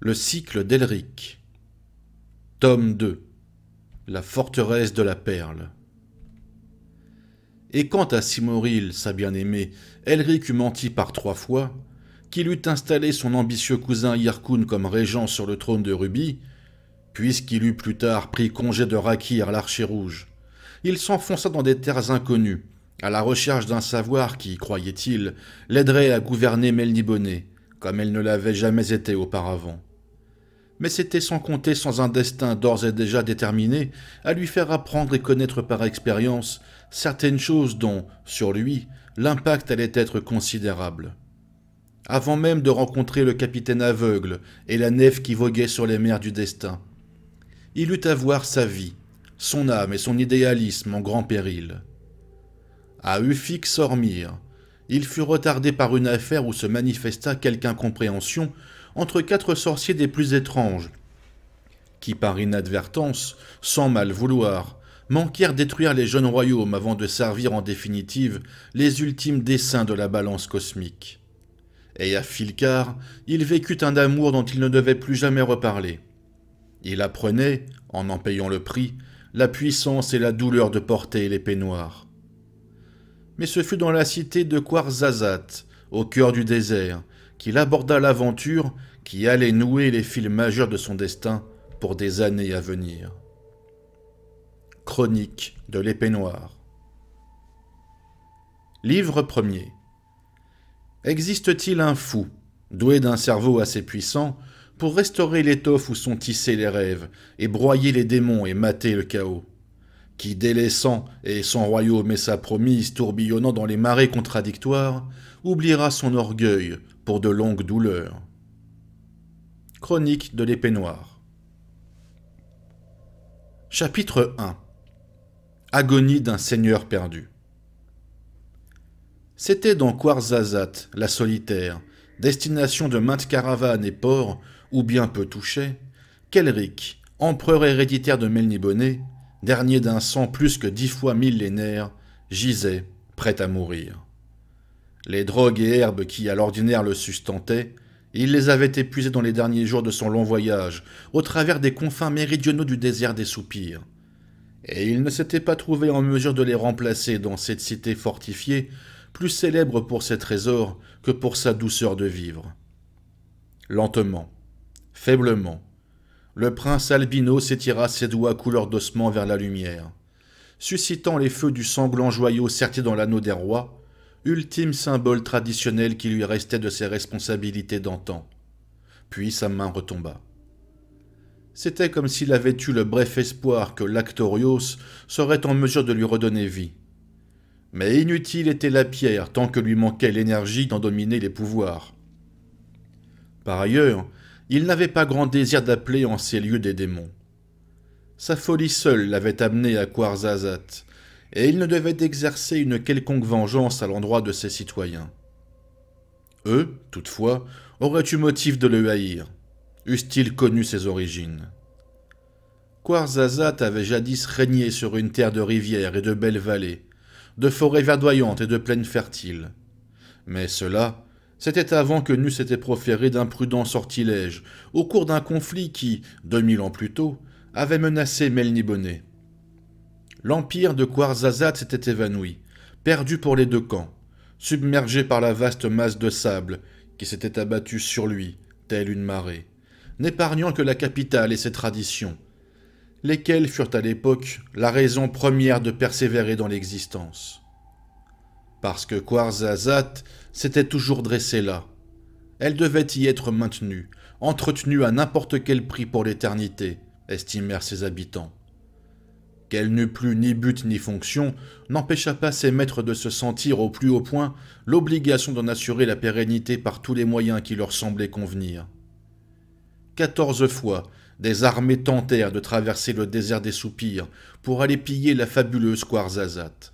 Le cycle d'Elric. Tome 2. La forteresse de la perle. Et quant à Simoril, sa bien-aimée, Elric eût menti par trois fois, qu'il eût installé son ambitieux cousin Yarkun comme régent sur le trône de Ruby, puisqu'il eût plus tard pris congé de Rakir l'archer rouge. Il s'enfonça dans des terres inconnues, à la recherche d'un savoir qui, croyait-il, l'aiderait à gouverner Melniboné comme elle ne l'avait jamais été auparavant mais c'était sans compter sans un destin d'ores et déjà déterminé à lui faire apprendre et connaître par expérience certaines choses dont, sur lui, l'impact allait être considérable. Avant même de rencontrer le capitaine aveugle et la nef qui voguait sur les mers du destin, il eut à voir sa vie, son âme et son idéalisme en grand péril. À Ufix sormir il fut retardé par une affaire où se manifesta quelque incompréhension entre quatre sorciers des plus étranges, qui par inadvertance, sans mal vouloir, manquèrent détruire les jeunes royaumes avant de servir en définitive les ultimes desseins de la balance cosmique. Et à Filcar, il vécut un amour dont il ne devait plus jamais reparler. Il apprenait, en en payant le prix, la puissance et la douleur de porter l'épée noire. Mais ce fut dans la cité de Kwarzazat, au cœur du désert, qu'il aborda l'aventure qui allait nouer les fils majeurs de son destin pour des années à venir. Chronique de l'épée noire. Livre premier. Existe-t-il un fou, doué d'un cerveau assez puissant, pour restaurer l'étoffe où sont tissés les rêves, et broyer les démons et mater le chaos qui, délaissant et son royaume et sa promise tourbillonnant dans les marées contradictoires, oubliera son orgueil pour de longues douleurs. Chronique de l'épée noire. Chapitre 1 Agonie d'un seigneur perdu. C'était dans Kwarzazat, la solitaire, destination de maintes caravanes et ports, ou bien peu touchés, qu'Elric, empereur héréditaire de Melniboné, dernier d'un sang plus que dix fois millénaire, gisait, prêt à mourir. Les drogues et herbes qui à l'ordinaire le sustentaient il les avait épuisés dans les derniers jours de son long voyage, au travers des confins méridionaux du désert des soupirs. Et il ne s'était pas trouvé en mesure de les remplacer dans cette cité fortifiée, plus célèbre pour ses trésors que pour sa douceur de vivre. Lentement, faiblement, le prince albino s'étira ses doigts couleur d'ossement vers la lumière, suscitant les feux du sanglant joyau serti dans l'anneau des rois, ultime symbole traditionnel qui lui restait de ses responsabilités d'antan. Puis sa main retomba. C'était comme s'il avait eu le bref espoir que l'actorios serait en mesure de lui redonner vie. Mais inutile était la pierre tant que lui manquait l'énergie d'en dominer les pouvoirs. Par ailleurs, il n'avait pas grand désir d'appeler en ces lieux des démons. Sa folie seule l'avait amené à Quarzazat et il ne devait exercer une quelconque vengeance à l'endroit de ses citoyens. Eux, toutefois, auraient eu motif de le haïr, eussent-ils connu ses origines. Quarzazat avait jadis régné sur une terre de rivières et de belles vallées, de forêts verdoyantes et de plaines fertiles. Mais cela, c'était avant que n'eût été proféré d'imprudents sortilèges, au cours d'un conflit qui, deux mille ans plus tôt, avait menacé Melnibonnet l'empire de Kwarzazat s'était évanoui, perdu pour les deux camps, submergé par la vaste masse de sable qui s'était abattue sur lui, telle une marée, n'épargnant que la capitale et ses traditions, lesquelles furent à l'époque la raison première de persévérer dans l'existence. Parce que Kwarzazat s'était toujours dressée là. Elle devait y être maintenue, entretenue à n'importe quel prix pour l'éternité, estimèrent ses habitants qu'elle n'eût plus ni but ni fonction, n'empêcha pas ses maîtres de se sentir au plus haut point l'obligation d'en assurer la pérennité par tous les moyens qui leur semblaient convenir. Quatorze fois, des armées tentèrent de traverser le désert des soupirs pour aller piller la fabuleuse Kwarzazat.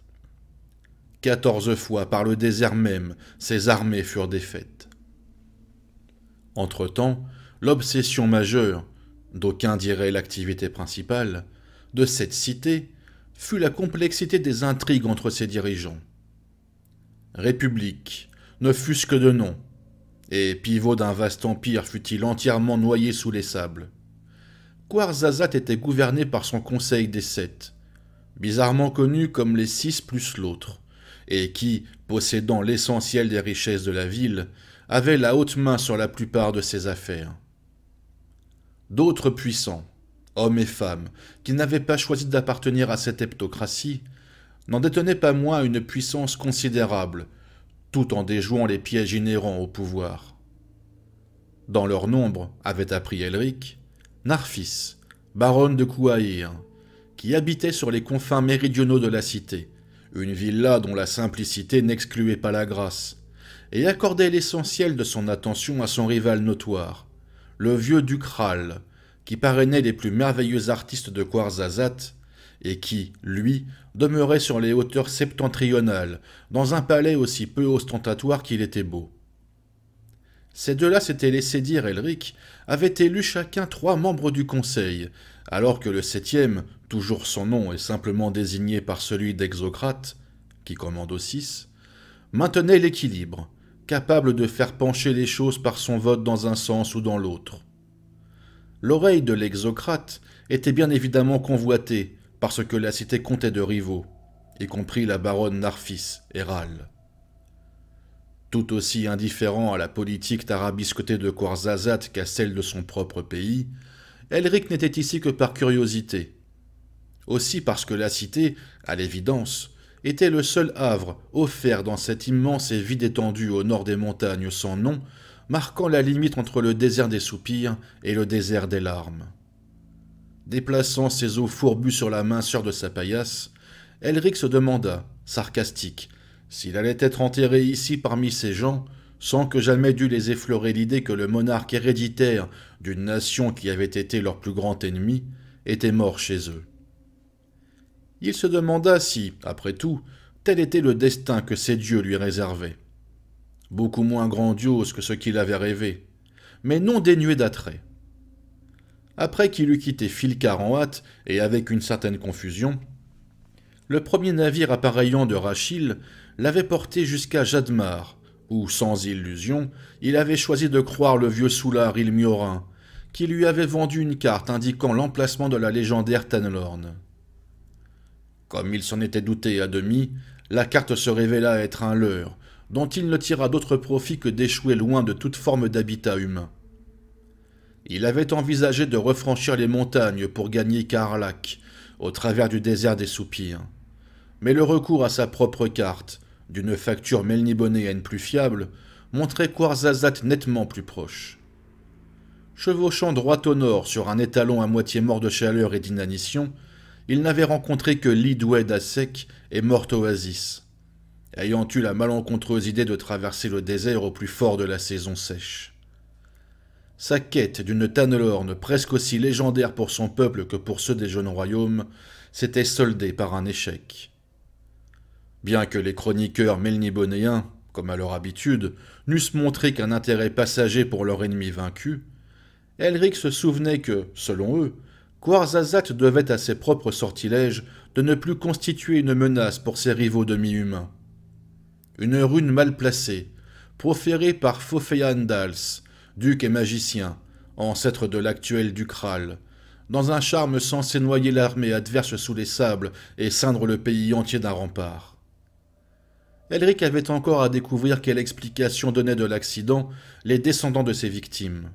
Quatorze fois, par le désert même, ces armées furent défaites. Entre-temps, l'obsession majeure, d'aucuns diraient l'activité principale, de cette cité fut la complexité des intrigues entre ses dirigeants. République, ne fût-ce que de nom, et pivot d'un vaste empire fut-il entièrement noyé sous les sables. Quarzazat était gouverné par son conseil des sept, bizarrement connu comme les six plus l'autre, et qui, possédant l'essentiel des richesses de la ville, avait la haute main sur la plupart de ses affaires. D'autres puissants, hommes et femmes, qui n'avaient pas choisi d'appartenir à cette heptocratie, n'en détenaient pas moins une puissance considérable, tout en déjouant les pièges inhérents au pouvoir. Dans leur nombre, avait appris Elric, Narfis, baronne de Kouaïr, qui habitait sur les confins méridionaux de la cité, une villa dont la simplicité n'excluait pas la grâce, et accordait l'essentiel de son attention à son rival notoire, le vieux Ducral, qui parrainait les plus merveilleux artistes de Kwarzazat, et qui, lui, demeurait sur les hauteurs septentrionales, dans un palais aussi peu ostentatoire qu'il était beau. Ces deux-là s'étaient laissé dire Elric, avaient élu chacun trois membres du conseil, alors que le septième, toujours son nom et simplement désigné par celui d'Exocrate, qui commande aux six, maintenait l'équilibre, capable de faire pencher les choses par son vote dans un sens ou dans l'autre. L'oreille de l'exocrate était bien évidemment convoitée parce que la cité comptait de rivaux, y compris la baronne Narfis et Tout aussi indifférent à la politique tarabiscotée de Kwarzazat qu'à celle de son propre pays, Elric n'était ici que par curiosité. Aussi parce que la cité, à l'évidence, était le seul havre offert dans cette immense et vide étendue au nord des montagnes sans nom marquant la limite entre le désert des soupirs et le désert des larmes. Déplaçant ses os fourbus sur la minceur de sa paillasse, Elric se demanda, sarcastique, s'il allait être enterré ici parmi ces gens, sans que jamais dû les effleurer l'idée que le monarque héréditaire d'une nation qui avait été leur plus grand ennemi était mort chez eux. Il se demanda si, après tout, tel était le destin que ces dieux lui réservaient beaucoup moins grandiose que ce qu'il avait rêvé, mais non dénué d'attrait. Après qu'il eut quitté Filcar en hâte et avec une certaine confusion, le premier navire appareillant de Rachil l'avait porté jusqu'à Jadmar, où, sans illusion, il avait choisi de croire le vieux soulard Ilmiorin, qui lui avait vendu une carte indiquant l'emplacement de la légendaire Tenlorn. Comme il s'en était douté à demi, la carte se révéla être un leurre, dont il ne tira d'autre profit que d'échouer loin de toute forme d'habitat humain. Il avait envisagé de refranchir les montagnes pour gagner Karlak, au travers du désert des soupirs. Mais le recours à sa propre carte, d'une facture melnibonéenne plus fiable, montrait Quarzazat nettement plus proche. Chevauchant droit au nord sur un étalon à moitié mort de chaleur et d'inanition, il n'avait rencontré que Lidoued à sec et morte Oasis, ayant eu la malencontreuse idée de traverser le désert au plus fort de la saison sèche. Sa quête d'une Tanelorne presque aussi légendaire pour son peuple que pour ceux des jeunes royaumes s'était soldée par un échec. Bien que les chroniqueurs melnibonéens, comme à leur habitude, n'eussent montré qu'un intérêt passager pour leur ennemi vaincu, Elric se souvenait que, selon eux, Quarzazat devait à ses propres sortilèges de ne plus constituer une menace pour ses rivaux demi-humains une rune mal placée, proférée par Dals, duc et magicien, ancêtre de l'actuel Ducral, dans un charme censé noyer l'armée adverse sous les sables et ceindre le pays entier d'un rempart. Elric avait encore à découvrir quelle explication donnait de l'accident les descendants de ses victimes.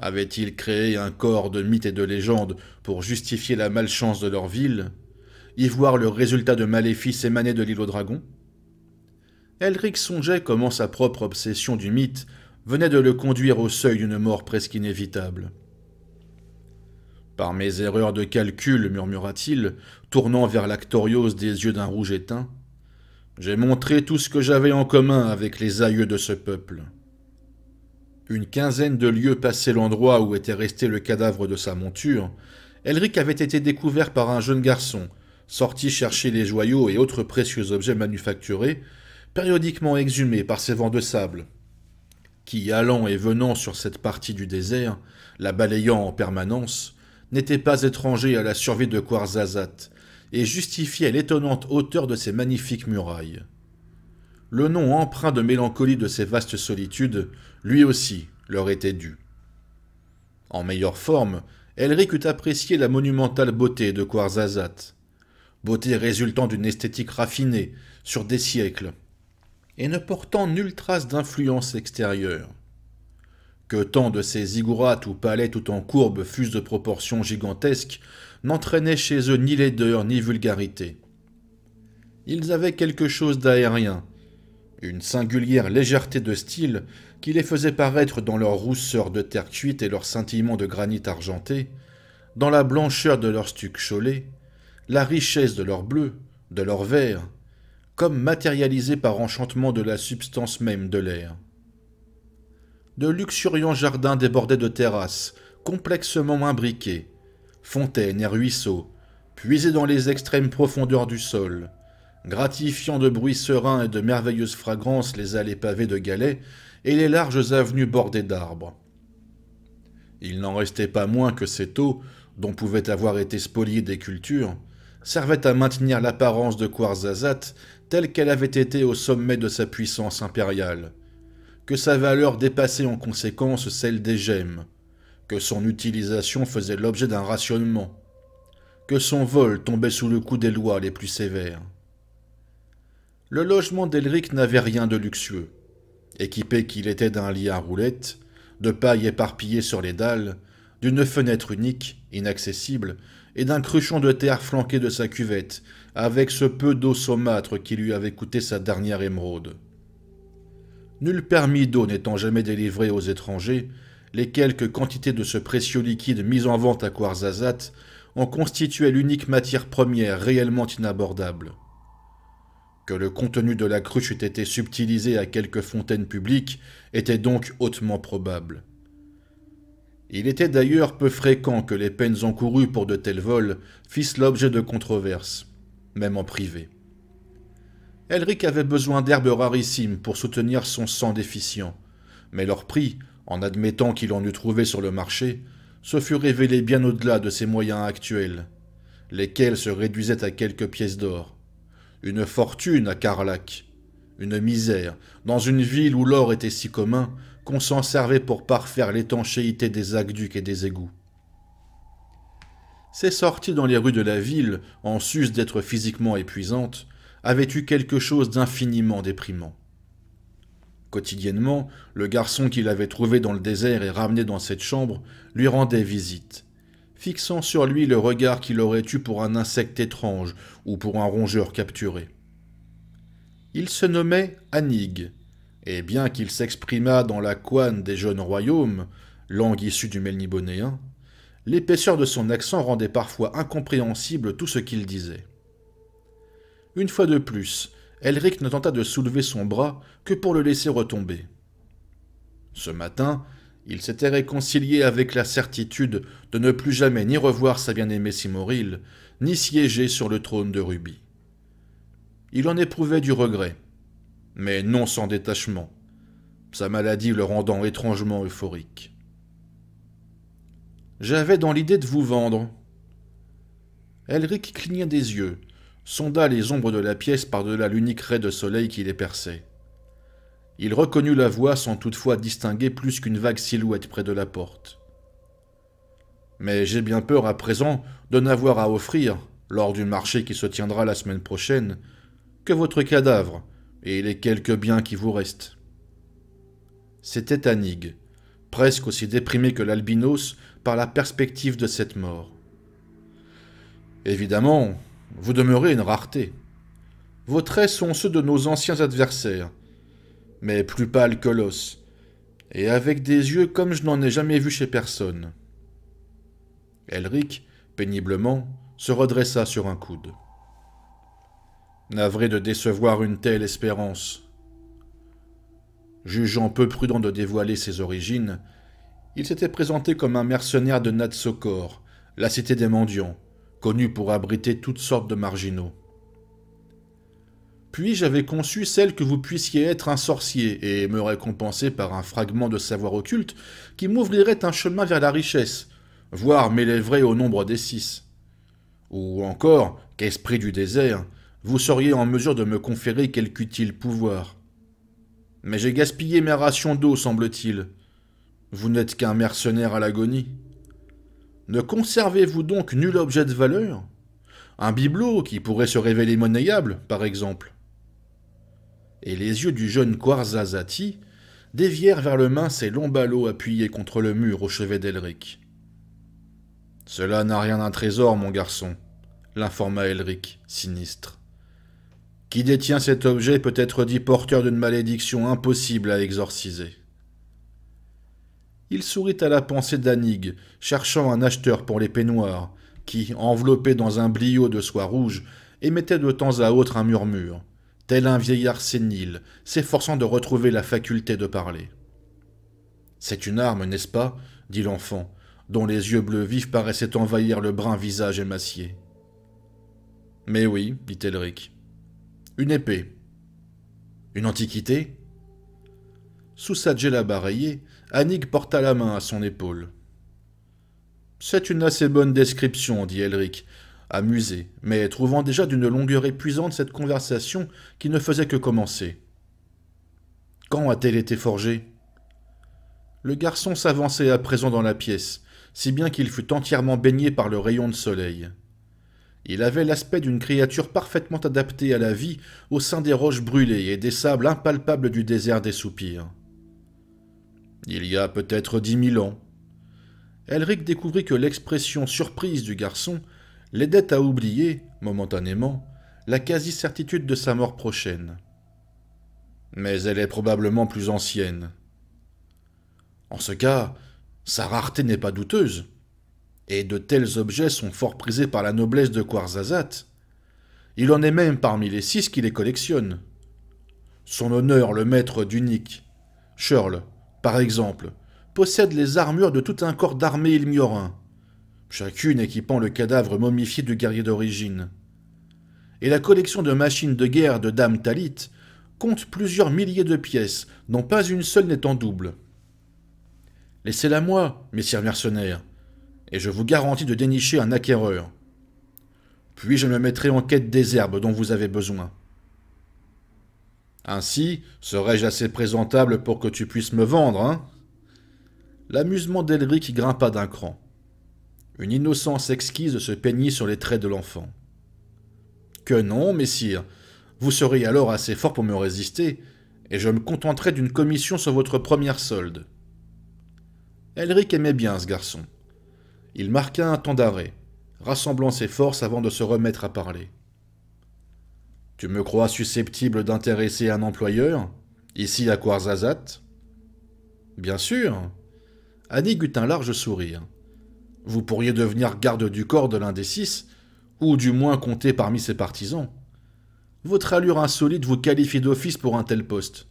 Avaient-ils créé un corps de mythes et de légendes pour justifier la malchance de leur ville Y voir le résultat de maléfices émanés de l'île aux dragons Elric songeait comment sa propre obsession du mythe venait de le conduire au seuil d'une mort presque inévitable. Par mes erreurs de calcul, murmura-t-il, tournant vers l'actoriose des yeux d'un rouge éteint, j'ai montré tout ce que j'avais en commun avec les aïeux de ce peuple. Une quinzaine de lieues passaient l'endroit où était resté le cadavre de sa monture, Elric avait été découvert par un jeune garçon, sorti chercher les joyaux et autres précieux objets manufacturés périodiquement exhumé par ces vents de sable, qui, allant et venant sur cette partie du désert, la balayant en permanence, n'était pas étranger à la survie de Quarzazat, et justifiait l'étonnante hauteur de ses magnifiques murailles. Le nom empreint de mélancolie de ces vastes solitudes, lui aussi, leur était dû. En meilleure forme, Elric eût apprécié la monumentale beauté de Quarzazat, beauté résultant d'une esthétique raffinée sur des siècles, et ne portant nulle trace d'influence extérieure. Que tant de ces zigourats ou palais tout en courbe fussent de proportions gigantesques, n'entraînaient chez eux ni laideur ni vulgarité. Ils avaient quelque chose d'aérien, une singulière légèreté de style qui les faisait paraître dans leur rousseur de terre cuite et leur scintillement de granit argenté, dans la blancheur de leur stuc cholé, la richesse de leur bleu, de leur vert, comme matérialisé par enchantement de la substance même de l'air. De luxuriants jardins débordaient de terrasses, complexement imbriquées, fontaines et ruisseaux, puisés dans les extrêmes profondeurs du sol, gratifiant de bruits sereins et de merveilleuses fragrances les allées pavées de galets et les larges avenues bordées d'arbres. Il n'en restait pas moins que cette eau, dont pouvaient avoir été spoliées des cultures, servait à maintenir l'apparence de Quarzazate telle qu'elle avait été au sommet de sa puissance impériale, que sa valeur dépassait en conséquence celle des gemmes, que son utilisation faisait l'objet d'un rationnement, que son vol tombait sous le coup des lois les plus sévères. Le logement d'Elric n'avait rien de luxueux. Équipé qu'il était d'un lit à roulettes, de paille éparpillée sur les dalles, d'une fenêtre unique, inaccessible, et d'un cruchon de terre flanqué de sa cuvette, avec ce peu d'eau saumâtre qui lui avait coûté sa dernière émeraude. Nul permis d'eau n'étant jamais délivré aux étrangers, les quelques quantités de ce précieux liquide mis en vente à quarzazat en constituaient l'unique matière première réellement inabordable. Que le contenu de la cruche eût été subtilisé à quelques fontaines publiques était donc hautement probable. Il était d'ailleurs peu fréquent que les peines encourues pour de tels vols fissent l'objet de controverses même en privé. Elric avait besoin d'herbes rarissimes pour soutenir son sang déficient, mais leur prix, en admettant qu'il en eût trouvé sur le marché, se fut révélé bien au-delà de ses moyens actuels, lesquels se réduisaient à quelques pièces d'or. Une fortune à Carlac, une misère, dans une ville où l'or était si commun qu'on s'en servait pour parfaire l'étanchéité des aqueducs et des égouts. Ses sorties dans les rues de la ville, en sus d'être physiquement épuisante, avaient eu quelque chose d'infiniment déprimant. Quotidiennement, le garçon qu'il avait trouvé dans le désert et ramené dans cette chambre lui rendait visite, fixant sur lui le regard qu'il aurait eu pour un insecte étrange ou pour un rongeur capturé. Il se nommait Anig, et bien qu'il s'exprimât dans la couane des jeunes royaumes, langue issue du Melnibonéen, L'épaisseur de son accent rendait parfois incompréhensible tout ce qu'il disait. Une fois de plus, Elric ne tenta de soulever son bras que pour le laisser retomber. Ce matin, il s'était réconcilié avec la certitude de ne plus jamais ni revoir sa bien-aimée Simoril, ni siéger sur le trône de Ruby. Il en éprouvait du regret, mais non sans détachement, sa maladie le rendant étrangement euphorique. J'avais dans l'idée de vous vendre. Elric cligna des yeux, sonda les ombres de la pièce par-delà l'unique raie de soleil qui les perçait. Il reconnut la voix sans toutefois distinguer plus qu'une vague silhouette près de la porte. Mais j'ai bien peur à présent de n'avoir à offrir, lors du marché qui se tiendra la semaine prochaine, que votre cadavre et les quelques biens qui vous restent. C'était Anig, presque aussi déprimé que l'albinos, la perspective de cette mort. Évidemment, vous demeurez une rareté. Vos traits sont ceux de nos anciens adversaires, mais plus pâles que l'os, et avec des yeux comme je n'en ai jamais vu chez personne. Elric, péniblement, se redressa sur un coude. Navré de décevoir une telle espérance. Jugeant peu prudent de dévoiler ses origines, il s'était présenté comme un mercenaire de Natsokor, la cité des mendiants, connue pour abriter toutes sortes de marginaux. Puis j'avais conçu celle que vous puissiez être un sorcier et me récompenser par un fragment de savoir occulte qui m'ouvrirait un chemin vers la richesse, voire m'élèverait au nombre des six. Ou encore qu'esprit du désert, vous seriez en mesure de me conférer quelque utile pouvoir. Mais j'ai gaspillé mes rations d'eau, semble-t-il, vous n'êtes qu'un mercenaire à l'agonie. Ne conservez-vous donc nul objet de valeur Un bibelot qui pourrait se révéler monnayable, par exemple Et les yeux du jeune Quarzazati dévièrent vers le mince et long ballot appuyé contre le mur au chevet d'Elric. Cela n'a rien d'un trésor, mon garçon, l'informa Elric, sinistre. Qui détient cet objet peut être dit porteur d'une malédiction impossible à exorciser. Il sourit à la pensée d'Anig, cherchant un acheteur pour les peignoirs, qui, enveloppé dans un blio de soie rouge, émettait de temps à autre un murmure, tel un vieillard sénile, s'efforçant de retrouver la faculté de parler. C'est une arme, n'est-ce pas dit l'enfant, dont les yeux bleus vifs paraissaient envahir le brun visage émacié. Mais oui, dit Elric. Une épée. Une antiquité Sous sa barrayée, Annick porta la main à son épaule. C'est une assez bonne description, dit Elric, amusé, mais trouvant déjà d'une longueur épuisante cette conversation qui ne faisait que commencer. Quand a-t-elle été forgée Le garçon s'avançait à présent dans la pièce, si bien qu'il fut entièrement baigné par le rayon de soleil. Il avait l'aspect d'une créature parfaitement adaptée à la vie au sein des roches brûlées et des sables impalpables du désert des soupirs. Il y a peut-être dix mille ans. Elric découvrit que l'expression surprise du garçon l'aidait à oublier, momentanément, la quasi-certitude de sa mort prochaine. Mais elle est probablement plus ancienne. En ce cas, sa rareté n'est pas douteuse, et de tels objets sont fort prisés par la noblesse de Quarzazat. Il en est même parmi les six qui les collectionnent. Son honneur, le maître d'unique, par exemple, possède les armures de tout un corps d'armée ilmiorin, chacune équipant le cadavre momifié du guerrier d'origine. Et la collection de machines de guerre de Dame Talit compte plusieurs milliers de pièces, dont pas une seule n'est en double. Laissez-la moi, messieurs mercenaires, et je vous garantis de dénicher un acquéreur. Puis je me mettrai en quête des herbes dont vous avez besoin. Ainsi, serais-je assez présentable pour que tu puisses me vendre, hein L'amusement d'Elric grimpa d'un cran. Une innocence exquise se peignit sur les traits de l'enfant. Que non, messire. Vous serez alors assez fort pour me résister, et je me contenterai d'une commission sur votre première solde. Elric aimait bien ce garçon. Il marqua un temps d'arrêt, rassemblant ses forces avant de se remettre à parler. Tu me crois susceptible d'intéresser un employeur Ici à Kwarzazat ?»« Bien sûr. Annie eut un large sourire. Vous pourriez devenir garde du corps de l'un des six, ou du moins compter parmi ses partisans. Votre allure insolite vous qualifie d'office pour un tel poste.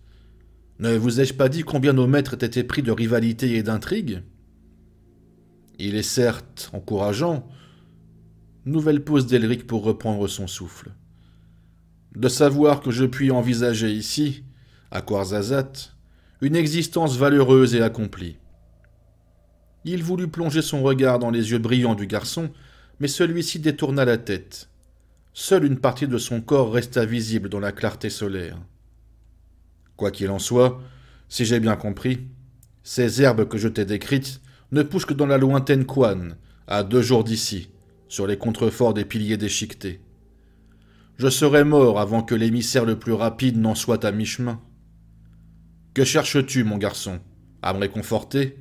Ne vous ai-je pas dit combien nos maîtres étaient épris de rivalité et d'intrigue Il est certes encourageant. Nouvelle pause d'Elric pour reprendre son souffle de savoir que je puis envisager ici, à Kwarzazat, une existence valeureuse et accomplie. Il voulut plonger son regard dans les yeux brillants du garçon, mais celui-ci détourna la tête. Seule une partie de son corps resta visible dans la clarté solaire. Quoi qu'il en soit, si j'ai bien compris, ces herbes que je t'ai décrites ne poussent que dans la lointaine Kwan, à deux jours d'ici, sur les contreforts des piliers déchiquetés je serais mort avant que l'émissaire le plus rapide n'en soit à mi-chemin. Que cherches-tu, mon garçon À me réconforter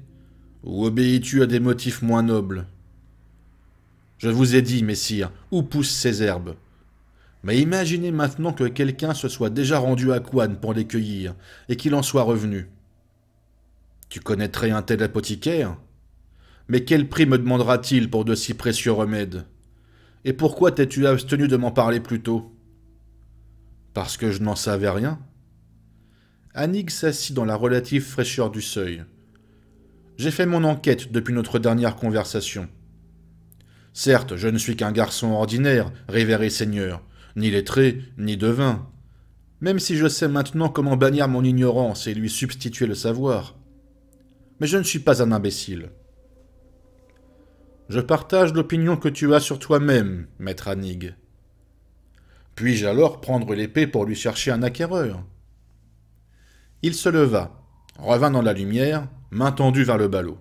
Ou obéis-tu à des motifs moins nobles Je vous ai dit, messire, où poussent ces herbes Mais imaginez maintenant que quelqu'un se soit déjà rendu à Kouane pour les cueillir, et qu'il en soit revenu. Tu connaîtrais un tel apothicaire Mais quel prix me demandera-t-il pour de si précieux remèdes et pourquoi t'es-tu abstenu de m'en parler plus tôt Parce que je n'en savais rien. Annig s'assit dans la relative fraîcheur du seuil. J'ai fait mon enquête depuis notre dernière conversation. Certes, je ne suis qu'un garçon ordinaire, révéré seigneur, ni lettré, ni devin. Même si je sais maintenant comment bannir mon ignorance et lui substituer le savoir. Mais je ne suis pas un imbécile. Je partage l'opinion que tu as sur toi-même, maître Anig. Puis-je alors prendre l'épée pour lui chercher un acquéreur Il se leva, revint dans la lumière, main tendue vers le ballot.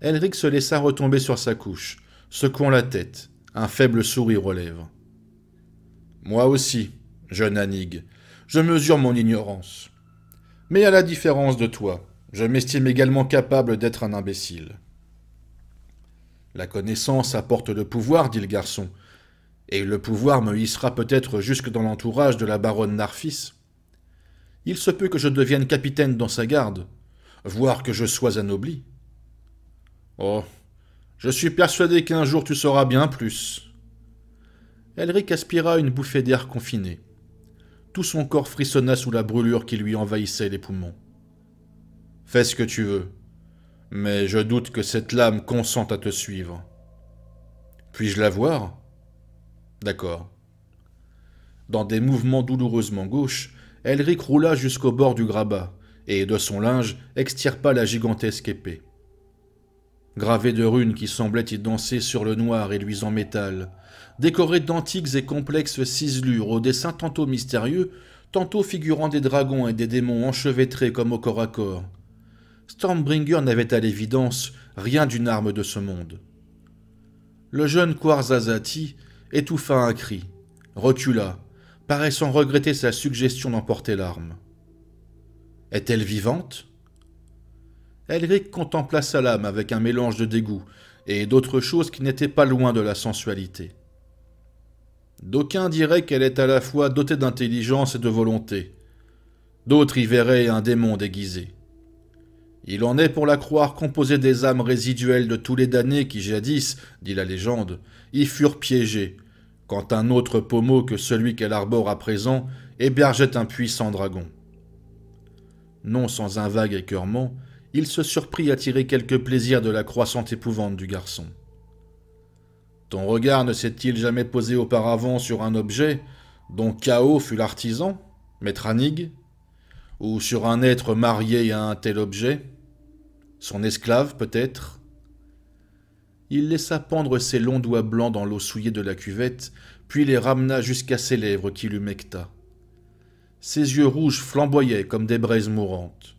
Elric se laissa retomber sur sa couche, secouant la tête, un faible sourire aux lèvres. Moi aussi, jeune Anig, je mesure mon ignorance. Mais à la différence de toi, je m'estime également capable d'être un imbécile. La connaissance apporte le pouvoir, dit le garçon, et le pouvoir me hissera peut-être jusque dans l'entourage de la baronne Narfis. Il se peut que je devienne capitaine dans sa garde, voire que je sois anobli. Oh, je suis persuadé qu'un jour tu sauras bien plus. Elric aspira une bouffée d'air confiné. Tout son corps frissonna sous la brûlure qui lui envahissait les poumons. Fais ce que tu veux, mais je doute que cette lame consente à te suivre. Puis-je la voir D'accord. Dans des mouvements douloureusement gauches, Elric roula jusqu'au bord du grabat et, de son linge, extirpa la gigantesque épée. Gravée de runes qui semblaient y danser sur le noir et luisant métal, décorée d'antiques et complexes ciselures aux dessins tantôt mystérieux, tantôt figurant des dragons et des démons enchevêtrés comme au corps à corps, Stormbringer n'avait à l'évidence rien d'une arme de ce monde. Le jeune Kwarzazati étouffa un cri, recula, paraissant regretter sa suggestion d'emporter l'arme. Est-elle vivante Elric contempla sa lame avec un mélange de dégoût et d'autres choses qui n'étaient pas loin de la sensualité. D'aucuns diraient qu'elle est à la fois dotée d'intelligence et de volonté. D'autres y verraient un démon déguisé. Il en est pour la croire composée des âmes résiduelles de tous les damnés qui jadis, dit la légende, y furent piégés, quand un autre pommeau que celui qu'elle arbore à présent hébergeait un puissant dragon. Non sans un vague écœurement, il se surprit à tirer quelque plaisir de la croissante épouvante du garçon. Ton regard ne s'est-il jamais posé auparavant sur un objet dont Chaos fut l'artisan, maître Anig, ou sur un être marié à un tel objet son esclave peut-être. Il laissa pendre ses longs doigts blancs dans l'eau souillée de la cuvette, puis les ramena jusqu'à ses lèvres lui mecta. Ses yeux rouges flamboyaient comme des braises mourantes.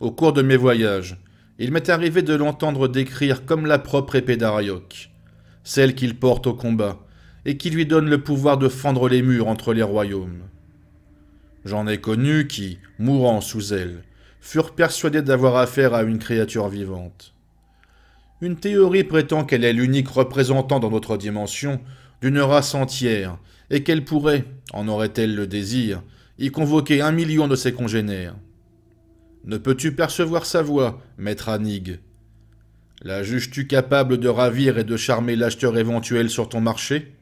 Au cours de mes voyages, il m'est arrivé de l'entendre décrire comme la propre épée d'Arioc, celle qu'il porte au combat, et qui lui donne le pouvoir de fendre les murs entre les royaumes. J'en ai connu qui, mourant sous elle, furent persuadés d'avoir affaire à une créature vivante. Une théorie prétend qu'elle est l'unique représentant dans notre dimension d'une race entière, et qu'elle pourrait, en aurait-elle le désir, y convoquer un million de ses congénères. Ne peux-tu percevoir sa voix, maître Anig La juges-tu capable de ravir et de charmer l'acheteur éventuel sur ton marché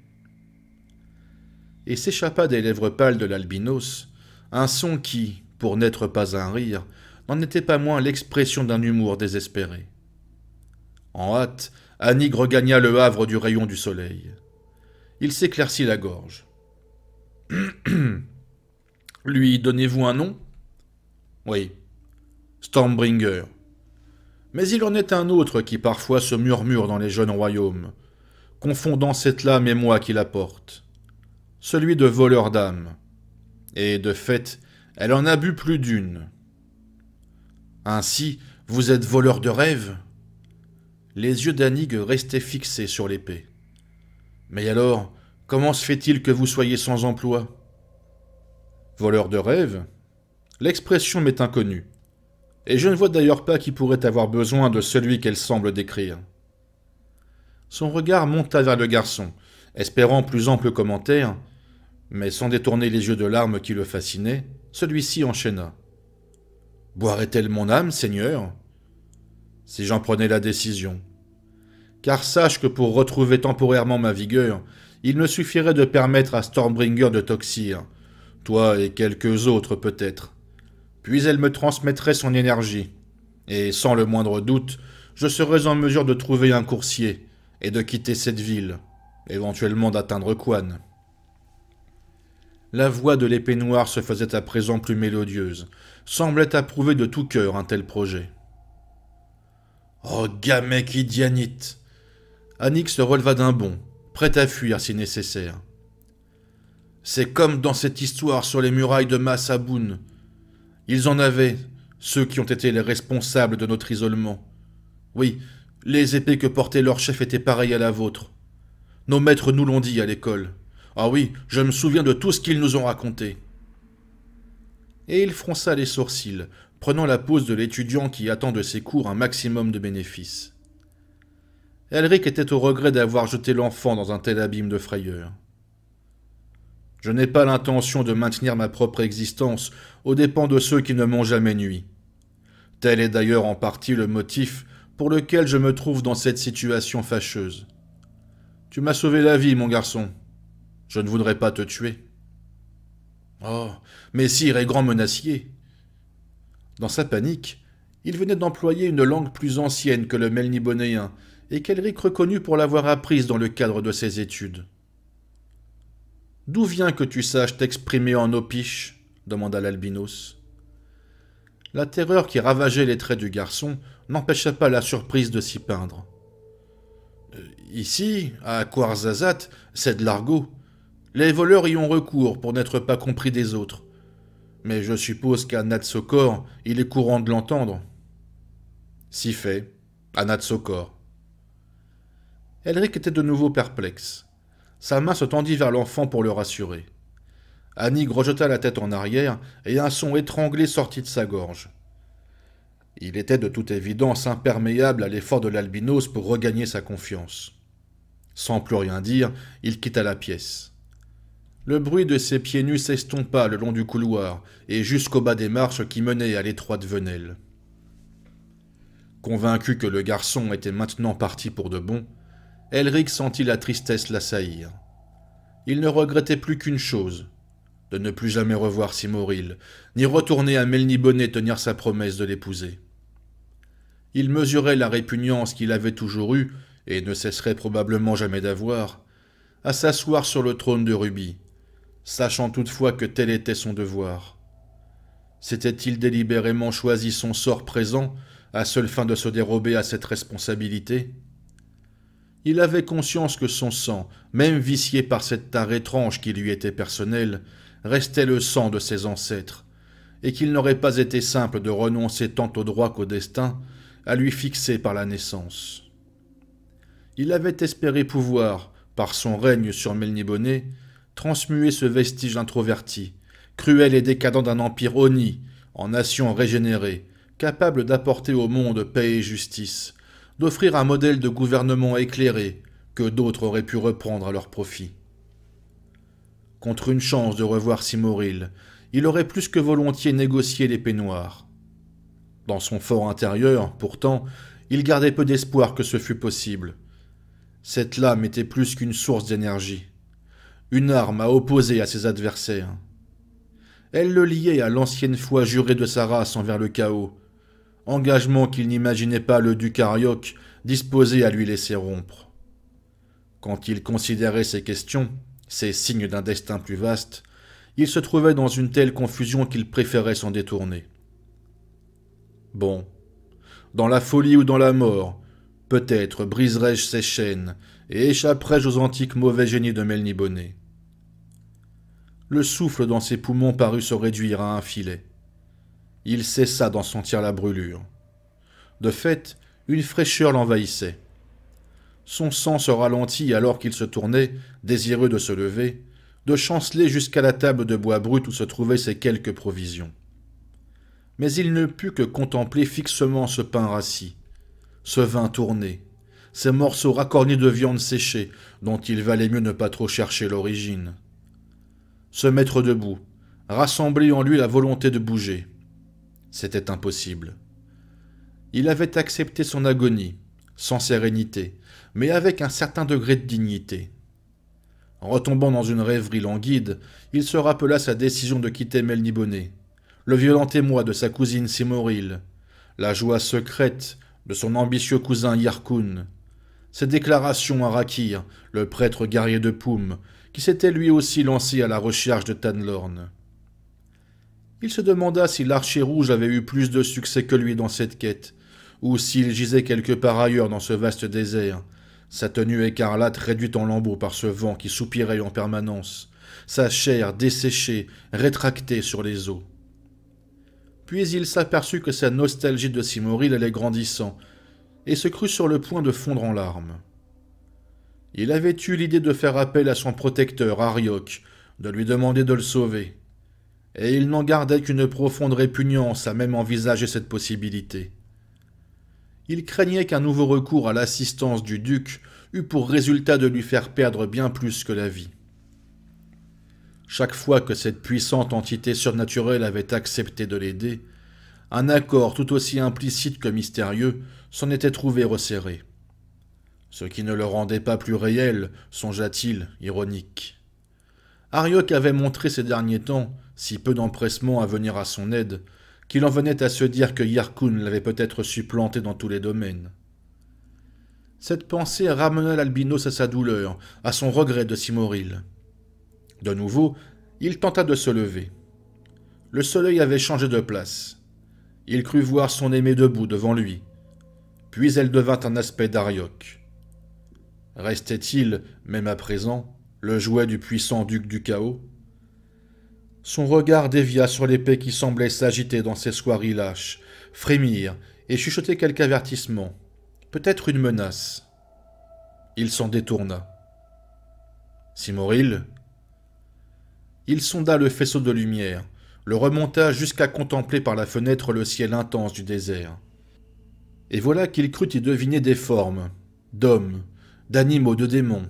Et s'échappa des lèvres pâles de l'albinos un son qui, pour n'être pas un rire, n'en était pas moins l'expression d'un humour désespéré. En hâte, annigre regagna le havre du rayon du soleil. Il s'éclaircit la gorge. Lui donnez-vous un nom Oui. Stormbringer. Mais il en est un autre qui parfois se murmure dans les jeunes royaumes, confondant cette lame et moi qui la porte. Celui de voleur d'âme. Et de fait, elle en a bu plus d'une. Ainsi, vous êtes voleur de rêve Les yeux d'Anig restaient fixés sur l'épée. Mais alors, comment se fait-il que vous soyez sans emploi Voleur de rêve L'expression m'est inconnue. Et je ne vois d'ailleurs pas qui pourrait avoir besoin de celui qu'elle semble décrire. Son regard monta vers le garçon, espérant plus ample commentaire, mais sans détourner les yeux de larmes qui le fascinait, celui-ci enchaîna. Boirait-elle mon âme, Seigneur Si j'en prenais la décision. Car sache que pour retrouver temporairement ma vigueur, il me suffirait de permettre à Stormbringer de toxir, toi et quelques autres peut-être. Puis elle me transmettrait son énergie, et sans le moindre doute, je serais en mesure de trouver un coursier et de quitter cette ville, éventuellement d'atteindre Quan. La voix de l'épée noire se faisait à présent plus mélodieuse, semblait approuver de tout cœur un tel projet. Oh, gamec idianite Annick se releva d'un bond, prêt à fuir si nécessaire. C'est comme dans cette histoire sur les murailles de Massaboun. Ils en avaient, ceux qui ont été les responsables de notre isolement. Oui, les épées que portait leur chef étaient pareilles à la vôtre. Nos maîtres nous l'ont dit à l'école. Ah oui, je me souviens de tout ce qu'ils nous ont raconté et il fronça les sourcils, prenant la pose de l'étudiant qui attend de ses cours un maximum de bénéfices. Elric était au regret d'avoir jeté l'enfant dans un tel abîme de frayeur. Je n'ai pas l'intention de maintenir ma propre existence aux dépens de ceux qui ne m'ont jamais nui. Tel est d'ailleurs en partie le motif pour lequel je me trouve dans cette situation fâcheuse. Tu m'as sauvé la vie, mon garçon. Je ne voudrais pas te tuer. Oh, Messire est grand menacier. Dans sa panique, il venait d'employer une langue plus ancienne que le melnibonéen, et qu'Elric reconnut pour l'avoir apprise dans le cadre de ses études. D'où vient que tu saches t'exprimer en opiche demanda l'albinos. La terreur qui ravageait les traits du garçon n'empêcha pas la surprise de s'y peindre. Euh, ici, à Quarzazat, c'est de l'argot. Les voleurs y ont recours pour n'être pas compris des autres. Mais je suppose qu'à Natsokor, il est courant de l'entendre. Si fait, à Natsokor. Elric était de nouveau perplexe. Sa main se tendit vers l'enfant pour le rassurer. Annig rejeta la tête en arrière et un son étranglé sortit de sa gorge. Il était de toute évidence imperméable à l'effort de l'albinos pour regagner sa confiance. Sans plus rien dire, il quitta la pièce. Le bruit de ses pieds nus s'estompa le long du couloir et jusqu'au bas des marches qui menaient à l'étroite venelle. Convaincu que le garçon était maintenant parti pour de bon, Elric sentit la tristesse l'assaillir. Il ne regrettait plus qu'une chose, de ne plus jamais revoir Simoril, ni retourner à Melnibonnet tenir sa promesse de l'épouser. Il mesurait la répugnance qu'il avait toujours eue, et ne cesserait probablement jamais d'avoir, à s'asseoir sur le trône de rubis sachant toutefois que tel était son devoir. S'était-il délibérément choisi son sort présent à seule fin de se dérober à cette responsabilité Il avait conscience que son sang, même vicié par cette tare étrange qui lui était personnelle, restait le sang de ses ancêtres, et qu'il n'aurait pas été simple de renoncer tant au droit qu'au destin, à lui fixer par la naissance. Il avait espéré pouvoir, par son règne sur Melniboné, transmuer ce vestige introverti, cruel et décadent d'un empire honni, en nation régénérée, capable d'apporter au monde paix et justice, d'offrir un modèle de gouvernement éclairé que d'autres auraient pu reprendre à leur profit. Contre une chance de revoir Simoril, il aurait plus que volontiers négocié les peignoirs. Dans son fort intérieur, pourtant, il gardait peu d'espoir que ce fût possible. Cette lame était plus qu'une source d'énergie une arme à opposer à ses adversaires. Elle le liait à l'ancienne foi jurée de sa race envers le chaos, engagement qu'il n'imaginait pas le duc Arioc disposé à lui laisser rompre. Quand il considérait ces questions, ces signes d'un destin plus vaste, il se trouvait dans une telle confusion qu'il préférait s'en détourner. Bon, dans la folie ou dans la mort, peut-être briserai-je ces chaînes, et échapperai-je aux antiques mauvais génies de Melnibonnet Le souffle dans ses poumons parut se réduire à un filet. Il cessa d'en sentir la brûlure. De fait, une fraîcheur l'envahissait. Son sang se ralentit alors qu'il se tournait, désireux de se lever, de chanceler jusqu'à la table de bois brut où se trouvaient ses quelques provisions. Mais il ne put que contempler fixement ce pain rassis, ce vin tourné, ces morceaux racornis de viande séchée, dont il valait mieux ne pas trop chercher l'origine. Se mettre debout, rassembler en lui la volonté de bouger. C'était impossible. Il avait accepté son agonie, sans sérénité, mais avec un certain degré de dignité. En retombant dans une rêverie languide, il se rappela sa décision de quitter Melniboné, le violent émoi de sa cousine Simoril, la joie secrète de son ambitieux cousin Yarkoun, ses déclarations à Rakir, le prêtre guerrier de Poum, qui s'était lui aussi lancé à la recherche de Tanlorn. Il se demanda si l'archer rouge avait eu plus de succès que lui dans cette quête, ou s'il gisait quelque part ailleurs dans ce vaste désert, sa tenue écarlate réduite en lambeaux par ce vent qui soupirait en permanence, sa chair desséchée, rétractée sur les eaux. Puis il s'aperçut que sa nostalgie de Simoril allait grandissant, et se crut sur le point de fondre en larmes. Il avait eu l'idée de faire appel à son protecteur, Arioc, de lui demander de le sauver. Et il n'en gardait qu'une profonde répugnance à même envisager cette possibilité. Il craignait qu'un nouveau recours à l'assistance du duc eût pour résultat de lui faire perdre bien plus que la vie. Chaque fois que cette puissante entité surnaturelle avait accepté de l'aider, un accord tout aussi implicite que mystérieux s'en était trouvé resserré. Ce qui ne le rendait pas plus réel, songea-t-il, ironique. Ariok avait montré ces derniers temps si peu d'empressement à venir à son aide qu'il en venait à se dire que Yarkun l'avait peut-être supplanté dans tous les domaines. Cette pensée ramena l'albinos à sa douleur, à son regret de Simoril. De nouveau, il tenta de se lever. Le soleil avait changé de place. Il crut voir son aimé debout devant lui, puis elle devint un aspect d'Arioc. Restait-il, même à présent, le jouet du puissant duc du chaos Son regard dévia sur l'épée qui semblait s'agiter dans ses soirées lâches, frémir et chuchoter quelque avertissement, peut-être une menace. Il s'en détourna. Simoril Il sonda le faisceau de lumière, le remonta jusqu'à contempler par la fenêtre le ciel intense du désert. Et voilà qu'il crut y deviner des formes, d'hommes, d'animaux, de démons,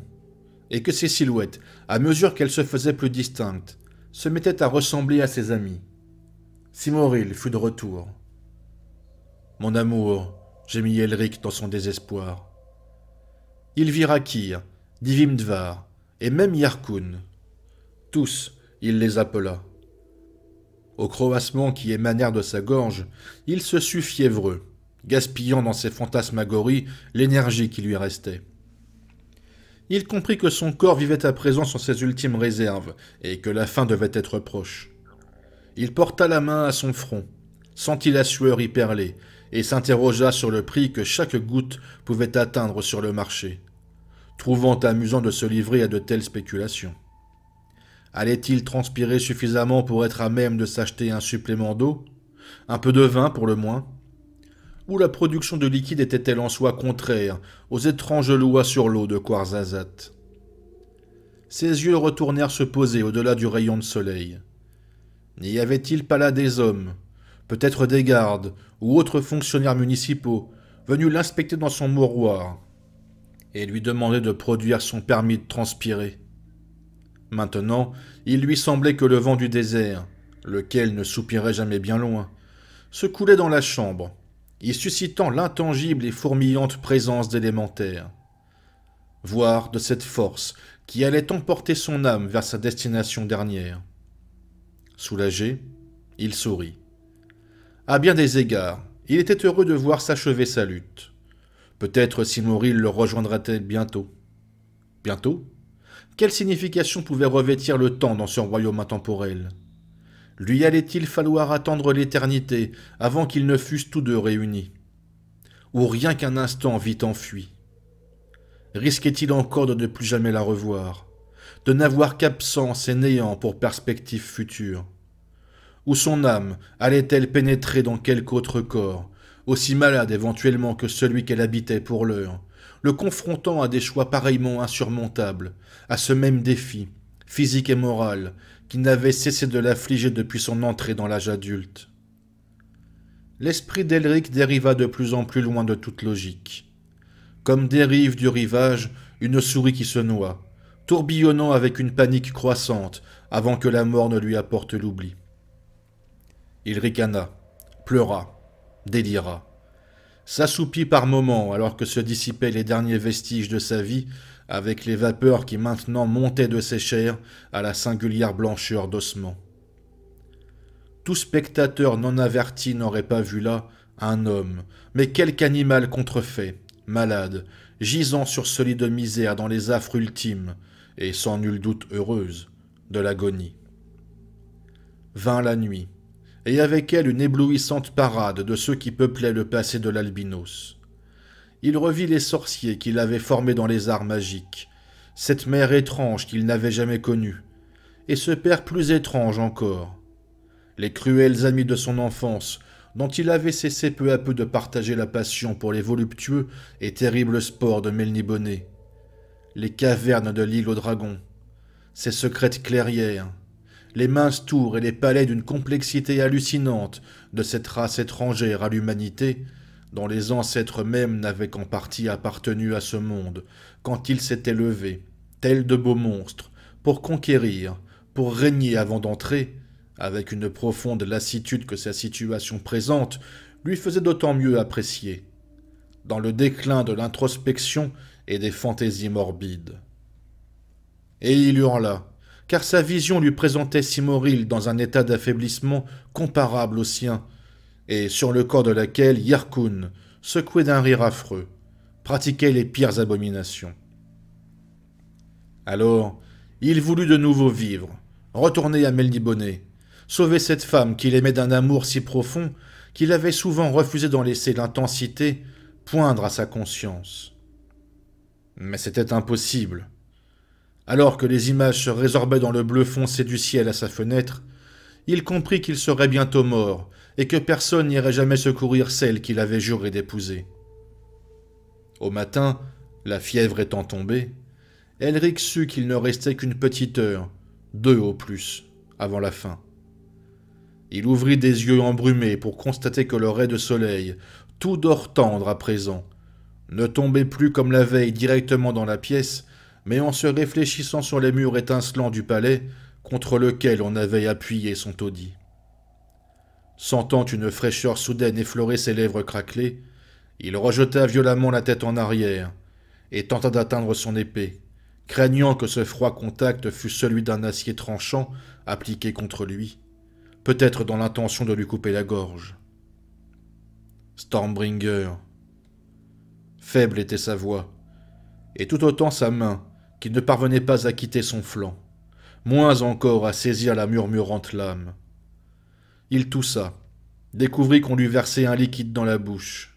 et que ces silhouettes, à mesure qu'elles se faisaient plus distinctes, se mettaient à ressembler à ses amis. Simoril fut de retour. Mon amour, gémit Elric dans son désespoir. Il vit Rakir, Divimdvar, et même Yarkun. Tous, il les appela. Au croassement qui émanèrent de sa gorge, il se sut fiévreux gaspillant dans ses fantasmagories l'énergie qui lui restait. Il comprit que son corps vivait à présent sur ses ultimes réserves, et que la fin devait être proche. Il porta la main à son front, sentit la sueur y perler, et s'interrogea sur le prix que chaque goutte pouvait atteindre sur le marché, trouvant amusant de se livrer à de telles spéculations. Allait-il transpirer suffisamment pour être à même de s'acheter un supplément d'eau Un peu de vin pour le moins où la production de liquide était-elle en soi contraire aux étranges lois sur l'eau de Quarzazat Ses yeux retournèrent se poser au-delà du rayon de soleil. N'y avait-il pas là des hommes, peut-être des gardes ou autres fonctionnaires municipaux, venus l'inspecter dans son mouroir et lui demander de produire son permis de transpirer Maintenant, il lui semblait que le vent du désert, lequel ne soupirait jamais bien loin, se coulait dans la chambre y suscitant l'intangible et fourmillante présence d'élémentaire, voire de cette force qui allait emporter son âme vers sa destination dernière. Soulagé, il sourit. À bien des égards, il était heureux de voir s'achever sa lutte. Peut-être Simonril le rejoindrait elle bientôt. Bientôt Quelle signification pouvait revêtir le temps dans ce royaume intemporel lui allait-il falloir attendre l'éternité avant qu'ils ne fussent tous deux réunis Ou rien qu'un instant vite enfui Risquait-il encore de ne plus jamais la revoir De n'avoir qu'absence et néant pour perspective future Ou son âme allait-elle pénétrer dans quelque autre corps, aussi malade éventuellement que celui qu'elle habitait pour l'heure, le confrontant à des choix pareillement insurmontables, à ce même défi, physique et moral, qui n'avait cessé de l'affliger depuis son entrée dans l'âge adulte. L'esprit d'Elric dériva de plus en plus loin de toute logique. Comme dérive du rivage une souris qui se noie, tourbillonnant avec une panique croissante avant que la mort ne lui apporte l'oubli. Il ricana, pleura, délira, s'assoupit par moments alors que se dissipaient les derniers vestiges de sa vie avec les vapeurs qui maintenant montaient de ses chairs à la singulière blancheur dossement, Tout spectateur non averti n'aurait pas vu là un homme, mais quelque animal contrefait, malade, gisant sur ce lit de misère dans les affres ultimes, et sans nul doute heureuse, de l'agonie. Vint la nuit, et avec elle une éblouissante parade de ceux qui peuplaient le passé de l'albinos il revit les sorciers qu'il avait formés dans les arts magiques, cette mère étrange qu'il n'avait jamais connue, et ce père plus étrange encore. Les cruels amis de son enfance, dont il avait cessé peu à peu de partager la passion pour les voluptueux et terribles sports de Melnibonnet. Les cavernes de l'île aux dragons, ses secrètes clairières, les minces tours et les palais d'une complexité hallucinante de cette race étrangère à l'humanité, dont les ancêtres mêmes n'avaient qu'en partie appartenu à ce monde, quand il s'était levé, tel de beaux monstres, pour conquérir, pour régner avant d'entrer, avec une profonde lassitude que sa situation présente lui faisait d'autant mieux apprécier, dans le déclin de l'introspection et des fantaisies morbides. Et il hurla, car sa vision lui présentait Simoril dans un état d'affaiblissement comparable au sien, et sur le corps de laquelle Yarkoun, secoué d'un rire affreux, pratiquait les pires abominations. Alors, il voulut de nouveau vivre, retourner à Bonnet, sauver cette femme qu'il aimait d'un amour si profond qu'il avait souvent refusé d'en laisser l'intensité poindre à sa conscience. Mais c'était impossible. Alors que les images se résorbaient dans le bleu foncé du ciel à sa fenêtre, il comprit qu'il serait bientôt mort et que personne n'irait jamais secourir celle qu'il avait juré d'épouser. Au matin, la fièvre étant tombée, Elric sut qu'il ne restait qu'une petite heure, deux au plus, avant la fin. Il ouvrit des yeux embrumés pour constater que le ray de soleil, tout d'or tendre à présent, ne tombait plus comme la veille directement dans la pièce, mais en se réfléchissant sur les murs étincelants du palais, contre lequel on avait appuyé son taudis. Sentant une fraîcheur soudaine effleurer ses lèvres craquelées, il rejeta violemment la tête en arrière et tenta d'atteindre son épée, craignant que ce froid contact fût celui d'un acier tranchant appliqué contre lui, peut-être dans l'intention de lui couper la gorge. Stormbringer. Faible était sa voix, et tout autant sa main, qui ne parvenait pas à quitter son flanc, moins encore à saisir la murmurante lame. Il toussa, découvrit qu'on lui versait un liquide dans la bouche.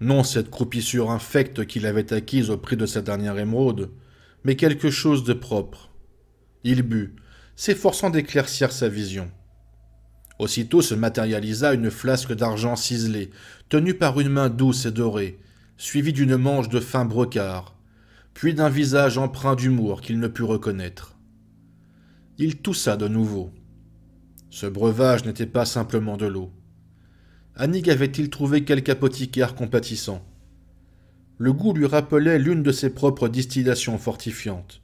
Non cette croupissure infecte qu'il avait acquise au prix de sa dernière émeraude, mais quelque chose de propre. Il but, s'efforçant d'éclaircir sa vision. Aussitôt se matérialisa une flasque d'argent ciselé, tenue par une main douce et dorée, suivie d'une manche de fin brocart, puis d'un visage empreint d'humour qu'il ne put reconnaître. Il toussa de nouveau, ce breuvage n'était pas simplement de l'eau. Annick avait-il trouvé quelque apothicaire compatissant Le goût lui rappelait l'une de ses propres distillations fortifiantes.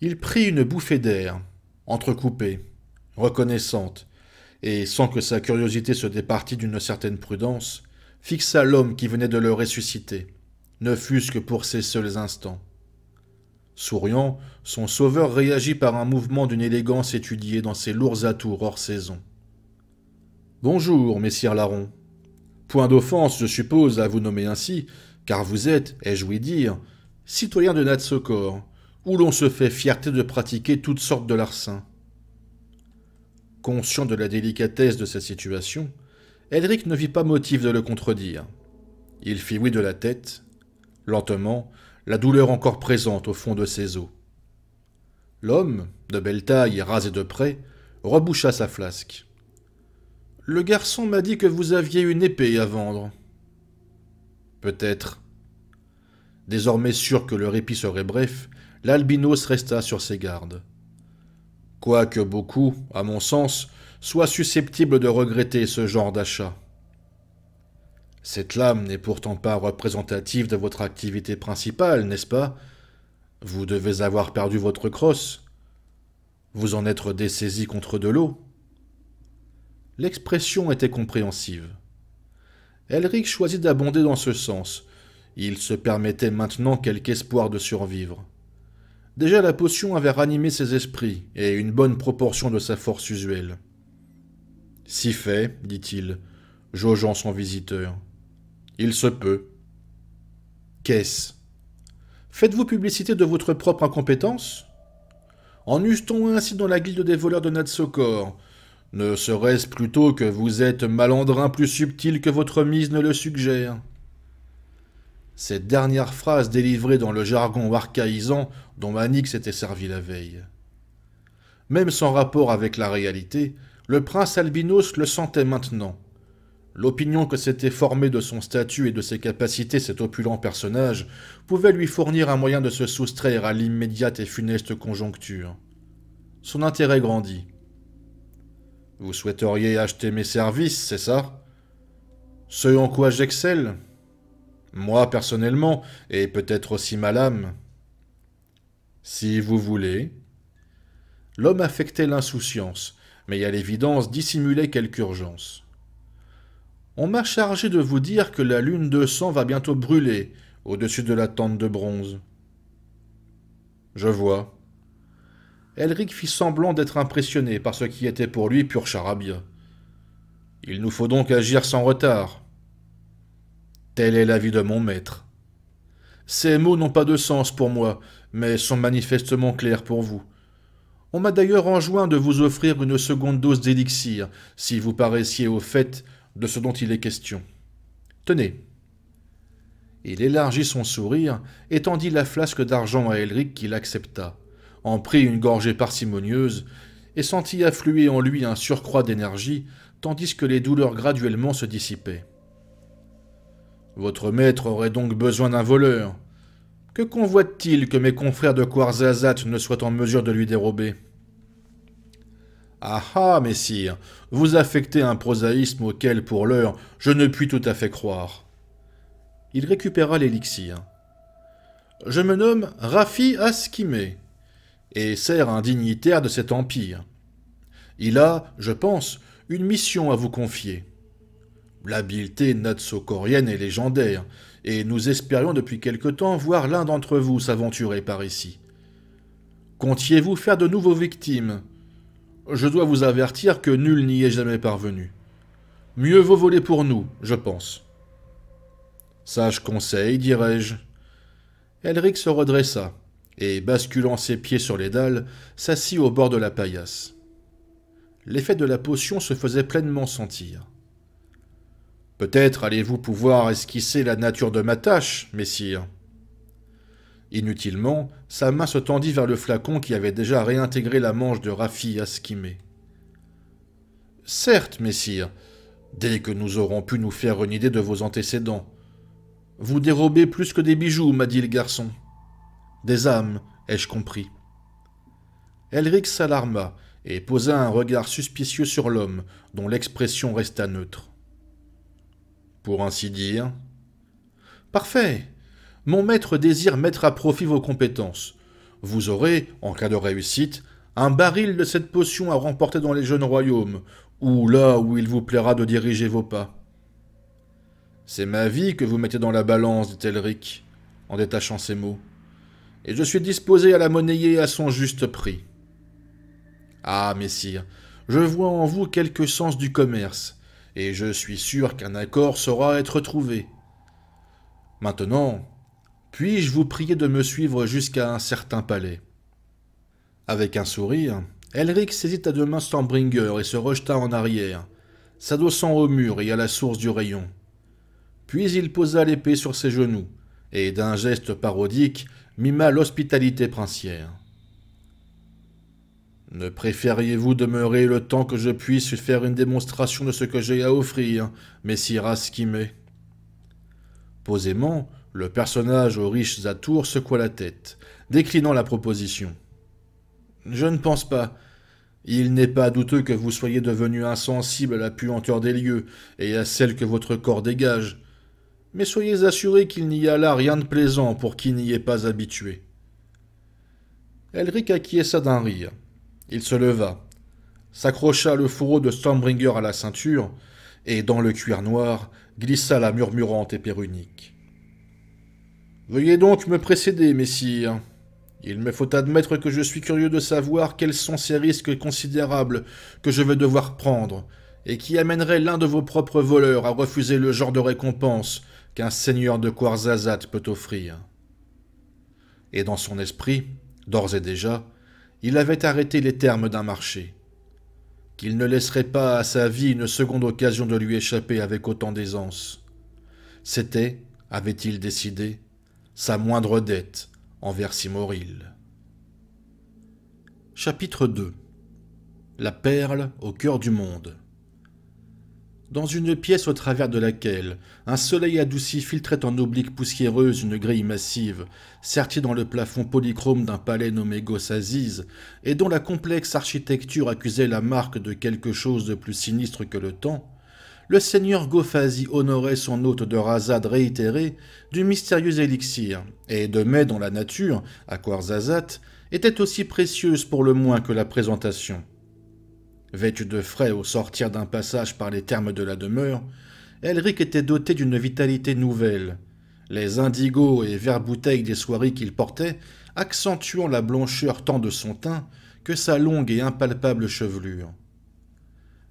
Il prit une bouffée d'air, entrecoupée, reconnaissante, et sans que sa curiosité se départît d'une certaine prudence, fixa l'homme qui venait de le ressusciter, ne fût-ce que pour ces seuls instants. Souriant, son sauveur réagit par un mouvement d'une élégance étudiée dans ses lourds atours hors saison. Bonjour, messire Larron. Point d'offense, je suppose, à vous nommer ainsi, car vous êtes, ai-je ouï dire, citoyen de Natsokor, où l'on se fait fierté de pratiquer toutes sortes de larcins. Conscient de la délicatesse de sa situation, Elric ne vit pas motif de le contredire. Il fit oui de la tête. Lentement, la douleur encore présente au fond de ses os. L'homme, de belle taille et rasé de près, reboucha sa flasque. Le garçon m'a dit que vous aviez une épée à vendre. Peut-être. Désormais sûr que le répit serait bref, l'albinos resta sur ses gardes. Quoique beaucoup, à mon sens, soient susceptibles de regretter ce genre d'achat. Cette lame n'est pourtant pas représentative de votre activité principale, n'est-ce pas Vous devez avoir perdu votre crosse. Vous en être dessaisi contre de l'eau. L'expression était compréhensive. Elric choisit d'abonder dans ce sens. Il se permettait maintenant quelque espoir de survivre. Déjà la potion avait ranimé ses esprits, et une bonne proportion de sa force usuelle. Si fait, dit-il, jaugeant son visiteur. Il se peut. Qu'est-ce Faites-vous publicité de votre propre incompétence En eût on ainsi dans la guilde des voleurs de Natsokor Ne serait-ce plutôt que vous êtes malandrin plus subtil que votre mise ne le suggère Cette dernière phrase délivrée dans le jargon archaïsant dont Manix s'était servi la veille. Même sans rapport avec la réalité, le prince Albinos le sentait maintenant, L'opinion que s'était formée de son statut et de ses capacités cet opulent personnage pouvait lui fournir un moyen de se soustraire à l'immédiate et funeste conjoncture. Son intérêt grandit. Vous souhaiteriez acheter mes services, c'est ça Ce en quoi j'excelle Moi, personnellement, et peut-être aussi ma lame. Si vous voulez. L'homme affectait l'insouciance, mais à l'évidence dissimulait quelque urgence. On m'a chargé de vous dire que la lune de sang va bientôt brûler au-dessus de la tente de bronze. Je vois. Elric fit semblant d'être impressionné par ce qui était pour lui pur charabia. Il nous faut donc agir sans retard. Tel est l'avis de mon maître. Ces mots n'ont pas de sens pour moi, mais sont manifestement clairs pour vous. On m'a d'ailleurs enjoint de vous offrir une seconde dose d'élixir, si vous paraissiez au fait de ce dont il est question. Tenez. Il élargit son sourire et tendit la flasque d'argent à Elric qui l'accepta, en prit une gorgée parcimonieuse et sentit affluer en lui un surcroît d'énergie, tandis que les douleurs graduellement se dissipaient. Votre maître aurait donc besoin d'un voleur. Que convoite-t-il que mes confrères de Quarzazat ne soient en mesure de lui dérober ah ah, messire, vous affectez un prosaïsme auquel, pour l'heure, je ne puis tout à fait croire. Il récupéra l'élixir. Je me nomme Rafi Askimé, et sers un dignitaire de cet empire. Il a, je pense, une mission à vous confier. L'habileté natso est légendaire, et nous espérions depuis quelque temps voir l'un d'entre vous s'aventurer par ici. Comptiez-vous faire de nouveaux victimes je dois vous avertir que nul n'y est jamais parvenu. Mieux vaut voler pour nous, je pense. Sage conseil, dirais-je. Elric se redressa, et, basculant ses pieds sur les dalles, s'assit au bord de la paillasse. L'effet de la potion se faisait pleinement sentir. Peut-être allez-vous pouvoir esquisser la nature de ma tâche, messire. Inutilement, sa main se tendit vers le flacon qui avait déjà réintégré la manche de Raffi à Certes, messire, dès que nous aurons pu nous faire une idée de vos antécédents. Vous dérobez plus que des bijoux, m'a dit le garçon. Des âmes, ai-je compris. Elric s'alarma et posa un regard suspicieux sur l'homme, dont l'expression resta neutre. Pour ainsi dire. Parfait, mon maître désire mettre à profit vos compétences. Vous aurez, en cas de réussite, un baril de cette potion à remporter dans les jeunes royaumes, ou là où il vous plaira de diriger vos pas. C'est ma vie que vous mettez dans la balance, dit Elric, en détachant ces mots, et je suis disposé à la monnayer à son juste prix. Ah, messire, je vois en vous quelque sens du commerce, et je suis sûr qu'un accord saura être trouvé. Maintenant, puis-je vous prier de me suivre jusqu'à un certain palais Avec un sourire, Elric saisit à deux mains Stambringer et se rejeta en arrière, s'adossant au mur et à la source du rayon. Puis il posa l'épée sur ses genoux, et d'un geste parodique, mima l'hospitalité princière. Ne préfériez-vous demeurer le temps que je puisse faire une démonstration de ce que j'ai à offrir, messire Askimé Posément, le personnage aux riches atours secoua la tête, déclinant la proposition. Je ne pense pas. Il n'est pas douteux que vous soyez devenu insensible à la puanteur des lieux et à celle que votre corps dégage. Mais soyez assurés qu'il n'y a là rien de plaisant pour qui n'y est pas habitué. Elric acquiesça d'un rire. Il se leva, s'accrocha le fourreau de Stormbringer à la ceinture, et dans le cuir noir glissa la murmurante et runique. Veuillez donc me précéder, messire. Il me faut admettre que je suis curieux de savoir quels sont ces risques considérables que je vais devoir prendre, et qui amèneraient l'un de vos propres voleurs à refuser le genre de récompense qu'un seigneur de Kwarzazat peut offrir. Et dans son esprit, d'ores et déjà, il avait arrêté les termes d'un marché. Qu'il ne laisserait pas à sa vie une seconde occasion de lui échapper avec autant d'aisance. C'était, avait-il décidé, sa moindre dette envers Simoril. Chapitre 2 La perle au cœur du monde Dans une pièce au travers de laquelle un soleil adouci filtrait en oblique poussiéreuse une grille massive, sertie dans le plafond polychrome d'un palais nommé Gossaziz, et dont la complexe architecture accusait la marque de quelque chose de plus sinistre que le temps, le seigneur Gofazi honorait son hôte de rasade réitéré du mystérieux élixir, et de mets dont la nature, à Quarzazat, était aussi précieuse pour le moins que la présentation. Vêtu de frais au sortir d'un passage par les termes de la demeure, Elric était doté d'une vitalité nouvelle, les indigos et verres bouteilles des soirées qu'il portait accentuant la blancheur tant de son teint que sa longue et impalpable chevelure.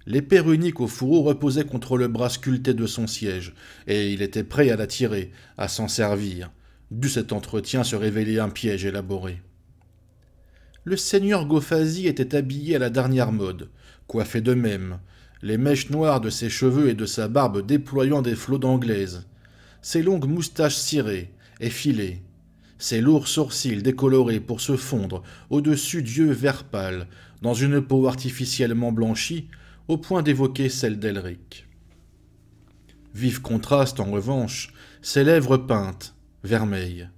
L'épée runique au fourreau reposait contre le bras sculpté de son siège, et il était prêt à la tirer, à s'en servir. Dû cet entretien se révéler un piège élaboré. Le seigneur Gophasi était habillé à la dernière mode, coiffé de même, les mèches noires de ses cheveux et de sa barbe déployant des flots d'anglaise, ses longues moustaches cirées, effilées, ses lourds sourcils décolorés pour se fondre au-dessus d'yeux vert pâle, dans une peau artificiellement blanchie, au point d'évoquer celle d'Elric. Vif contraste, en revanche, ses lèvres peintes, vermeilles,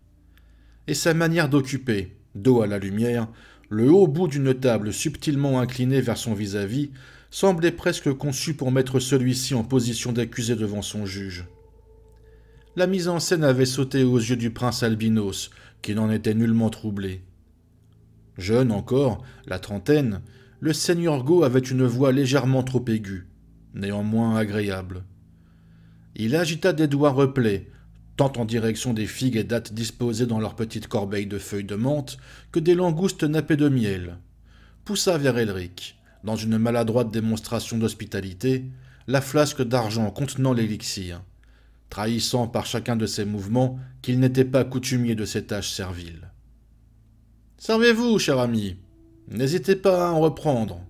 et sa manière d'occuper, dos à la lumière, le haut bout d'une table subtilement inclinée vers son vis-à-vis, -vis, semblait presque conçu pour mettre celui-ci en position d'accusé devant son juge. La mise en scène avait sauté aux yeux du prince Albinos, qui n'en était nullement troublé. Jeune encore, la trentaine, le seigneur Go avait une voix légèrement trop aiguë, néanmoins agréable. Il agita des doigts replets, tant en direction des figues et dattes disposées dans leurs petites corbeilles de feuilles de menthe que des langoustes nappées de miel, poussa vers Elric, dans une maladroite démonstration d'hospitalité, la flasque d'argent contenant l'élixir, trahissant par chacun de ses mouvements qu'il n'était pas coutumier de ses tâches serviles. Servez-vous, cher ami, N'hésitez pas à en reprendre.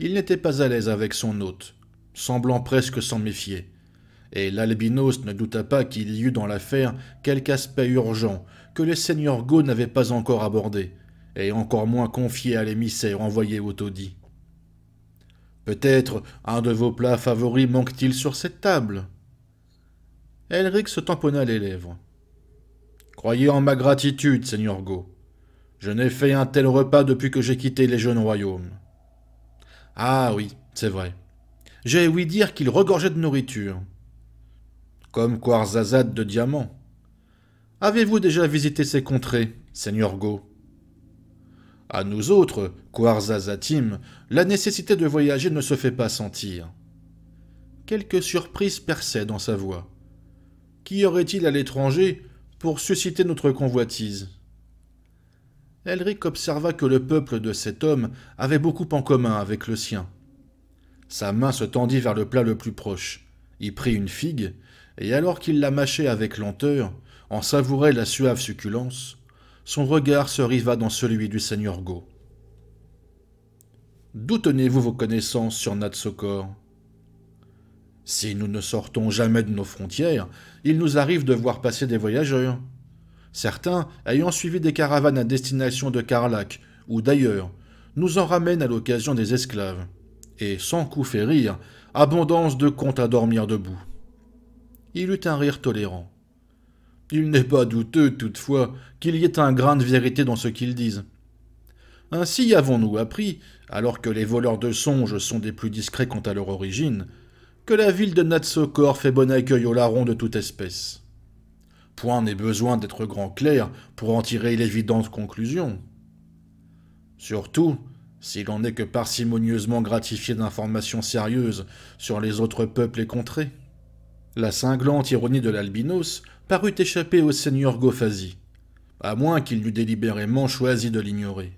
Il n'était pas à l'aise avec son hôte, semblant presque s'en méfier, et l'albinos ne douta pas qu'il y eût dans l'affaire quelque aspect urgent que le seigneur Go n'avait pas encore abordé, et encore moins confié à l'émissaire envoyé au taudis. Peut-être un de vos plats favoris manque-t-il sur cette table Elric se tamponna les lèvres. Croyez en ma gratitude, seigneur Go. Je n'ai fait un tel repas depuis que j'ai quitté les jeunes royaumes. Ah oui, c'est vrai. J'ai ouï dire qu'il regorgeait de nourriture. Comme Quarzazade de diamants. Avez-vous déjà visité ces contrées, Seigneur Go À nous autres, Quarzazatim, la nécessité de voyager ne se fait pas sentir. Quelques surprise perçait dans sa voix. Qui aurait-il à l'étranger pour susciter notre convoitise Elric observa que le peuple de cet homme avait beaucoup en commun avec le sien. Sa main se tendit vers le plat le plus proche, y prit une figue, et alors qu'il la mâchait avec lenteur, en savourait la suave succulence, son regard se riva dans celui du seigneur Go. D'où tenez-vous vos connaissances sur Natsokor Si nous ne sortons jamais de nos frontières, il nous arrive de voir passer des voyageurs. Certains, ayant suivi des caravanes à destination de Carlac ou d'ailleurs, nous en ramènent à l'occasion des esclaves. Et sans coup rire, abondance de comptes à dormir debout. Il eut un rire tolérant. Il n'est pas douteux, toutefois, qu'il y ait un grain de vérité dans ce qu'ils disent. Ainsi avons-nous appris, alors que les voleurs de songes sont des plus discrets quant à leur origine, que la ville de Natsokor fait bon accueil aux larrons de toute espèce. Point n'est besoin d'être grand clair pour en tirer l'évidente conclusion. Surtout, si l'on est que parcimonieusement gratifié d'informations sérieuses sur les autres peuples et contrées. La cinglante ironie de l'albinos parut échapper au seigneur Gophasi, à moins qu'il n'eût délibérément choisi de l'ignorer.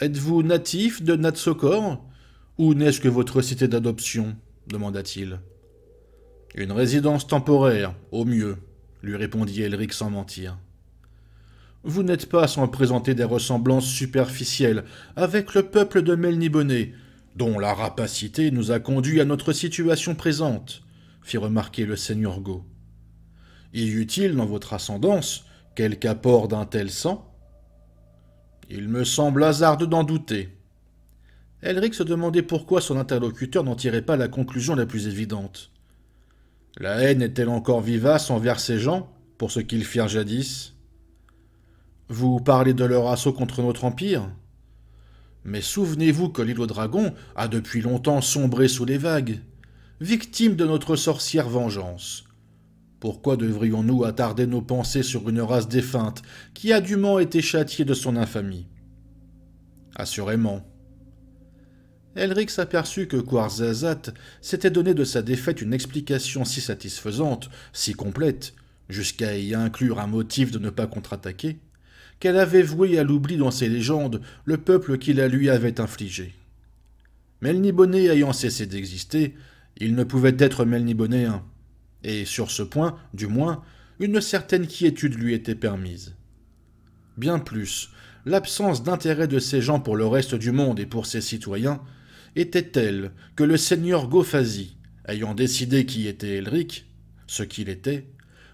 Êtes-vous natif de Natsokor Ou n'est-ce que votre cité d'adoption demanda-t-il. Une résidence temporaire, au mieux, lui répondit Elric sans mentir. Vous n'êtes pas sans présenter des ressemblances superficielles avec le peuple de Melniboné, dont la rapacité nous a conduits à notre situation présente, fit remarquer le seigneur Go. Y eut-il dans votre ascendance quelque apport d'un tel sang Il me semble hasarde d'en douter. Elric se demandait pourquoi son interlocuteur n'en tirait pas la conclusion la plus évidente. La haine est-elle encore vivace envers ces gens, pour ce qu'ils firent jadis Vous parlez de leur assaut contre notre empire Mais souvenez-vous que l'île aux dragons a depuis longtemps sombré sous les vagues, victime de notre sorcière vengeance. Pourquoi devrions-nous attarder nos pensées sur une race défunte qui a dûment été châtiée de son infamie Assurément, Elric s'aperçut que Quarzazat s'était donné de sa défaite une explication si satisfaisante, si complète, jusqu'à y inclure un motif de ne pas contre-attaquer, qu'elle avait voué à l'oubli dans ses légendes le peuple qui la lui avait infligée. Melniboné ayant cessé d'exister, il ne pouvait être Melnibonéen, et sur ce point, du moins, une certaine quiétude lui était permise. Bien plus, l'absence d'intérêt de ces gens pour le reste du monde et pour ses citoyens était telle que le seigneur Gophasi, ayant décidé qui était Elric, ce qu'il était,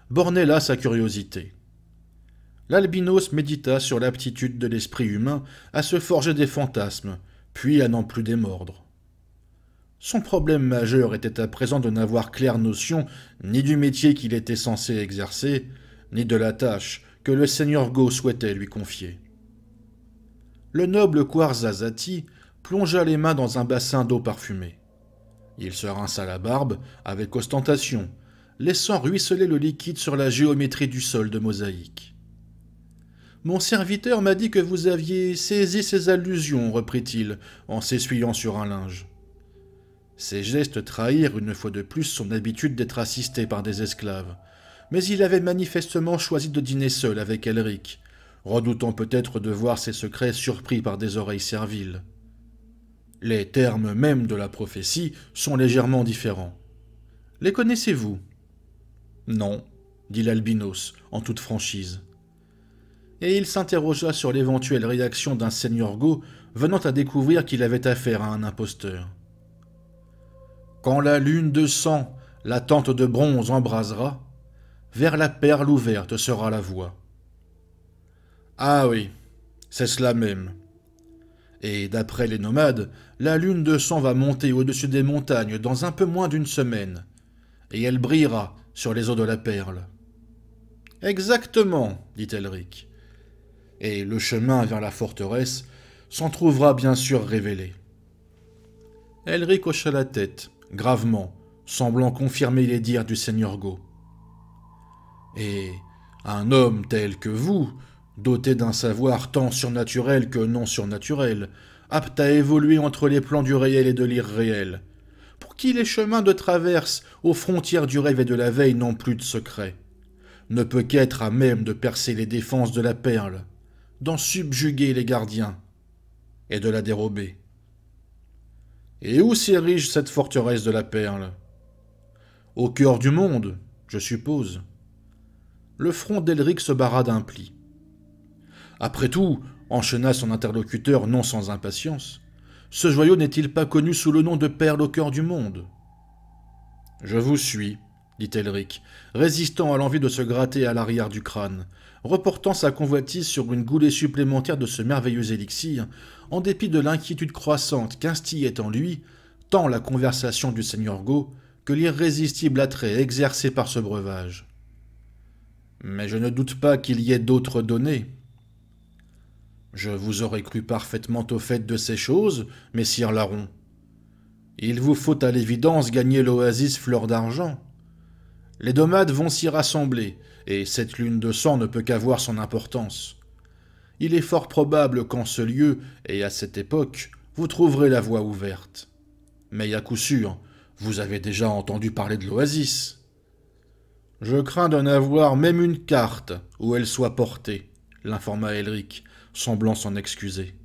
bornait là sa curiosité. L'albinos médita sur l'aptitude de l'esprit humain à se forger des fantasmes, puis à n'en plus démordre. Son problème majeur était à présent de n'avoir claire notion ni du métier qu'il était censé exercer, ni de la tâche que le seigneur Go souhaitait lui confier. Le noble Quarzazati plongea les mains dans un bassin d'eau parfumée. Il se rinça la barbe avec ostentation, laissant ruisseler le liquide sur la géométrie du sol de mosaïque. Mon serviteur m'a dit que vous aviez saisi ses allusions, reprit-il, en s'essuyant sur un linge. Ses gestes trahirent une fois de plus son habitude d'être assisté par des esclaves, mais il avait manifestement choisi de dîner seul avec Elric, redoutant peut-être de voir ses secrets surpris par des oreilles serviles. Les termes mêmes de la prophétie sont légèrement différents. Les connaissez-vous Non, dit l'albinos, en toute franchise. Et il s'interrogea sur l'éventuelle réaction d'un seigneur Go venant à découvrir qu'il avait affaire à un imposteur. Quand la lune de sang, la tente de bronze embrasera, vers la perle ouverte sera la voie. Ah oui, c'est cela même, et d'après les nomades, la lune de sang va monter au-dessus des montagnes dans un peu moins d'une semaine, et elle brillera sur les eaux de la perle. Exactement, dit Elric. Et le chemin vers la forteresse s'en trouvera bien sûr révélé. Elric hocha la tête, gravement, semblant confirmer les dires du seigneur Go. Et un homme tel que vous doté d'un savoir tant surnaturel que non surnaturel, apte à évoluer entre les plans du réel et de l'irréel, pour qui les chemins de traverse aux frontières du rêve et de la veille n'ont plus de secret, ne peut qu'être à même de percer les défenses de la perle, d'en subjuguer les gardiens et de la dérober. Et où s'érige cette forteresse de la perle Au cœur du monde, je suppose. Le front d'Elric se barra d'un pli. Après tout, enchaîna son interlocuteur non sans impatience, ce joyau n'est-il pas connu sous le nom de perle au cœur du monde Je vous suis, dit Elric, résistant à l'envie de se gratter à l'arrière du crâne, reportant sa convoitise sur une goulée supplémentaire de ce merveilleux élixir, en dépit de l'inquiétude croissante qu'instillait en lui tant la conversation du seigneur Go que l'irrésistible attrait exercé par ce breuvage. Mais je ne doute pas qu'il y ait d'autres données, je vous aurais cru parfaitement au fait de ces choses, messire Larron. Il vous faut à l'évidence gagner l'oasis Fleur d'Argent. Les domades vont s'y rassembler, et cette lune de sang ne peut qu'avoir son importance. Il est fort probable qu'en ce lieu, et à cette époque, vous trouverez la voie ouverte. Mais à coup sûr, vous avez déjà entendu parler de l'oasis. Je crains d'en avoir même une carte où elle soit portée, l'informa Elric, semblant s'en excuser.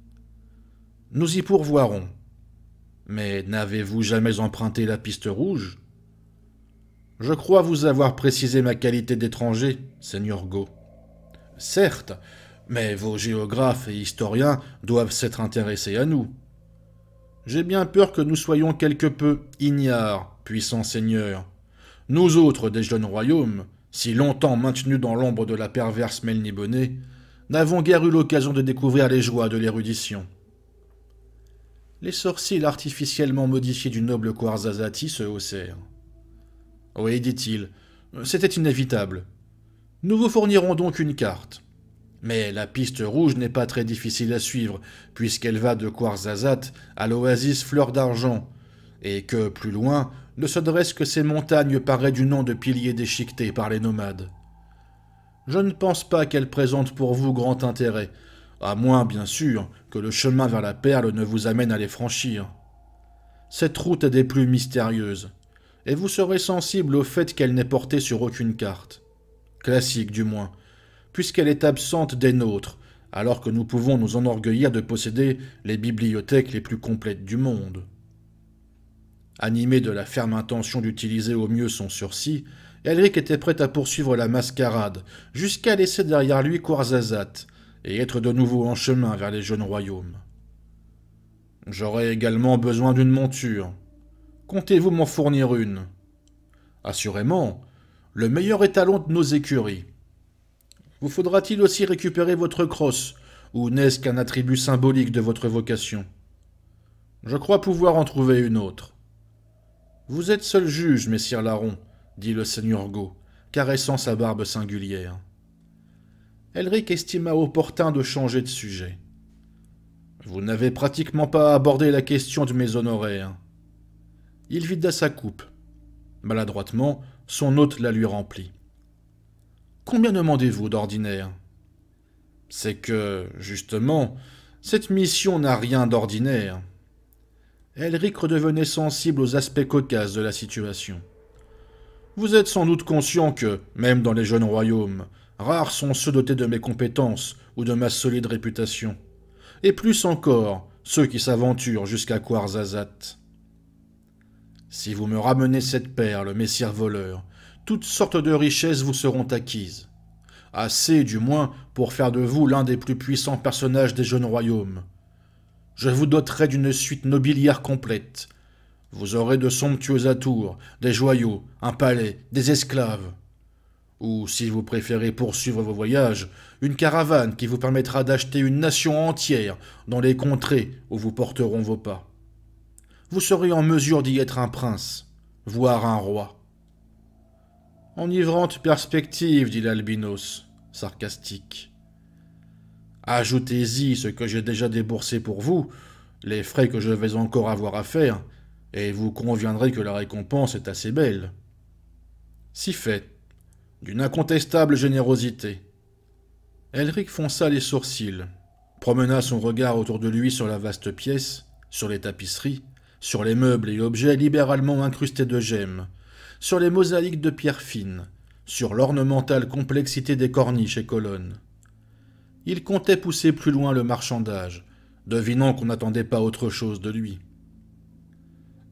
Nous y pourvoirons. Mais n'avez-vous jamais emprunté la piste rouge Je crois vous avoir précisé ma qualité d'étranger, Seigneur Go. Certes, mais vos géographes et historiens doivent s'être intéressés à nous. J'ai bien peur que nous soyons quelque peu ignares, puissant Seigneur. Nous autres des jeunes royaumes, si longtemps maintenus dans l'ombre de la perverse Melnibonée, n'avons guère eu l'occasion de découvrir les joies de l'érudition. Les sourcils artificiellement modifiés du noble Kwarzazati se haussèrent. Oui, dit-il, c'était inévitable. Nous vous fournirons donc une carte. Mais la piste rouge n'est pas très difficile à suivre, puisqu'elle va de Kwarzazat à l'oasis Fleur d'Argent, et que, plus loin, ne se dressent que ces montagnes parées du nom de piliers déchiquetés par les nomades. Je ne pense pas qu'elle présente pour vous grand intérêt, à moins bien sûr que le chemin vers la perle ne vous amène à les franchir. Cette route est des plus mystérieuses, et vous serez sensible au fait qu'elle n'est portée sur aucune carte, classique du moins, puisqu'elle est absente des nôtres, alors que nous pouvons nous enorgueillir de posséder les bibliothèques les plus complètes du monde. Animé de la ferme intention d'utiliser au mieux son sursis, Elric était prêt à poursuivre la mascarade, jusqu'à laisser derrière lui Quarzazat et être de nouveau en chemin vers les jeunes royaumes. J'aurai également besoin d'une monture. Comptez-vous m'en fournir une Assurément, le meilleur étalon de nos écuries. Vous faudra-t-il aussi récupérer votre crosse, ou n'est-ce qu'un attribut symbolique de votre vocation Je crois pouvoir en trouver une autre. Vous êtes seul juge, messire Laron dit le seigneur Go, caressant sa barbe singulière. Elric estima opportun de changer de sujet. Vous n'avez pratiquement pas abordé la question de mes honoraires. Il vida sa coupe. Maladroitement, son hôte la lui remplit. Combien demandez-vous d'ordinaire C'est que, justement, cette mission n'a rien d'ordinaire. Elric redevenait sensible aux aspects cocasses de la situation. Vous êtes sans doute conscient que, même dans les jeunes royaumes, rares sont ceux dotés de mes compétences ou de ma solide réputation. Et plus encore, ceux qui s'aventurent jusqu'à Kwarzazat. Si vous me ramenez cette perle, messire voleur, toutes sortes de richesses vous seront acquises. Assez, du moins, pour faire de vous l'un des plus puissants personnages des jeunes royaumes. Je vous doterai d'une suite nobiliaire complète, vous aurez de somptueux atours, des joyaux, un palais, des esclaves. Ou, si vous préférez poursuivre vos voyages, une caravane qui vous permettra d'acheter une nation entière dans les contrées où vous porteront vos pas. Vous serez en mesure d'y être un prince, voire un roi. Enivrante perspective, dit l'albinos, sarcastique. Ajoutez-y ce que j'ai déjà déboursé pour vous, les frais que je vais encore avoir à faire, et vous conviendrez que la récompense est assez belle. Si fait, d'une incontestable générosité. Elric fonça les sourcils, promena son regard autour de lui sur la vaste pièce, sur les tapisseries, sur les meubles et objets libéralement incrustés de gemmes, sur les mosaïques de pierres fines, sur l'ornementale complexité des corniches et colonnes. Il comptait pousser plus loin le marchandage, devinant qu'on n'attendait pas autre chose de lui.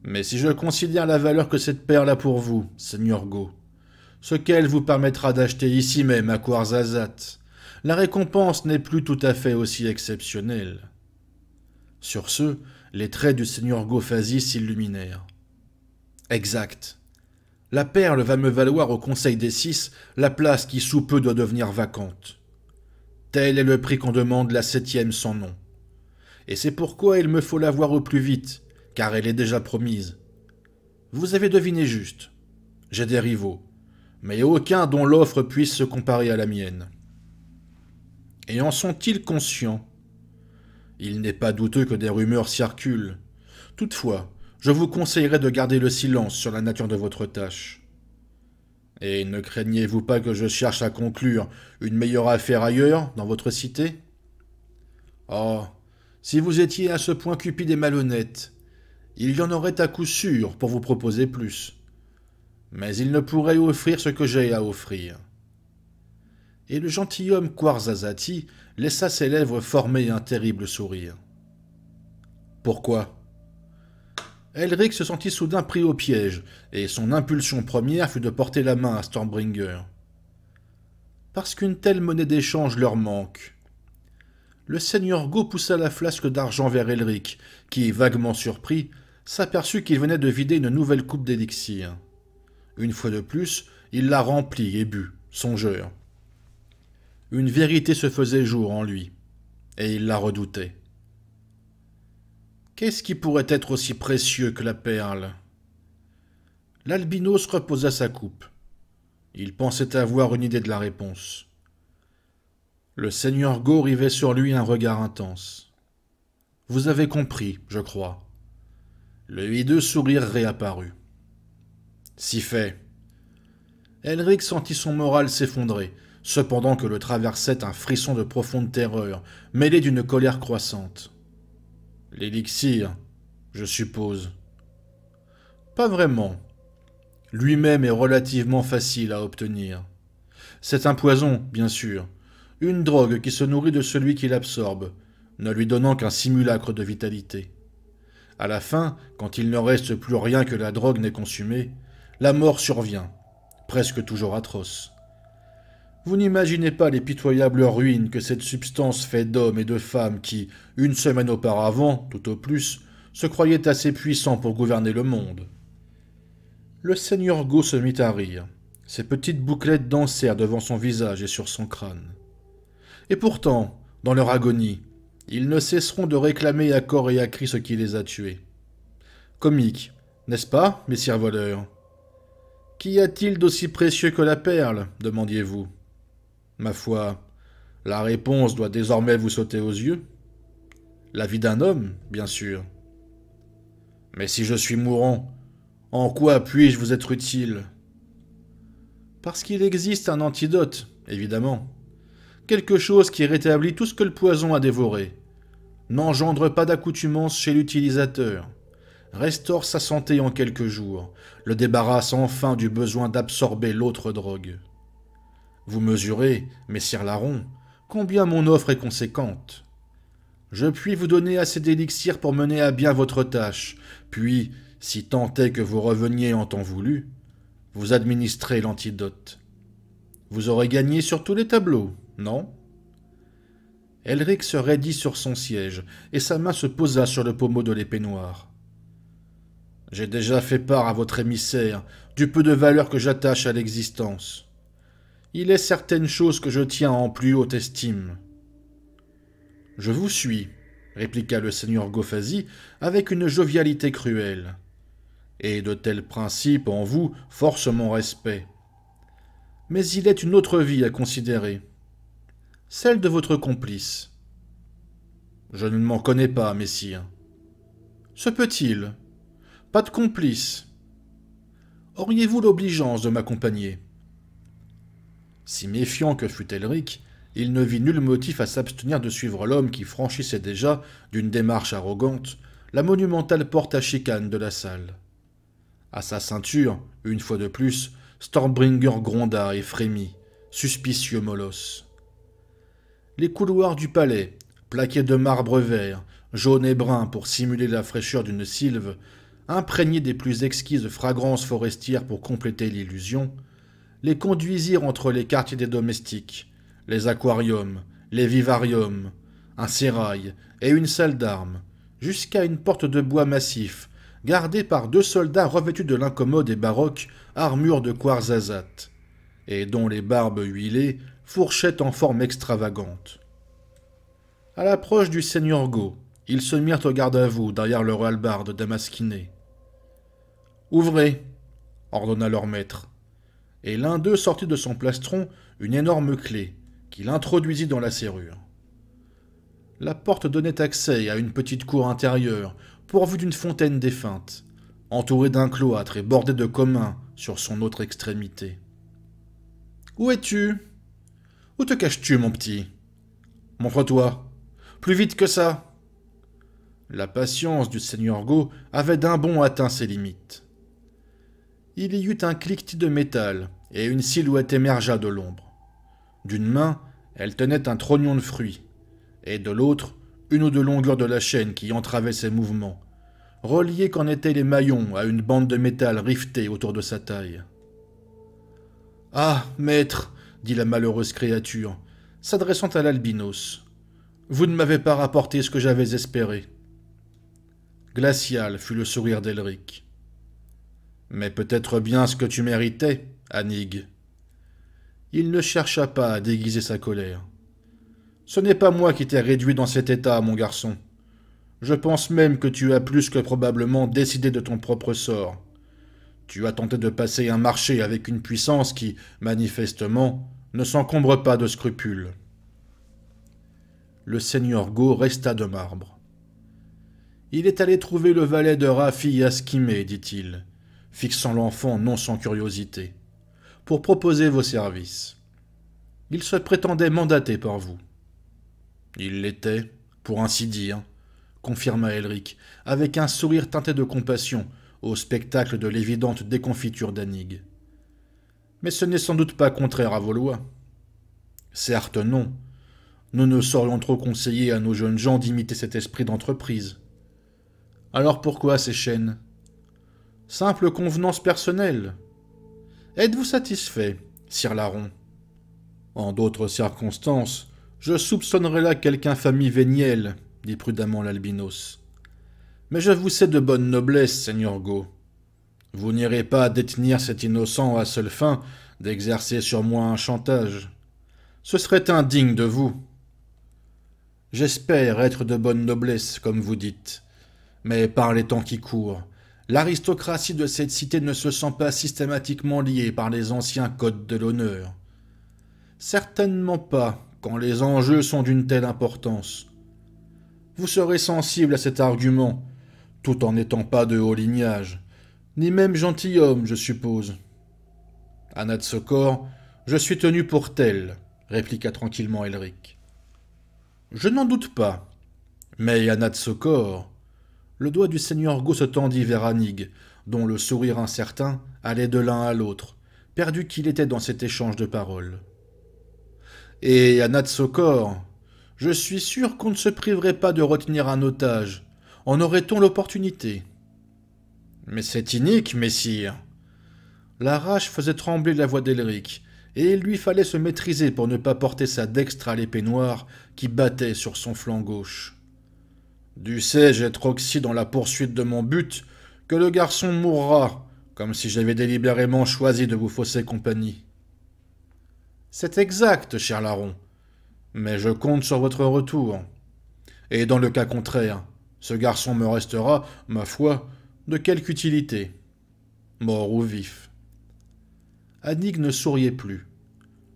Mais si je considère la valeur que cette perle a pour vous, Seigneur Go, ce qu'elle vous permettra d'acheter ici même à Quarzazat, la récompense n'est plus tout à fait aussi exceptionnelle. Sur ce, les traits du Seigneur Gophasi s'illuminèrent. Exact. La perle va me valoir au Conseil des Six la place qui sous peu doit devenir vacante. Tel est le prix qu'on demande la septième sans nom. Et c'est pourquoi il me faut l'avoir au plus vite, car elle est déjà promise. Vous avez deviné juste. J'ai des rivaux, mais aucun dont l'offre puisse se comparer à la mienne. Et en sont-ils conscients Il n'est pas douteux que des rumeurs circulent. Toutefois, je vous conseillerais de garder le silence sur la nature de votre tâche. Et ne craignez-vous pas que je cherche à conclure une meilleure affaire ailleurs, dans votre cité Oh, si vous étiez à ce point cupide et malhonnête, il y en aurait à coup sûr pour vous proposer plus. Mais il ne pourrait offrir ce que j'ai à offrir. Et le gentilhomme Quarzazati laissa ses lèvres former un terrible sourire. Pourquoi Elric se sentit soudain pris au piège, et son impulsion première fut de porter la main à Stormbringer. Parce qu'une telle monnaie d'échange leur manque. Le seigneur Go poussa la flasque d'argent vers Elric, qui, vaguement surpris, s'aperçut qu'il venait de vider une nouvelle coupe d'élixir. Une fois de plus, il la remplit et but, songeur. Une vérité se faisait jour en lui, et il la redoutait. Qu'est-ce qui pourrait être aussi précieux que la perle L'albinos reposa sa coupe. Il pensait avoir une idée de la réponse. Le seigneur Go rivait sur lui un regard intense. Vous avez compris, je crois, le hideux sourire réapparut. Si fait. Elric sentit son moral s'effondrer, cependant que le traversait un frisson de profonde terreur, mêlé d'une colère croissante. L'élixir, je suppose. Pas vraiment. Lui-même est relativement facile à obtenir. C'est un poison, bien sûr, une drogue qui se nourrit de celui qui l'absorbe, ne lui donnant qu'un simulacre de vitalité. À la fin, quand il ne reste plus rien que la drogue n'est consumée, la mort survient, presque toujours atroce. Vous n'imaginez pas les pitoyables ruines que cette substance fait d'hommes et de femmes qui, une semaine auparavant, tout au plus, se croyaient assez puissants pour gouverner le monde. Le seigneur Go se mit à rire. Ses petites bouclettes dansèrent devant son visage et sur son crâne. Et pourtant, dans leur agonie, ils ne cesseront de réclamer à corps et à cri ce qui les a tués. Comique, n'est-ce pas, messire voleurs Qu'y a-t-il d'aussi précieux que la perle demandiez-vous. Ma foi, la réponse doit désormais vous sauter aux yeux. La vie d'un homme, bien sûr. Mais si je suis mourant, en quoi puis-je vous être utile Parce qu'il existe un antidote, évidemment. Quelque chose qui rétablit tout ce que le poison a dévoré n'engendre pas d'accoutumance chez l'utilisateur, restaure sa santé en quelques jours, le débarrasse enfin du besoin d'absorber l'autre drogue. Vous mesurez, messire Larron, combien mon offre est conséquente. Je puis vous donner assez d'élixir pour mener à bien votre tâche, puis, si tant est que vous reveniez en temps voulu, vous administrez l'antidote. Vous aurez gagné sur tous les tableaux, non Elric se raidit sur son siège, et sa main se posa sur le pommeau de l'épée noire. J'ai déjà fait part à votre émissaire du peu de valeur que j'attache à l'existence. Il est certaines choses que je tiens en plus haute estime. Je vous suis, répliqua le seigneur Gofazi avec une jovialité cruelle. Et de tels principes en vous forcent mon respect. Mais il est une autre vie à considérer celle de votre complice. Je ne m'en connais pas, messire. Se peut-il Pas de complice. Auriez-vous l'obligeance de m'accompagner Si méfiant que fut Elric, il ne vit nul motif à s'abstenir de suivre l'homme qui franchissait déjà, d'une démarche arrogante, la monumentale porte à chicane de la salle. À sa ceinture, une fois de plus, Stormbringer gronda et frémit, suspicieux molosse les couloirs du palais, plaqués de marbre vert, jaune et brun pour simuler la fraîcheur d'une sylve, imprégnés des plus exquises fragrances forestières pour compléter l'illusion, les conduisirent entre les quartiers des domestiques, les aquariums, les vivariums, un sérail et une salle d'armes, jusqu'à une porte de bois massif, gardée par deux soldats revêtus de l'incommode et baroque armure de azate, et dont les barbes huilées fourchette en forme extravagante. À l'approche du seigneur Go, ils se mirent au garde à vous derrière leur halbarde damasquinée. Ouvrez, ordonna leur maître, et l'un d'eux sortit de son plastron une énorme clé, qu'il introduisit dans la serrure. La porte donnait accès à une petite cour intérieure, pourvue d'une fontaine défunte, entourée d'un cloître et bordée de communs sur son autre extrémité. Où es-tu où te caches-tu, mon petit Montre-toi. Plus vite que ça. La patience du seigneur Go avait d'un bond atteint ses limites. Il y eut un cliquetis de métal, et une silhouette émergea de l'ombre. D'une main, elle tenait un trognon de fruits, et de l'autre, une ou deux longueurs de la chaîne qui entravait ses mouvements, reliée qu'en étaient les maillons à une bande de métal rivetée autour de sa taille. Ah, maître, dit la malheureuse créature, s'adressant à l'albinos. Vous ne m'avez pas rapporté ce que j'avais espéré. Glacial fut le sourire d'Elric. Mais peut-être bien ce que tu méritais, Anig. Il ne chercha pas à déguiser sa colère. Ce n'est pas moi qui t'ai réduit dans cet état, mon garçon. Je pense même que tu as plus que probablement décidé de ton propre sort. Tu as tenté de passer un marché avec une puissance qui, manifestement, ne s'encombre pas de scrupules. Le seigneur Go resta de marbre. Il est allé trouver le valet de Rafi Askimé, dit-il, fixant l'enfant non sans curiosité, pour proposer vos services. Il se prétendait mandaté par vous. Il l'était, pour ainsi dire, confirma Elric, avec un sourire teinté de compassion, au spectacle de l'évidente déconfiture d'Anig. Mais ce n'est sans doute pas contraire à vos lois. Certes non. Nous ne saurions trop conseiller à nos jeunes gens d'imiter cet esprit d'entreprise. Alors pourquoi ces chaînes Simple convenance personnelle. Êtes-vous satisfait, sire Laron En d'autres circonstances, je soupçonnerais là quelque infamie vénielle, dit prudemment l'albinos mais je vous sais de bonne noblesse, seigneur Go. Vous n'irez pas détenir cet innocent à seule fin d'exercer sur moi un chantage. Ce serait indigne de vous. J'espère être de bonne noblesse, comme vous dites, mais par les temps qui courent, l'aristocratie de cette cité ne se sent pas systématiquement liée par les anciens codes de l'honneur. Certainement pas, quand les enjeux sont d'une telle importance. Vous serez sensible à cet argument, tout en n'étant pas de haut lignage, ni même gentilhomme, je suppose. Anna je suis tenu pour tel, répliqua tranquillement Elric. Je n'en doute pas. Mais Anna Le doigt du seigneur Go se tendit vers Anig, dont le sourire incertain allait de l'un à l'autre, perdu qu'il était dans cet échange de paroles. Et Anna je suis sûr qu'on ne se priverait pas de retenir un otage, en aurait-on l'opportunité Mais c'est inique, messire La rage faisait trembler la voix d'Elric, et il lui fallait se maîtriser pour ne pas porter sa dextre à l'épée noire qui battait sur son flanc gauche. Dussé-je être oxy dans la poursuite de mon but que le garçon mourra, comme si j'avais délibérément choisi de vous fausser compagnie. C'est exact, cher larron, mais je compte sur votre retour. Et dans le cas contraire, ce garçon me restera, ma foi, de quelque utilité. Mort ou vif. Annick ne souriait plus.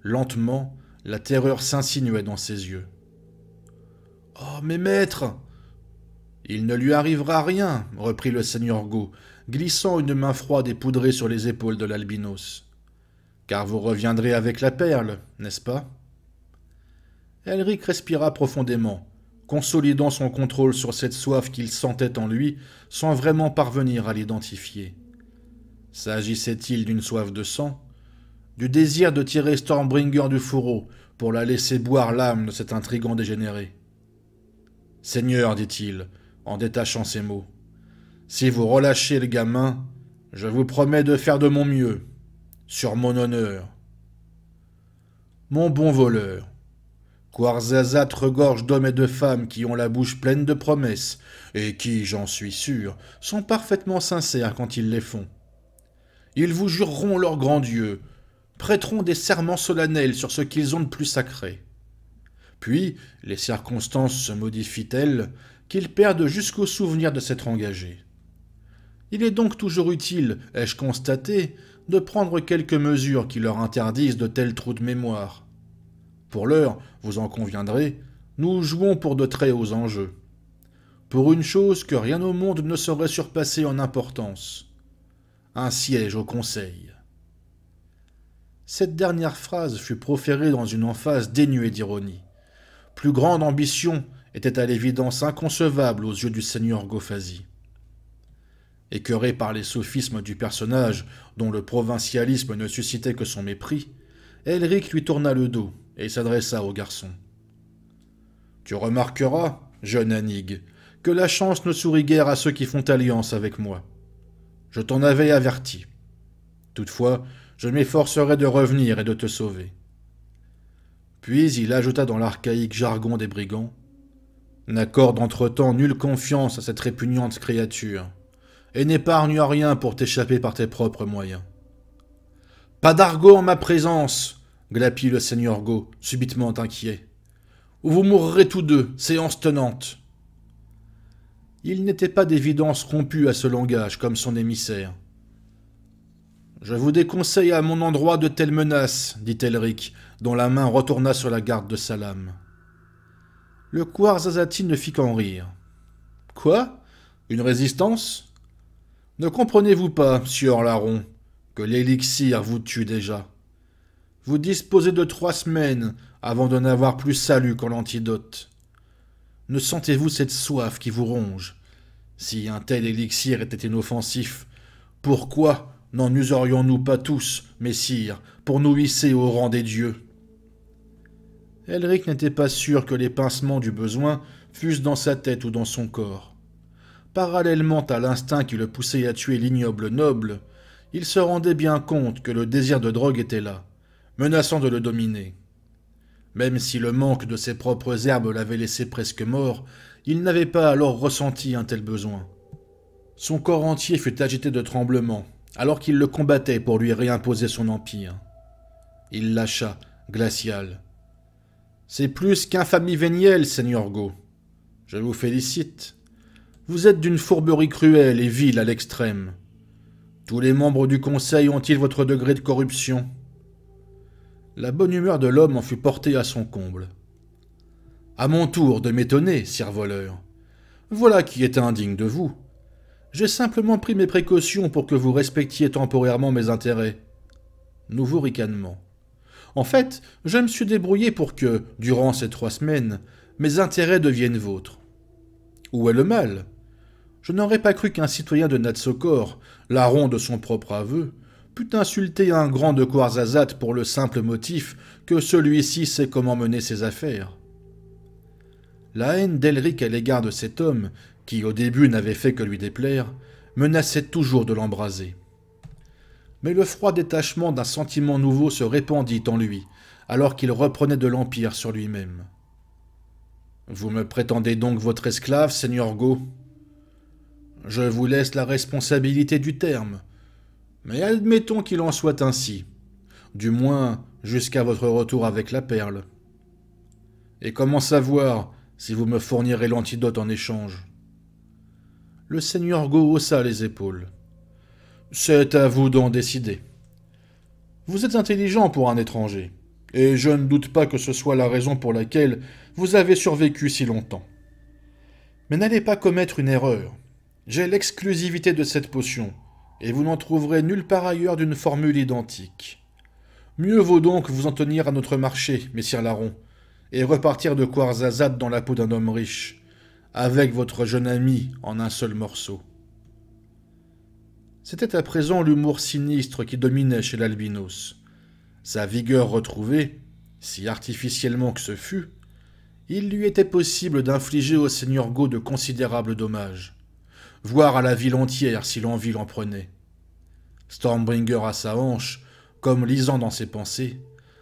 Lentement, la terreur s'insinuait dans ses yeux. Oh, mes maîtres Il ne lui arrivera rien, reprit le seigneur Go, glissant une main froide et poudrée sur les épaules de l'albinos. Car vous reviendrez avec la perle, n'est-ce pas Elric respira profondément, consolidant son contrôle sur cette soif qu'il sentait en lui sans vraiment parvenir à l'identifier. S'agissait-il d'une soif de sang Du désir de tirer Stormbringer du fourreau pour la laisser boire l'âme de cet intrigant dégénéré Seigneur, dit-il, en détachant ces mots, si vous relâchez le gamin, je vous promets de faire de mon mieux, sur mon honneur. Mon bon voleur, Quarzazat regorge d'hommes et de femmes qui ont la bouche pleine de promesses, et qui, j'en suis sûr, sont parfaitement sincères quand ils les font. Ils vous jureront leur grand Dieu, prêteront des serments solennels sur ce qu'ils ont de plus sacré. Puis, les circonstances se modifient elles qu'ils perdent jusqu'au souvenir de s'être engagés. Il est donc toujours utile, ai-je constaté, de prendre quelques mesures qui leur interdisent de tels trous de mémoire. Pour l'heure, vous en conviendrez, nous jouons pour de très hauts enjeux. Pour une chose que rien au monde ne saurait surpasser en importance. Un siège au Conseil. Cette dernière phrase fut proférée dans une emphase dénuée d'ironie. Plus grande ambition était à l'évidence inconcevable aux yeux du seigneur Gophasi. Écœuré par les sophismes du personnage, dont le provincialisme ne suscitait que son mépris, Elric lui tourna le dos et s'adressa au garçon. Tu remarqueras, jeune Anig, que la chance ne sourit guère à ceux qui font alliance avec moi. Je t'en avais averti. Toutefois, je m'efforcerai de revenir et de te sauver. Puis il ajouta dans l'archaïque jargon des brigands N'accorde entre-temps nulle confiance à cette répugnante créature, et n'épargne rien pour t'échapper par tes propres moyens. Pas d'argot en ma présence glapit le seigneur Go, subitement inquiet. Ou vous mourrez tous deux, séance tenante. Il n'était pas d'évidence rompu à ce langage comme son émissaire. Je vous déconseille à mon endroit de telles menaces, dit Elric, dont la main retourna sur la garde de sa lame. Le Kouarzazati ne fit qu'en rire. Quoi Une résistance Ne comprenez-vous pas, sieur Laron, que l'élixir vous tue déjà vous disposez de trois semaines avant de n'avoir plus salut qu'en l'antidote. Ne sentez-vous cette soif qui vous ronge Si un tel élixir était inoffensif, pourquoi n'en userions-nous pas tous, messire, pour nous hisser au rang des dieux Elric n'était pas sûr que les pincements du besoin fussent dans sa tête ou dans son corps. Parallèlement à l'instinct qui le poussait à tuer l'ignoble noble, il se rendait bien compte que le désir de drogue était là menaçant de le dominer. Même si le manque de ses propres herbes l'avait laissé presque mort, il n'avait pas alors ressenti un tel besoin. Son corps entier fut agité de tremblements, alors qu'il le combattait pour lui réimposer son empire. Il lâcha, glacial. C'est plus qu'infamie vénielle, Seigneur Go. Je vous félicite. Vous êtes d'une fourberie cruelle et vile à l'extrême. Tous les membres du Conseil ont-ils votre degré de corruption la bonne humeur de l'homme en fut portée à son comble. À mon tour de m'étonner, sire voleur. Voilà qui est indigne de vous. J'ai simplement pris mes précautions pour que vous respectiez temporairement mes intérêts. Nouveau ricanement. En fait, je me suis débrouillé pour que, durant ces trois semaines, mes intérêts deviennent vôtres. Où est le mal Je n'aurais pas cru qu'un citoyen de Natsokor, larron de son propre aveu, put insulter un grand de Kwarzazat pour le simple motif que celui-ci sait comment mener ses affaires. La haine d'Elric à l'égard de cet homme, qui au début n'avait fait que lui déplaire, menaçait toujours de l'embraser. Mais le froid détachement d'un sentiment nouveau se répandit en lui, alors qu'il reprenait de l'empire sur lui-même. Vous me prétendez donc votre esclave, Seigneur Go Je vous laisse la responsabilité du terme, mais admettons qu'il en soit ainsi, du moins jusqu'à votre retour avec la perle. Et comment savoir si vous me fournirez l'antidote en échange Le seigneur Go haussa les épaules. C'est à vous d'en décider. Vous êtes intelligent pour un étranger, et je ne doute pas que ce soit la raison pour laquelle vous avez survécu si longtemps. Mais n'allez pas commettre une erreur. J'ai l'exclusivité de cette potion, et vous n'en trouverez nulle part ailleurs d'une formule identique. Mieux vaut donc vous en tenir à notre marché, messire Larron, et repartir de Quarzazade dans la peau d'un homme riche, avec votre jeune ami en un seul morceau. C'était à présent l'humour sinistre qui dominait chez l'albinos. Sa vigueur retrouvée, si artificiellement que ce fût, il lui était possible d'infliger au seigneur Go de considérables dommages voire à la ville entière si l'envie l'en prenait. Stormbringer à sa hanche, comme lisant dans ses pensées,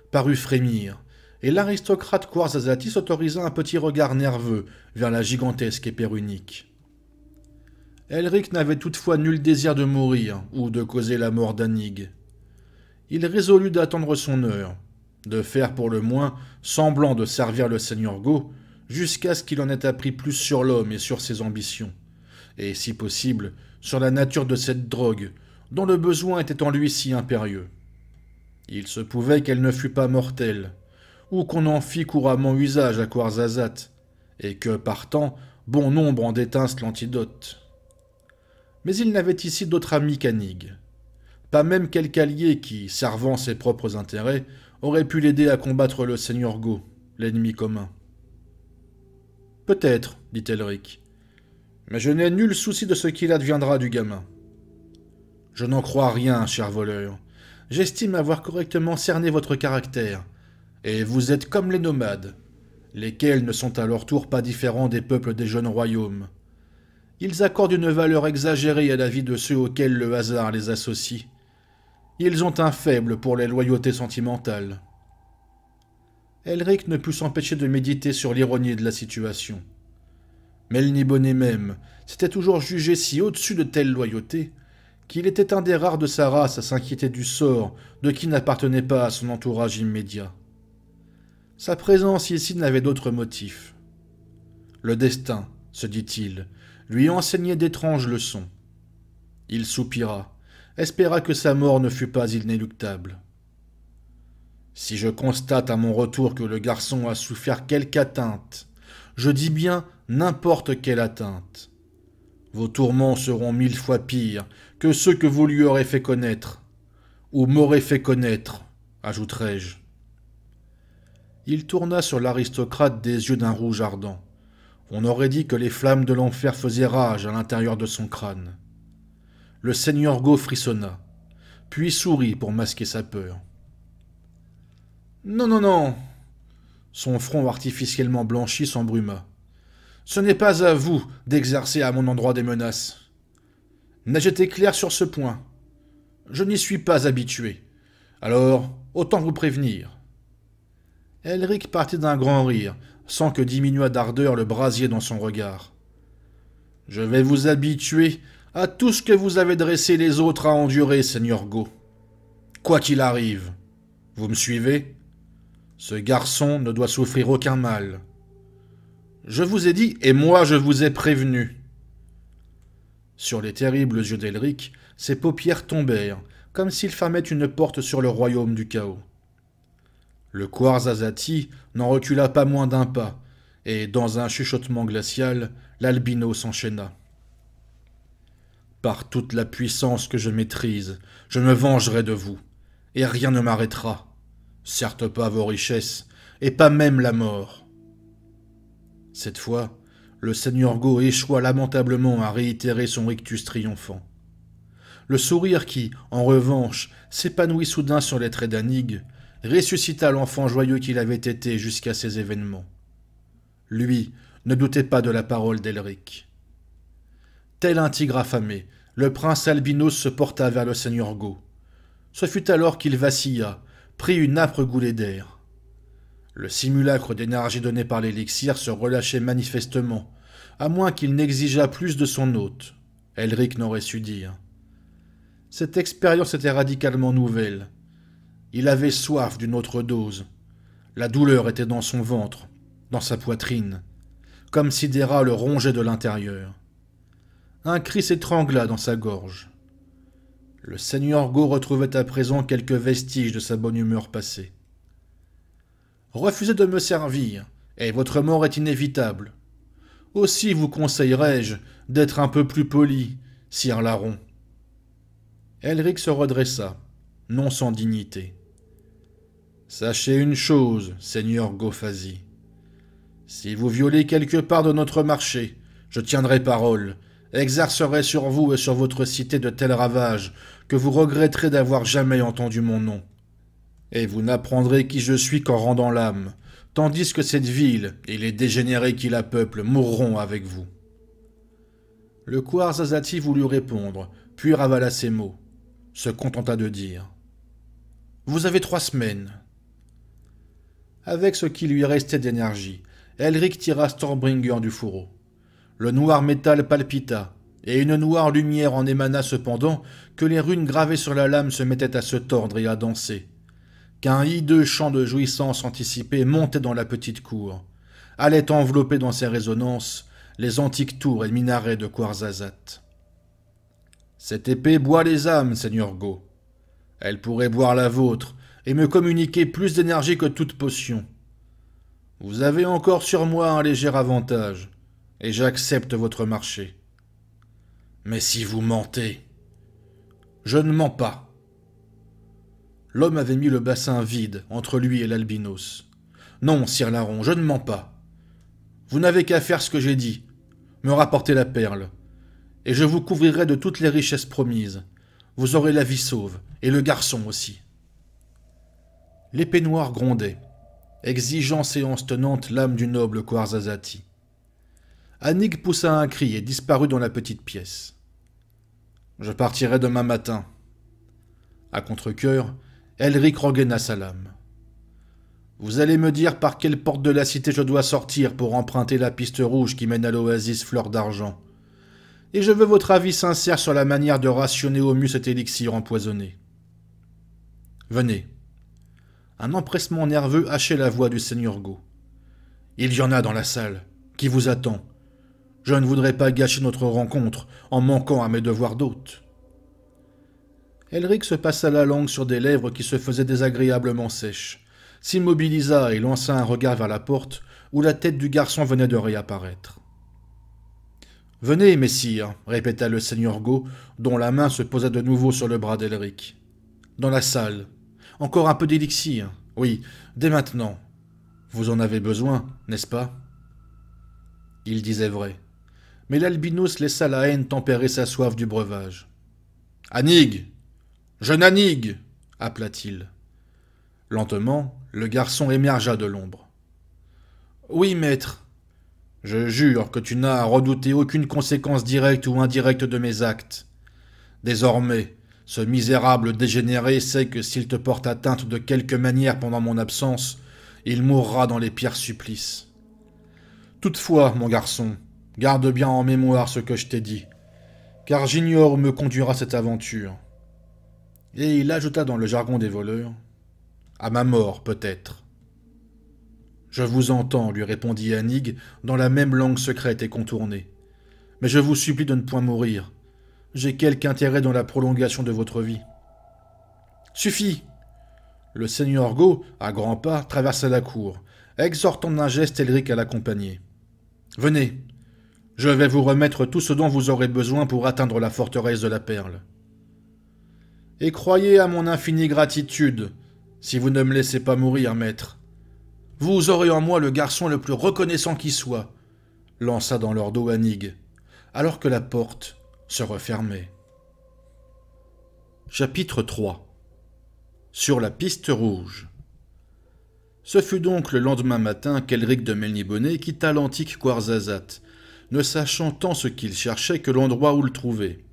parut frémir, et l'aristocrate Quarzazati s'autorisa un petit regard nerveux vers la gigantesque épérunique. Elric n'avait toutefois nul désir de mourir ou de causer la mort d'Anig. Il résolut d'attendre son heure, de faire pour le moins semblant de servir le seigneur Go, jusqu'à ce qu'il en ait appris plus sur l'homme et sur ses ambitions et si possible sur la nature de cette drogue, dont le besoin était en lui si impérieux. Il se pouvait qu'elle ne fût pas mortelle, ou qu'on en fît couramment usage à Quarzazat, et que, partant, bon nombre en détinssent l'antidote. Mais il n'avait ici d'autre ami qu'Anig. Pas même quelque allié qui, servant ses propres intérêts, aurait pu l'aider à combattre le seigneur Go, l'ennemi commun. Peut-être, dit Elric, mais je n'ai nul souci de ce qu'il adviendra du gamin. Je n'en crois rien, cher voleur. J'estime avoir correctement cerné votre caractère, et vous êtes comme les nomades, lesquels ne sont à leur tour pas différents des peuples des jeunes royaumes. Ils accordent une valeur exagérée à la vie de ceux auxquels le hasard les associe. Ils ont un faible pour les loyautés sentimentales. Elric ne put s'empêcher de méditer sur l'ironie de la situation. Mais même s'était toujours jugé si au-dessus de telle loyauté qu'il était un des rares de sa race à s'inquiéter du sort de qui n'appartenait pas à son entourage immédiat. Sa présence ici n'avait d'autre motif. Le destin, se dit-il, lui enseignait d'étranges leçons. Il soupira, espéra que sa mort ne fût pas inéluctable. Si je constate à mon retour que le garçon a souffert quelque atteinte, je dis bien n'importe quelle atteinte. Vos tourments seront mille fois pires que ceux que vous lui aurez fait connaître, ou m'aurez fait connaître, ajouterai-je. Il tourna sur l'aristocrate des yeux d'un rouge ardent. On aurait dit que les flammes de l'enfer faisaient rage à l'intérieur de son crâne. Le seigneur Go frissonna, puis sourit pour masquer sa peur. Non, non, non Son front artificiellement blanchi s'embruma. Ce n'est pas à vous d'exercer à mon endroit des menaces. N'ai-je clair sur ce point Je n'y suis pas habitué. Alors, autant vous prévenir. Elric partit d'un grand rire, sans que diminuât d'ardeur le brasier dans son regard. Je vais vous habituer à tout ce que vous avez dressé les autres à endurer, Seigneur Go. Quoi qu'il arrive, vous me suivez Ce garçon ne doit souffrir aucun mal. Je vous ai dit, et moi je vous ai prévenu. Sur les terribles yeux d'Elric, ses paupières tombèrent, comme s'il fermait une porte sur le royaume du chaos. Le Quarzazati n'en recula pas moins d'un pas, et dans un chuchotement glacial, l'albino s'enchaîna. Par toute la puissance que je maîtrise, je me vengerai de vous, et rien ne m'arrêtera. Certes pas vos richesses, et pas même la mort. Cette fois, le seigneur Go échoua lamentablement à réitérer son rictus triomphant. Le sourire qui, en revanche, s'épanouit soudain sur les traits d'Anig, ressuscita l'enfant joyeux qu'il avait été jusqu'à ces événements. Lui ne doutait pas de la parole d'Elric. Tel un tigre affamé, le prince albinos se porta vers le seigneur Go. Ce fut alors qu'il vacilla, prit une âpre goulée d'air. Le simulacre d'énergie donné par l'élixir se relâchait manifestement, à moins qu'il n'exigeât plus de son hôte. Elric n'aurait su dire. Cette expérience était radicalement nouvelle. Il avait soif d'une autre dose. La douleur était dans son ventre, dans sa poitrine, comme si des rats le rongeaient de l'intérieur. Un cri s'étrangla dans sa gorge. Le seigneur Go retrouvait à présent quelques vestiges de sa bonne humeur passée refusez de me servir, et votre mort est inévitable. Aussi vous conseillerais-je d'être un peu plus poli, sire larron. Elric se redressa, non sans dignité. Sachez une chose, seigneur Gophazi. Si vous violez quelque part de notre marché, je tiendrai parole, exercerai sur vous et sur votre cité de tels ravages que vous regretterez d'avoir jamais entendu mon nom. Et vous n'apprendrez qui je suis qu'en rendant l'âme, tandis que cette ville et les dégénérés qui la peuplent mourront avec vous. Le Zazati voulut répondre, puis ravala ses mots, se contenta de dire Vous avez trois semaines. Avec ce qui lui restait d'énergie, Elric tira Stormbringer du fourreau. Le noir métal palpita, et une noire lumière en émana cependant que les runes gravées sur la lame se mettaient à se tordre et à danser, qu'un hideux chant de jouissance anticipée montait dans la petite cour, allait envelopper dans ses résonances les antiques tours et minarets de Quarzazat. Cette épée boit les âmes, Seigneur Go. Elle pourrait boire la vôtre et me communiquer plus d'énergie que toute potion. Vous avez encore sur moi un léger avantage, et j'accepte votre marché. Mais si vous mentez. Je ne mens pas, L'homme avait mis le bassin vide entre lui et l'albinos. Non, sire Laron, je ne mens pas. Vous n'avez qu'à faire ce que j'ai dit, me rapporter la perle, et je vous couvrirai de toutes les richesses promises. Vous aurez la vie sauve, et le garçon aussi. L'épée noire grondait, exigeant séance tenante l'âme du noble Kwarzazati. Annick poussa un cri et disparut dans la petite pièce. Je partirai demain matin. À contre Elric à sa Vous allez me dire par quelle porte de la cité je dois sortir pour emprunter la piste rouge qui mène à l'oasis Fleur d'Argent. Et je veux votre avis sincère sur la manière de rationner au mieux cet élixir empoisonné. Venez. Un empressement nerveux hachait la voix du seigneur Go. Il y en a dans la salle, qui vous attend. Je ne voudrais pas gâcher notre rencontre en manquant à mes devoirs d'hôte. Elric se passa la langue sur des lèvres qui se faisaient désagréablement sèches, s'immobilisa et lança un regard vers la porte où la tête du garçon venait de réapparaître. Venez, messire, répéta le seigneur Go, dont la main se posa de nouveau sur le bras d'Elric. Dans la salle. Encore un peu d'élixir. Oui, dès maintenant. Vous en avez besoin, n'est-ce pas Il disait vrai. Mais l'albinos laissa la haine tempérer sa soif du breuvage. Anig je nanigue appela-t-il. Lentement, le garçon émergea de l'ombre. Oui, maître. Je jure que tu n'as à redouter aucune conséquence directe ou indirecte de mes actes. Désormais, ce misérable dégénéré sait que s'il te porte atteinte de quelque manière pendant mon absence, il mourra dans les pires supplices. Toutefois, mon garçon, garde bien en mémoire ce que je t'ai dit, car j'ignore où me conduira cette aventure. Et il ajouta dans le jargon des voleurs À ma mort, peut-être. Je vous entends, lui répondit Anig, dans la même langue secrète et contournée. Mais je vous supplie de ne point mourir. J'ai quelque intérêt dans la prolongation de votre vie. Suffit Le seigneur Go, à grands pas, traversa la cour, exhortant d'un geste Elric à l'accompagner. Venez, je vais vous remettre tout ce dont vous aurez besoin pour atteindre la forteresse de la Perle et croyez à mon infinie gratitude, si vous ne me laissez pas mourir, maître. Vous aurez en moi le garçon le plus reconnaissant qui soit, lança dans leur dos Anig, alors que la porte se refermait. Chapitre 3 Sur la piste rouge Ce fut donc le lendemain matin qu'Elric de Melnibonnet quitta l'antique Quarzazat, ne sachant tant ce qu'il cherchait que l'endroit où le trouver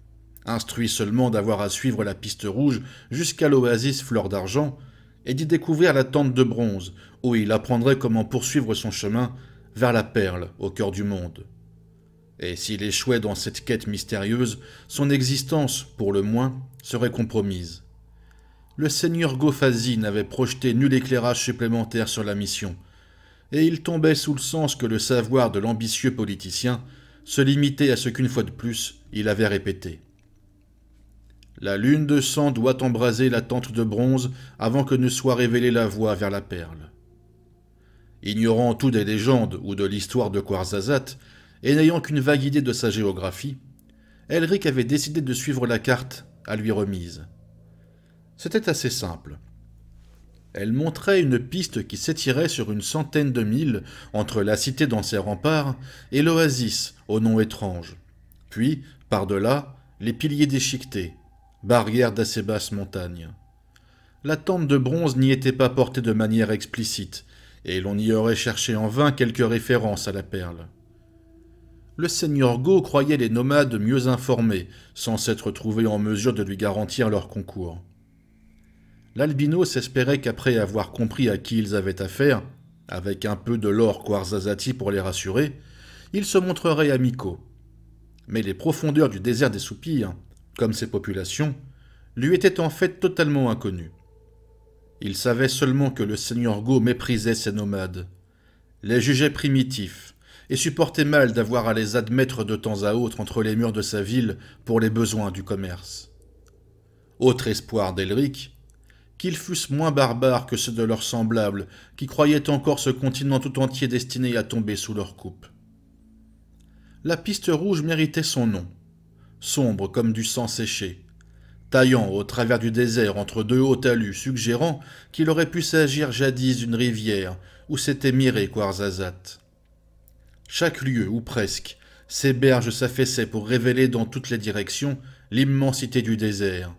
instruit seulement d'avoir à suivre la piste rouge jusqu'à l'oasis Fleur d'Argent, et d'y découvrir la tente de bronze, où il apprendrait comment poursuivre son chemin vers la perle au cœur du monde. Et s'il échouait dans cette quête mystérieuse, son existence, pour le moins, serait compromise. Le seigneur Gofazi n'avait projeté nul éclairage supplémentaire sur la mission, et il tombait sous le sens que le savoir de l'ambitieux politicien se limitait à ce qu'une fois de plus il avait répété. La lune de sang doit embraser la tente de bronze avant que ne soit révélée la voie vers la perle. Ignorant tout des légendes ou de l'histoire de Kwarzazat, et n'ayant qu'une vague idée de sa géographie, Elric avait décidé de suivre la carte à lui remise. C'était assez simple. Elle montrait une piste qui s'étirait sur une centaine de milles entre la cité dans ses remparts et l'oasis au nom étrange. Puis, par-delà, les piliers déchiquetés, barrière d'assez basse montagne. La tente de bronze n'y était pas portée de manière explicite, et l'on y aurait cherché en vain quelques références à la perle. Le seigneur Go croyait les nomades mieux informés, sans s'être trouvé en mesure de lui garantir leur concours. L'albino s'espérait qu'après avoir compris à qui ils avaient affaire, avec un peu de l'or Quarzazati pour les rassurer, ils se montreraient amicaux. Mais les profondeurs du désert des soupirs, comme ses populations, lui était en fait totalement inconnu. Il savait seulement que le seigneur Go méprisait ses nomades, les jugeait primitifs, et supportait mal d'avoir à les admettre de temps à autre entre les murs de sa ville pour les besoins du commerce. Autre espoir d'Elric, qu'ils fussent moins barbares que ceux de leurs semblables, qui croyaient encore ce continent tout entier destiné à tomber sous leur coupe. La piste rouge méritait son nom sombre comme du sang séché, taillant au travers du désert entre deux hauts talus, suggérant qu'il aurait pu s'agir jadis d'une rivière où s'était miré Quarzazat. Chaque lieu, ou presque, ses berges s'affaissaient pour révéler dans toutes les directions l'immensité du désert.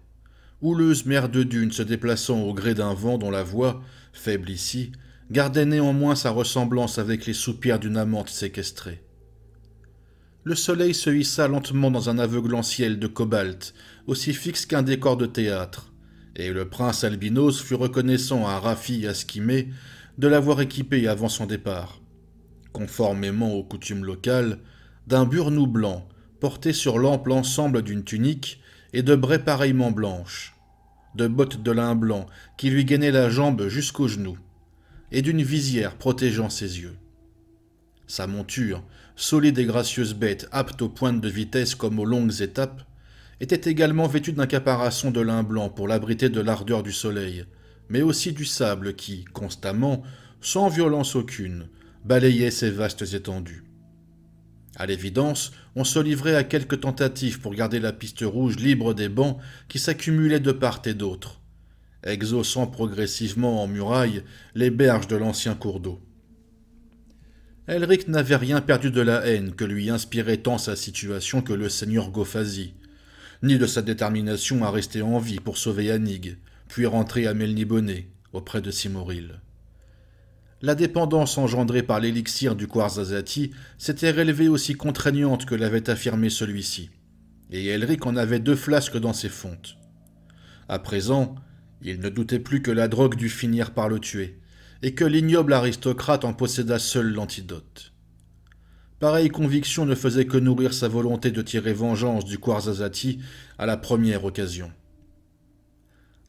Houleuse mer de dunes se déplaçant au gré d'un vent dont la voix, faible ici, gardait néanmoins sa ressemblance avec les soupirs d'une amante séquestrée le soleil se hissa lentement dans un aveuglant ciel de cobalt, aussi fixe qu'un décor de théâtre, et le prince Albinos fut reconnaissant à Rafi Askimé de l'avoir équipé avant son départ. Conformément aux coutumes locales, d'un burnous blanc, porté sur l'ample ensemble d'une tunique et de braies pareillement blanches, de bottes de lin blanc qui lui gainaient la jambe jusqu'aux genoux, et d'une visière protégeant ses yeux. Sa monture, solide et gracieuse bête apte aux pointes de vitesse comme aux longues étapes, était également vêtue d'un caparaçon de lin blanc pour l'abriter de l'ardeur du soleil, mais aussi du sable qui, constamment, sans violence aucune, balayait ces vastes étendues. À l'évidence, on se livrait à quelques tentatives pour garder la piste rouge libre des bancs qui s'accumulaient de part et d'autre, exhaussant progressivement en muraille les berges de l'ancien cours d'eau. Elric n'avait rien perdu de la haine que lui inspirait tant sa situation que le seigneur Gofazi, ni de sa détermination à rester en vie pour sauver Anig, puis rentrer à Melniboné, auprès de Simoril. La dépendance engendrée par l'élixir du Kwarzazati s'était relevée aussi contraignante que l'avait affirmé celui-ci, et Elric en avait deux flasques dans ses fontes. À présent, il ne doutait plus que la drogue dût finir par le tuer et que l'ignoble aristocrate en posséda seul l'antidote. Pareille conviction ne faisait que nourrir sa volonté de tirer vengeance du Quarzazati à la première occasion.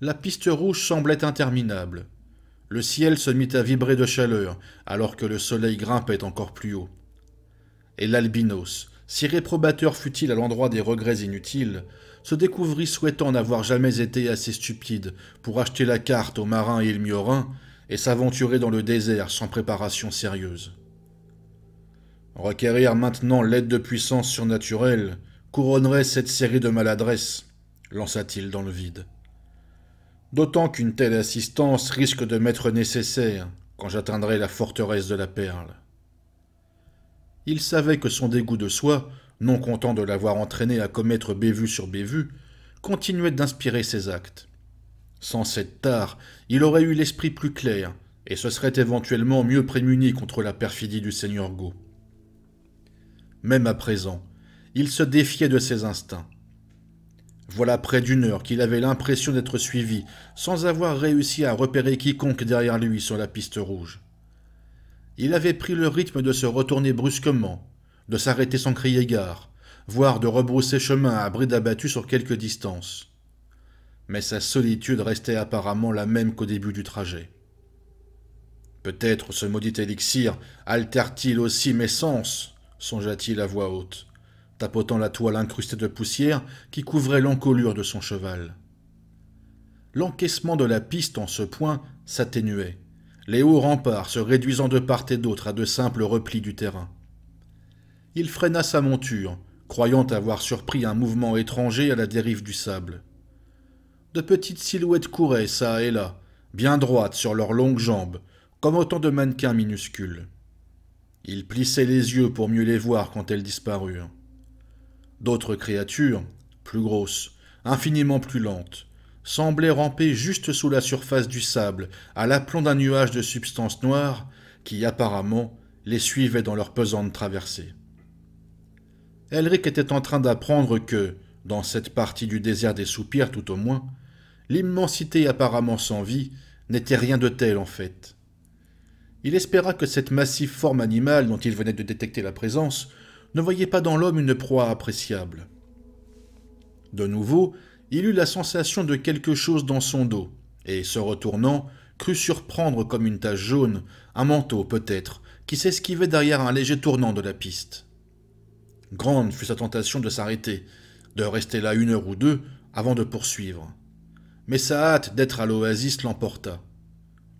La piste rouge semblait interminable. Le ciel se mit à vibrer de chaleur, alors que le soleil grimpait encore plus haut. Et l'albinos, si réprobateur fut-il à l'endroit des regrets inutiles, se découvrit souhaitant n'avoir jamais été assez stupide pour acheter la carte aux marins et le et s'aventurer dans le désert sans préparation sérieuse. Requérir maintenant l'aide de puissance surnaturelle couronnerait cette série de maladresses, lança-t-il dans le vide. D'autant qu'une telle assistance risque de m'être nécessaire quand j'atteindrai la forteresse de la perle. Il savait que son dégoût de soi, non content de l'avoir entraîné à commettre bévue sur bévue, continuait d'inspirer ses actes. Sans cette tare, il aurait eu l'esprit plus clair, et se serait éventuellement mieux prémuni contre la perfidie du seigneur Go. Même à présent, il se défiait de ses instincts. Voilà près d'une heure qu'il avait l'impression d'être suivi, sans avoir réussi à repérer quiconque derrière lui sur la piste rouge. Il avait pris le rythme de se retourner brusquement, de s'arrêter sans crier gare, voire de rebrousser chemin à bride abattue sur quelque distance mais sa solitude restait apparemment la même qu'au début du trajet. Peut-être ce maudit élixir altère-t-il aussi mes sens songea-t-il à voix haute, tapotant la toile incrustée de poussière qui couvrait l'encolure de son cheval. L'encaissement de la piste en ce point s'atténuait, les hauts remparts se réduisant de part et d'autre à de simples replis du terrain. Il freina sa monture, croyant avoir surpris un mouvement étranger à la dérive du sable. De petites silhouettes couraient çà et là, bien droites sur leurs longues jambes, comme autant de mannequins minuscules. Ils plissaient les yeux pour mieux les voir quand elles disparurent. D'autres créatures, plus grosses, infiniment plus lentes, semblaient ramper juste sous la surface du sable, à l'aplomb d'un nuage de substances noires qui apparemment les suivait dans leur pesante traversée. Elric était en train d'apprendre que, dans cette partie du désert des soupirs tout au moins, L'immensité apparemment sans vie n'était rien de tel en fait. Il espéra que cette massive forme animale dont il venait de détecter la présence ne voyait pas dans l'homme une proie appréciable. De nouveau, il eut la sensation de quelque chose dans son dos, et se retournant, crut surprendre comme une tache jaune, un manteau peut-être, qui s'esquivait derrière un léger tournant de la piste. Grande fut sa tentation de s'arrêter, de rester là une heure ou deux avant de poursuivre mais sa hâte d'être à l'oasis l'emporta.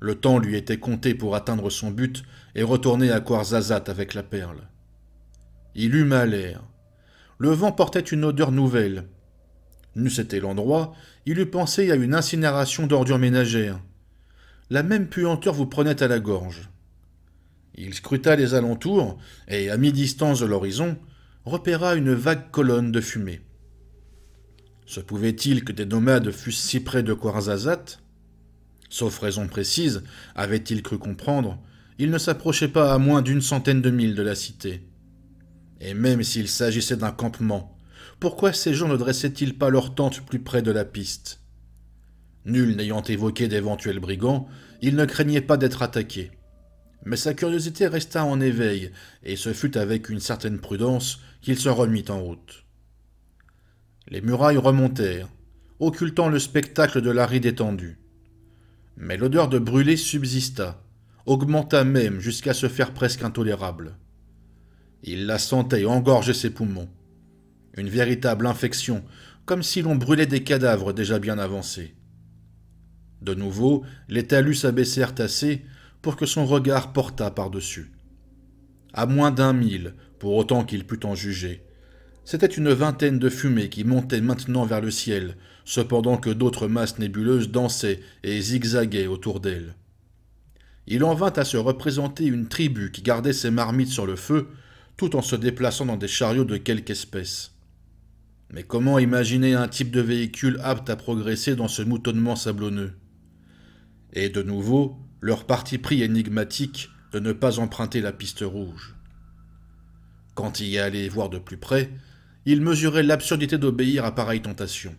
Le temps lui était compté pour atteindre son but et retourner à Quarzazat avec la perle. Il eut mal l'air. Le vent portait une odeur nouvelle. N'eût c'était l'endroit, il eût pensé à une incinération d'ordures ménagères. La même puanteur vous prenait à la gorge. Il scruta les alentours et, à mi-distance de l'horizon, repéra une vague colonne de fumée. Se pouvait-il que des nomades fussent si près de Khwarazazat Sauf raison précise, avait-il cru comprendre, ils ne s'approchaient pas à moins d'une centaine de milles de la cité. Et même s'il s'agissait d'un campement, pourquoi ces gens ne dressaient-ils pas leur tente plus près de la piste Nul n'ayant évoqué d'éventuels brigands, il ne craignait pas d'être attaqué. Mais sa curiosité resta en éveil, et ce fut avec une certaine prudence qu'il se remit en route. Les murailles remontèrent, occultant le spectacle de la ride étendue. Mais l'odeur de brûlé subsista, augmenta même jusqu'à se faire presque intolérable. Il la sentait engorger ses poumons. Une véritable infection, comme si l'on brûlait des cadavres déjà bien avancés. De nouveau, les talus s'abaissèrent assez pour que son regard portât par-dessus. À moins d'un mille, pour autant qu'il pût en juger, c'était une vingtaine de fumées qui montaient maintenant vers le ciel, cependant que d'autres masses nébuleuses dansaient et zigzaguaient autour d'elles. Il en vint à se représenter une tribu qui gardait ses marmites sur le feu, tout en se déplaçant dans des chariots de quelque espèce. Mais comment imaginer un type de véhicule apte à progresser dans ce moutonnement sablonneux Et de nouveau, leur parti pris énigmatique de ne pas emprunter la piste rouge. Quand y allait voir de plus près, il mesurait l'absurdité d'obéir à pareille tentation.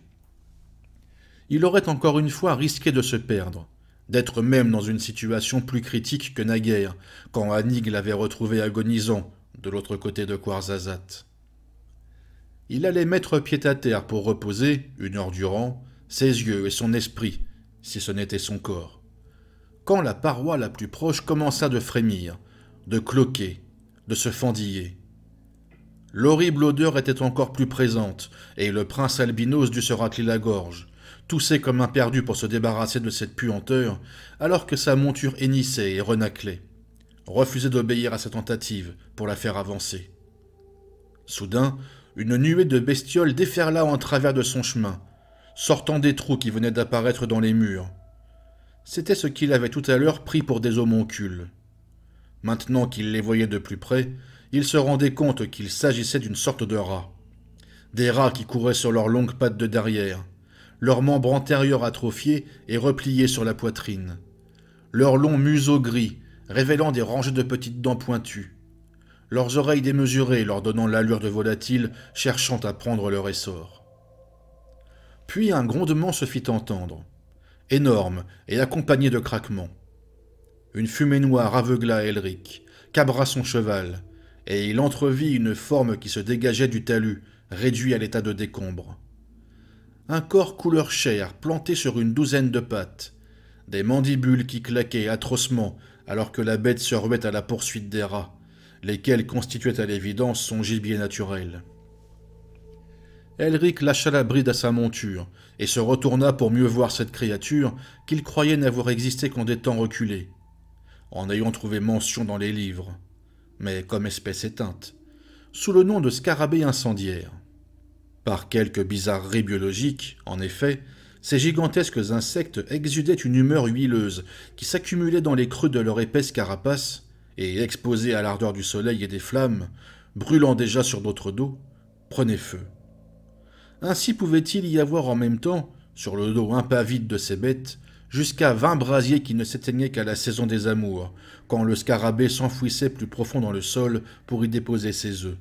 Il aurait encore une fois risqué de se perdre, d'être même dans une situation plus critique que naguère, quand Anig l'avait retrouvé agonisant de l'autre côté de Kwarzazat. Il allait mettre pied à terre pour reposer, une heure durant, ses yeux et son esprit, si ce n'était son corps, quand la paroi la plus proche commença de frémir, de cloquer, de se fendiller. L'horrible odeur était encore plus présente, et le prince albinos dut se racler la gorge. tousser comme un perdu pour se débarrasser de cette puanteur, alors que sa monture hennissait et renaclait. Refusait d'obéir à sa tentative pour la faire avancer. Soudain, une nuée de bestioles déferla en travers de son chemin, sortant des trous qui venaient d'apparaître dans les murs. C'était ce qu'il avait tout à l'heure pris pour des homoncules. Maintenant qu'il les voyait de plus près, il se rendait compte qu'il s'agissait d'une sorte de rat. Des rats qui couraient sur leurs longues pattes de derrière, leurs membres antérieurs atrophiés et repliés sur la poitrine, Leurs longs museaux gris révélant des rangées de petites dents pointues, leurs oreilles démesurées leur donnant l'allure de volatiles cherchant à prendre leur essor. Puis un grondement se fit entendre, énorme et accompagné de craquements. Une fumée noire aveugla Elric, cabra son cheval, et il entrevit une forme qui se dégageait du talus, réduit à l'état de décombre. Un corps couleur chair planté sur une douzaine de pattes, des mandibules qui claquaient atrocement alors que la bête se ruait à la poursuite des rats, lesquels constituaient à l'évidence son gibier naturel. Elric lâcha la bride à sa monture et se retourna pour mieux voir cette créature qu'il croyait n'avoir existé qu'en des temps reculés, en ayant trouvé mention dans les livres, mais comme espèce éteinte, sous le nom de scarabée incendiaire. Par quelques bizarreries biologiques, en effet, ces gigantesques insectes exudaient une humeur huileuse qui s'accumulait dans les creux de leur épaisse carapace, et, exposés à l'ardeur du soleil et des flammes, brûlant déjà sur d'autres dos, prenaient feu. Ainsi pouvait-il y avoir en même temps, sur le dos impavide de ces bêtes, jusqu'à vingt brasiers qui ne s'éteignaient qu'à la saison des amours, quand le scarabée s'enfouissait plus profond dans le sol pour y déposer ses œufs.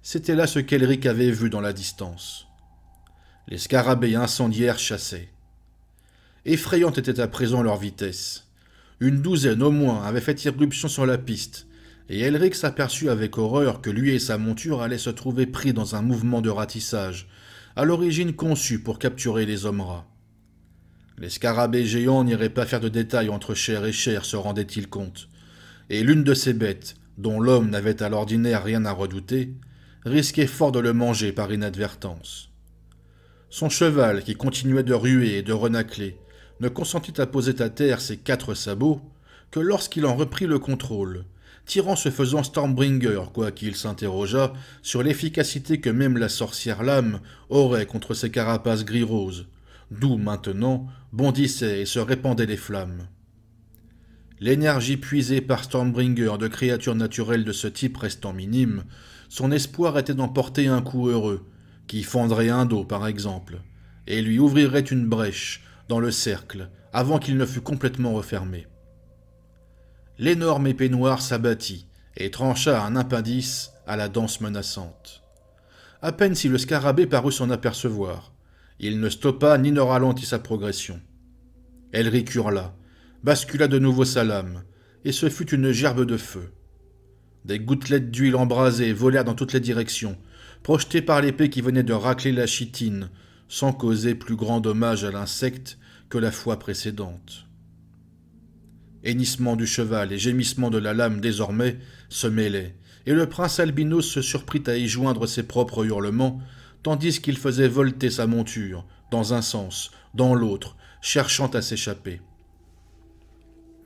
C'était là ce qu'Elric avait vu dans la distance. Les scarabées incendiaires chassaient. Effrayante était à présent leur vitesse. Une douzaine au moins avait fait irruption sur la piste, et Elric s'aperçut avec horreur que lui et sa monture allaient se trouver pris dans un mouvement de ratissage, à l'origine conçu pour capturer les hommes rats. Les scarabées géants n'iraient pas faire de détails entre chair et chair, se rendait-il compte. Et l'une de ces bêtes, dont l'homme n'avait à l'ordinaire rien à redouter, risquait fort de le manger par inadvertance. Son cheval, qui continuait de ruer et de renacler, ne consentit à poser à terre ses quatre sabots que lorsqu'il en reprit le contrôle, tirant ce faisant Stormbringer, quoiqu'il s'interrogeât sur l'efficacité que même la sorcière lame aurait contre ses carapaces gris-roses, d'où maintenant bondissaient et se répandaient les flammes. L'énergie puisée par Stormbringer de créatures naturelles de ce type restant minime, son espoir était d'emporter un coup heureux, qui fendrait un dos par exemple, et lui ouvrirait une brèche dans le cercle avant qu'il ne fût complètement refermé. L'énorme épée noire s'abattit et trancha un appendice à la danse menaçante. À peine si le scarabée parut s'en apercevoir, il ne stoppa ni ne ralentit sa progression. Elle hurla, bascula de nouveau sa lame, et ce fut une gerbe de feu. Des gouttelettes d'huile embrasées volèrent dans toutes les directions, projetées par l'épée qui venait de racler la chitine, sans causer plus grand dommage à l'insecte que la fois précédente. Hennissement du cheval et gémissement de la lame désormais se mêlaient, et le prince Albinos se surprit à y joindre ses propres hurlements, tandis qu'il faisait volter sa monture, dans un sens, dans l'autre, cherchant à s'échapper.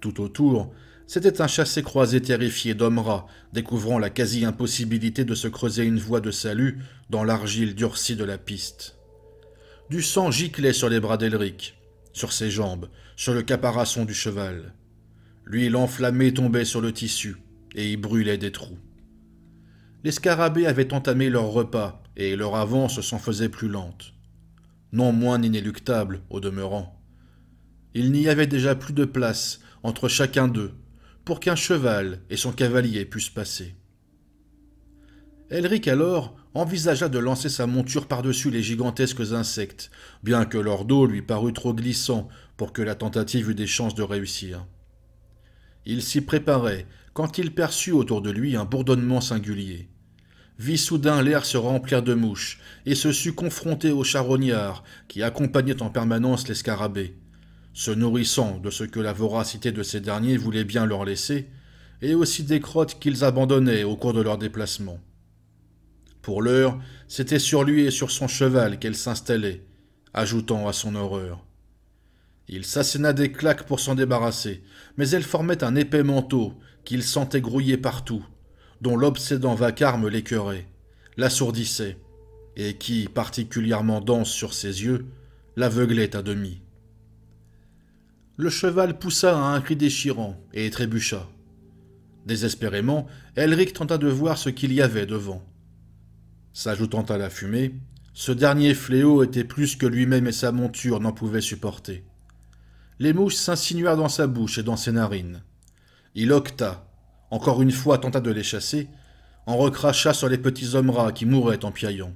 Tout autour, c'était un chassé-croisé terrifié d'hommes rats, découvrant la quasi-impossibilité de se creuser une voie de salut dans l'argile durcie de la piste. Du sang giclait sur les bras d'Elric, sur ses jambes, sur le caparaçon du cheval. L'huile enflammée tombait sur le tissu, et y brûlait des trous. Les scarabées avaient entamé leur repas, et leur avance s'en faisait plus lente, non moins inéluctable au demeurant. Il n'y avait déjà plus de place entre chacun d'eux pour qu'un cheval et son cavalier puissent passer. Elric alors envisagea de lancer sa monture par-dessus les gigantesques insectes, bien que leur dos lui parût trop glissant pour que la tentative eût des chances de réussir. Il s'y préparait quand il perçut autour de lui un bourdonnement singulier vit soudain l'air se remplir de mouches, et se sut confronté aux charognards qui accompagnaient en permanence les scarabées. Se nourrissant de ce que la voracité de ces derniers voulait bien leur laisser, et aussi des crottes qu'ils abandonnaient au cours de leur déplacement. Pour l'heure, c'était sur lui et sur son cheval qu'elle s'installait, ajoutant à son horreur. Il s'asséna des claques pour s'en débarrasser, mais elles formaient un épais manteau qu'il sentait grouiller partout, dont l'obsédant vacarme l'écœurait, l'assourdissait, et qui, particulièrement dense sur ses yeux, l'aveuglait à demi. Le cheval poussa à un cri déchirant et trébucha. Désespérément, Elric tenta de voir ce qu'il y avait devant. S'ajoutant à la fumée, ce dernier fléau était plus que lui-même et sa monture n'en pouvaient supporter. Les mouches s'insinuèrent dans sa bouche et dans ses narines. Il octa, encore une fois tenta de les chasser, en recracha sur les petits hommes rats qui mouraient en piaillant.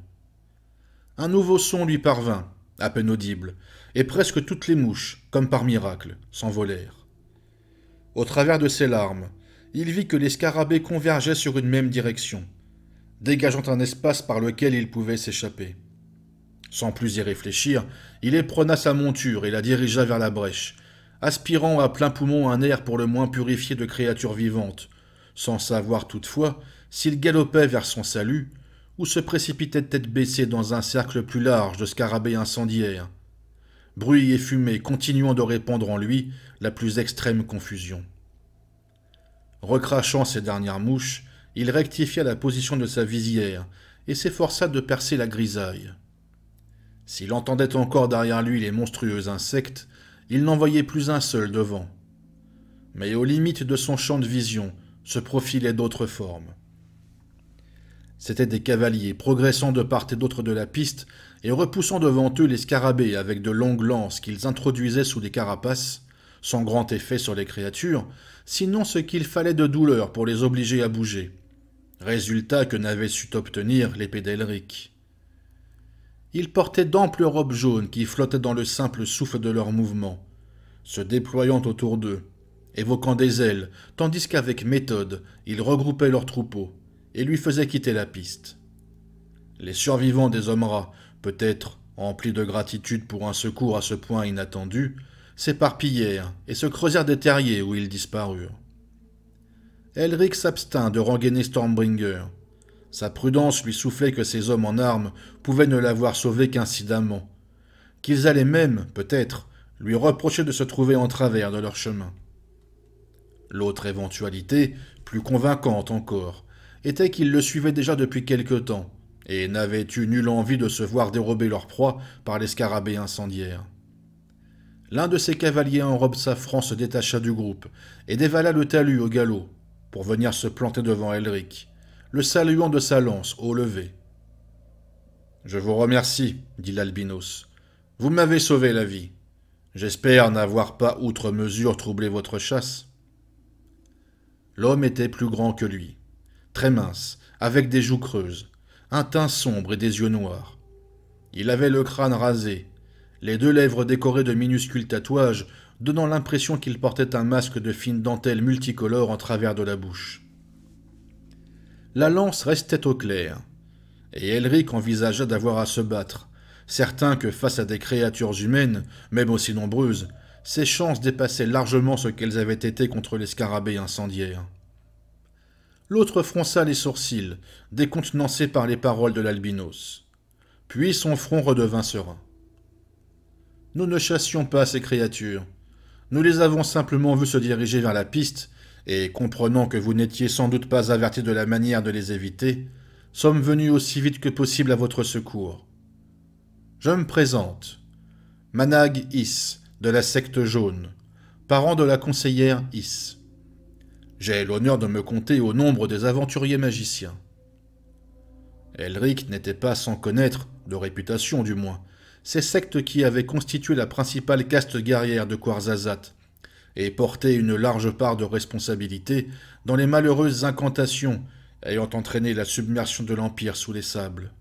Un nouveau son lui parvint, à peine audible, et presque toutes les mouches, comme par miracle, s'envolèrent. Au travers de ses larmes, il vit que les scarabées convergeaient sur une même direction, dégageant un espace par lequel ils pouvaient s'échapper. Sans plus y réfléchir, il éprena sa monture et la dirigea vers la brèche, aspirant à plein poumon un air pour le moins purifié de créatures vivantes, sans savoir toutefois s'il galopait vers son salut ou se précipitait tête baissée dans un cercle plus large de scarabées incendiaires. Bruit et fumée continuant de répandre en lui la plus extrême confusion. Recrachant ses dernières mouches, il rectifia la position de sa visière et s'efforça de percer la grisaille. S'il entendait encore derrière lui les monstrueux insectes, il n'en voyait plus un seul devant. Mais aux limites de son champ de vision, se profilaient d'autres formes. C'étaient des cavaliers progressant de part et d'autre de la piste et repoussant devant eux les scarabées avec de longues lances qu'ils introduisaient sous des carapaces, sans grand effet sur les créatures, sinon ce qu'il fallait de douleur pour les obliger à bouger. Résultat que n'avaient su obtenir les d'Elric. Ils portaient d'amples robes jaunes qui flottaient dans le simple souffle de leurs mouvements, se déployant autour d'eux, évoquant des ailes, tandis qu'avec méthode, ils regroupaient leurs troupeaux et lui faisaient quitter la piste. Les survivants des hommes peut-être emplis de gratitude pour un secours à ce point inattendu, s'éparpillèrent et se creusèrent des terriers où ils disparurent. Elric s'abstint de rengainer Stormbringer. Sa prudence lui soufflait que ces hommes en armes pouvaient ne l'avoir sauvé qu'incidemment, qu'ils allaient même, peut-être, lui reprocher de se trouver en travers de leur chemin. L'autre éventualité, plus convaincante encore, était qu'ils le suivaient déjà depuis quelque temps, et n'avaient eu nulle envie de se voir dérober leur proie par les scarabées L'un de ces cavaliers en robe safran se détacha du groupe et dévala le talus au galop, pour venir se planter devant Elric, le saluant de sa lance au lever. Je vous remercie, dit l'albinos. Vous m'avez sauvé la vie. J'espère n'avoir pas outre mesure troublé votre chasse. L'homme était plus grand que lui, très mince, avec des joues creuses, un teint sombre et des yeux noirs. Il avait le crâne rasé, les deux lèvres décorées de minuscules tatouages, donnant l'impression qu'il portait un masque de fine dentelle multicolore en travers de la bouche. La lance restait au clair, et Elric envisagea d'avoir à se battre, certain que face à des créatures humaines, même aussi nombreuses, ses chances dépassaient largement ce qu'elles avaient été contre les scarabées incendiaires. L'autre fronça les sourcils, décontenancé par les paroles de l'albinos. Puis son front redevint serein. Nous ne chassions pas ces créatures. Nous les avons simplement vues se diriger vers la piste, et comprenant que vous n'étiez sans doute pas avertis de la manière de les éviter, sommes venus aussi vite que possible à votre secours. Je me présente. Manag Is, de la secte jaune, parent de la conseillère Is. J'ai l'honneur de me compter au nombre des aventuriers magiciens. Elric n'était pas sans connaître, de réputation du moins, ces sectes qui avaient constitué la principale caste guerrière de Quarzazat, et porté une large part de responsabilité dans les malheureuses incantations ayant entraîné la submersion de l'Empire sous les sables.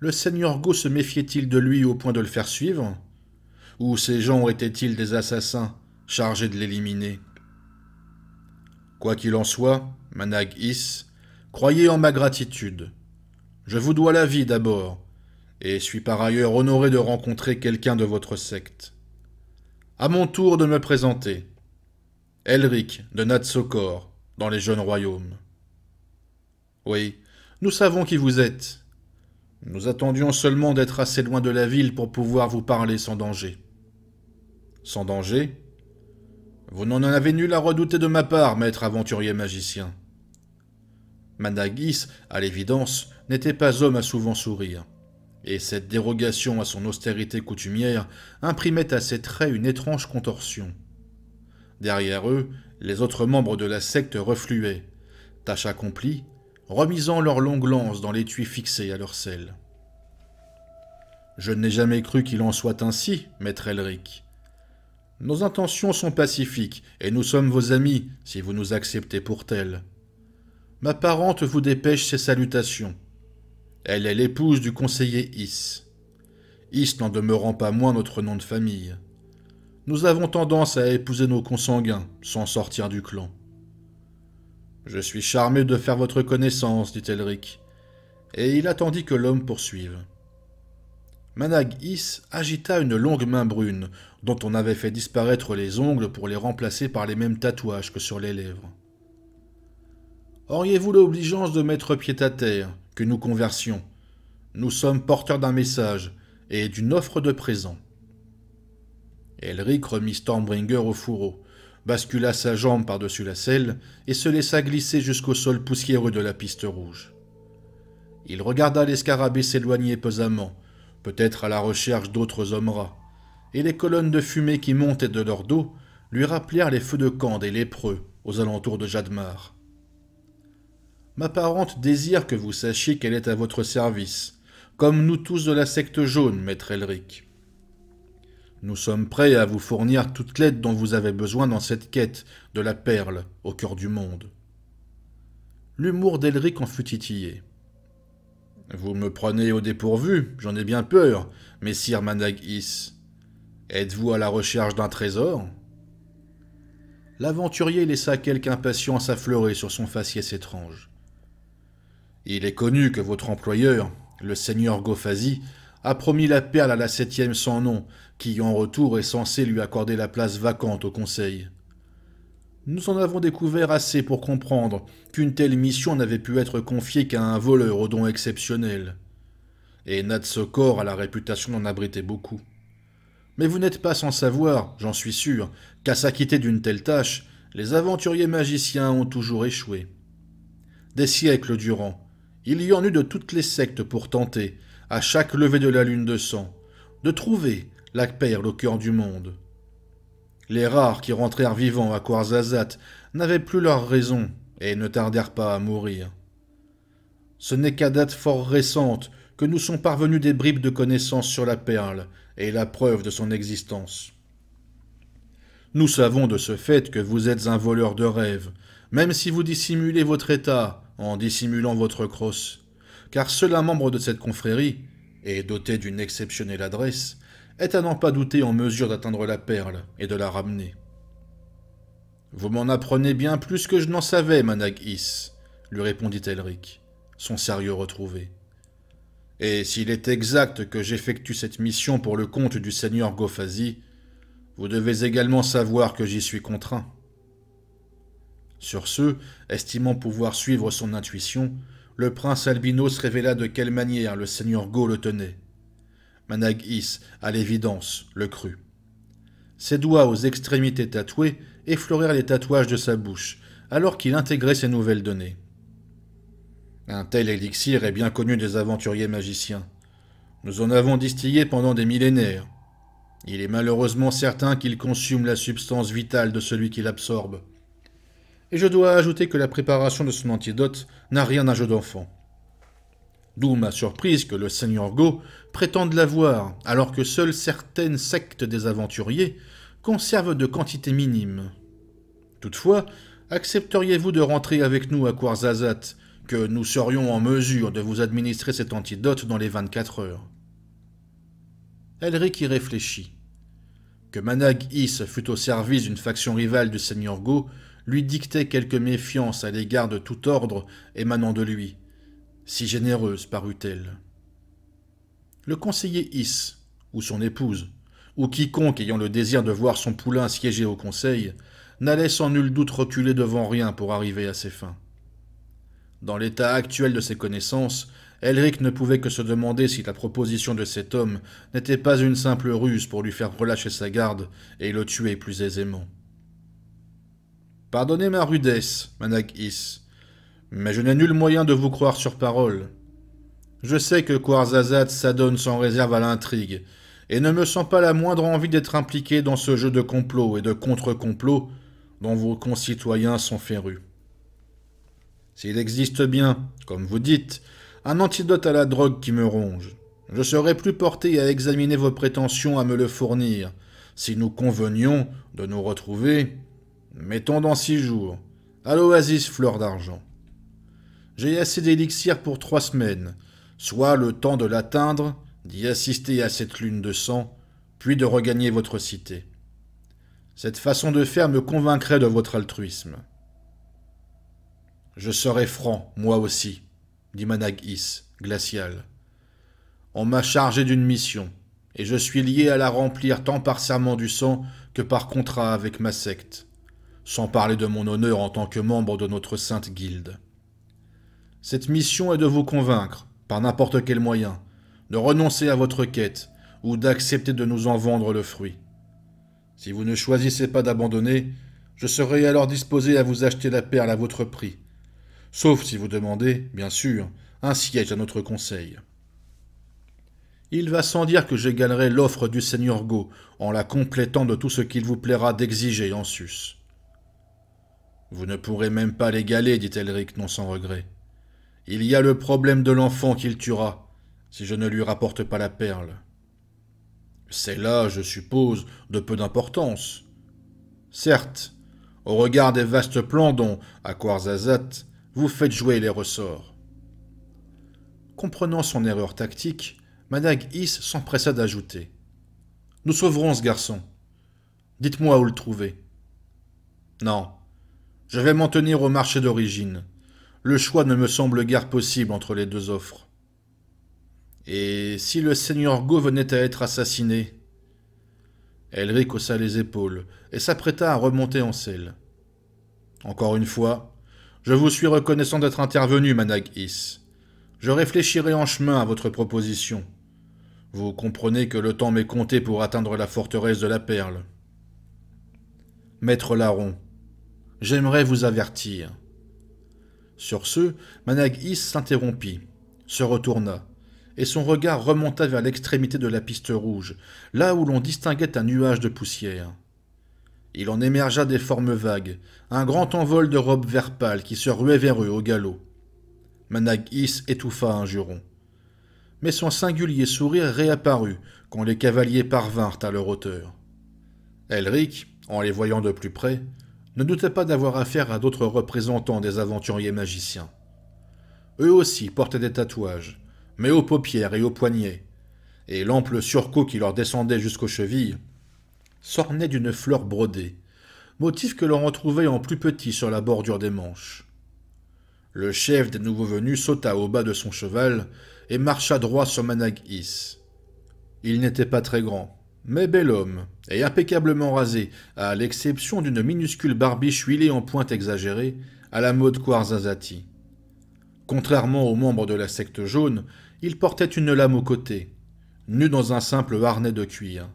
Le seigneur Go se méfiait-il de lui au point de le faire suivre ou ces gens étaient-ils des assassins chargés de l'éliminer Quoi qu'il en soit, Manag Is, croyez en ma gratitude. Je vous dois la vie d'abord, et suis par ailleurs honoré de rencontrer quelqu'un de votre secte. À mon tour de me présenter. Elric de Natsokor, dans les Jeunes Royaumes. Oui, nous savons qui vous êtes. Nous attendions seulement d'être assez loin de la ville pour pouvoir vous parler sans danger. Sans danger Vous n'en avez nul à redouter de ma part, maître aventurier magicien. Managis, à l'évidence, n'était pas homme à souvent sourire, et cette dérogation à son austérité coutumière imprimait à ses traits une étrange contorsion. Derrière eux, les autres membres de la secte refluaient, tâche accomplie, remisant leurs longues lances dans l'étui fixé à leur selle. Je n'ai jamais cru qu'il en soit ainsi, maître Elric, nos intentions sont pacifiques, et nous sommes vos amis, si vous nous acceptez pour tels. Ma parente vous dépêche ses salutations. Elle est l'épouse du conseiller Is. Is n'en demeurant pas moins notre nom de famille. Nous avons tendance à épouser nos consanguins, sans sortir du clan. Je suis charmé de faire votre connaissance, dit Elric. Et il attendit que l'homme poursuive. Manag Is agita une longue main brune, dont on avait fait disparaître les ongles pour les remplacer par les mêmes tatouages que sur les lèvres. Auriez-vous l'obligeance de mettre pied à terre, que nous conversions Nous sommes porteurs d'un message et d'une offre de présent. Elric remit Stormbringer au fourreau, bascula sa jambe par-dessus la selle et se laissa glisser jusqu'au sol poussiéreux de la piste rouge. Il regarda l'escarabée s'éloigner pesamment, peut-être à la recherche d'autres hommes rats et les colonnes de fumée qui montaient de leur dos lui rappelèrent les feux de camp des lépreux aux alentours de Jadmar. Ma parente désire que vous sachiez qu'elle est à votre service, comme nous tous de la secte jaune, maître Elric. Nous sommes prêts à vous fournir toute l'aide dont vous avez besoin dans cette quête de la perle au cœur du monde. L'humour d'Elric en fut titillé. Vous me prenez au dépourvu, j'en ai bien peur, messire Managis. Êtes-vous à la recherche d'un trésor L'aventurier laissa quelque impatience affleurer sur son faciès étrange. Il est connu que votre employeur, le seigneur Gofazi, a promis la perle à la septième sans nom, qui en retour est censée lui accorder la place vacante au conseil. Nous en avons découvert assez pour comprendre qu'une telle mission n'avait pu être confiée qu'à un voleur au dons exceptionnel. Et Natsokor a la réputation d'en abriter beaucoup. Mais vous n'êtes pas sans savoir, j'en suis sûr, qu'à s'acquitter d'une telle tâche, les aventuriers magiciens ont toujours échoué. Des siècles durant, il y en eut de toutes les sectes pour tenter, à chaque levée de la lune de sang, de trouver la perle au cœur du monde. Les rares qui rentrèrent vivants à Kwarzazat n'avaient plus leur raison et ne tardèrent pas à mourir. Ce n'est qu'à date fort récente que nous sont parvenus des bribes de connaissances sur la perle, et la preuve de son existence. Nous savons de ce fait que vous êtes un voleur de rêves, même si vous dissimulez votre état en dissimulant votre crosse, car seul un membre de cette confrérie, et doté d'une exceptionnelle adresse, est à n'en pas douter en mesure d'atteindre la perle et de la ramener. Vous m'en apprenez bien plus que je n'en savais, Manag Is, lui répondit Elric, son sérieux retrouvé. Et s'il est exact que j'effectue cette mission pour le compte du seigneur Gofazi, vous devez également savoir que j'y suis contraint. Sur ce, estimant pouvoir suivre son intuition, le prince Albinos révéla de quelle manière le seigneur Go le tenait. Managis, à l'évidence, le crut. Ses doigts aux extrémités tatouées effleurèrent les tatouages de sa bouche, alors qu'il intégrait ces nouvelles données. Un tel élixir est bien connu des aventuriers magiciens. Nous en avons distillé pendant des millénaires. Il est malheureusement certain qu'il consume la substance vitale de celui qui l'absorbe. Et je dois ajouter que la préparation de son antidote n'a rien à jeu d'enfant. D'où ma surprise que le seigneur Go prétende l'avoir, alors que seules certaines sectes des aventuriers conservent de quantités minimes. Toutefois, accepteriez-vous de rentrer avec nous à Kwarzazat que nous serions en mesure de vous administrer cet antidote dans les 24 heures. Elric y réfléchit. Que Manag Is fut au service d'une faction rivale du seigneur Go lui dictait quelque méfiance à l'égard de tout ordre émanant de lui. Si généreuse parut-elle. Le conseiller His ou son épouse, ou quiconque ayant le désir de voir son poulain siéger au conseil, n'allait sans nul doute reculer devant rien pour arriver à ses fins. Dans l'état actuel de ses connaissances, Elric ne pouvait que se demander si la proposition de cet homme n'était pas une simple ruse pour lui faire relâcher sa garde et le tuer plus aisément. Pardonnez ma rudesse, Manak mais je n'ai nul moyen de vous croire sur parole. Je sais que Quarzazad s'adonne sans réserve à l'intrigue, et ne me sens pas la moindre envie d'être impliqué dans ce jeu de complot et de contre-complot dont vos concitoyens sont férus. S'il existe bien, comme vous dites, un antidote à la drogue qui me ronge, je serais plus porté à examiner vos prétentions à me le fournir, si nous convenions de nous retrouver, mettons dans six jours, à l'oasis Fleur d'Argent. J'ai assez d'élixir pour trois semaines, soit le temps de l'atteindre, d'y assister à cette lune de sang, puis de regagner votre cité. Cette façon de faire me convaincrait de votre altruisme. Je serai franc, moi aussi, dit Managis, glacial. On m'a chargé d'une mission, et je suis lié à la remplir tant par serment du sang que par contrat avec ma secte, sans parler de mon honneur en tant que membre de notre sainte guilde. Cette mission est de vous convaincre, par n'importe quel moyen, de renoncer à votre quête, ou d'accepter de nous en vendre le fruit. Si vous ne choisissez pas d'abandonner, je serai alors disposé à vous acheter la perle à votre prix, sauf si vous demandez, bien sûr, un siège à notre conseil. Il va sans dire que j'égalerai l'offre du seigneur Go en la complétant de tout ce qu'il vous plaira d'exiger en sus. Vous ne pourrez même pas l'égaler, dit Elric non sans regret. Il y a le problème de l'enfant qu'il tuera, si je ne lui rapporte pas la perle. C'est là, je suppose, de peu d'importance. Certes, au regard des vastes plans dont, à vous faites jouer les ressorts. Comprenant son erreur tactique, Manag Is s'empressa d'ajouter Nous sauverons ce garçon. Dites-moi où le trouver. Non, je vais m'en tenir au marché d'origine. Le choix ne me semble guère possible entre les deux offres. Et si le seigneur Go venait à être assassiné Elle haussa les épaules et s'apprêta à remonter en selle. Encore une fois, je vous suis reconnaissant d'être intervenu, Manag Je réfléchirai en chemin à votre proposition. Vous comprenez que le temps m'est compté pour atteindre la forteresse de la Perle. Maître Laron, j'aimerais vous avertir. Sur ce, Manag s'interrompit, se retourna, et son regard remonta vers l'extrémité de la piste rouge, là où l'on distinguait un nuage de poussière. Il en émergea des formes vagues, un grand envol de robes vert pâle qui se ruait vers eux au galop. Managis étouffa un juron. Mais son singulier sourire réapparut quand les cavaliers parvinrent à leur hauteur. Elric, en les voyant de plus près, ne doutait pas d'avoir affaire à d'autres représentants des aventuriers magiciens. Eux aussi portaient des tatouages, mais aux paupières et aux poignets, et l'ample surcot qui leur descendait jusqu'aux chevilles s'ornait d'une fleur brodée, motif que l'on retrouvait en plus petit sur la bordure des manches. Le chef des nouveaux venus sauta au bas de son cheval et marcha droit sur Manag Il n'était pas très grand, mais bel homme, et impeccablement rasé, à l'exception d'une minuscule barbiche huilée en pointe exagérée, à la mode Kwarzazati. Contrairement aux membres de la secte jaune, il portait une lame au côté, nue dans un simple harnais de cuir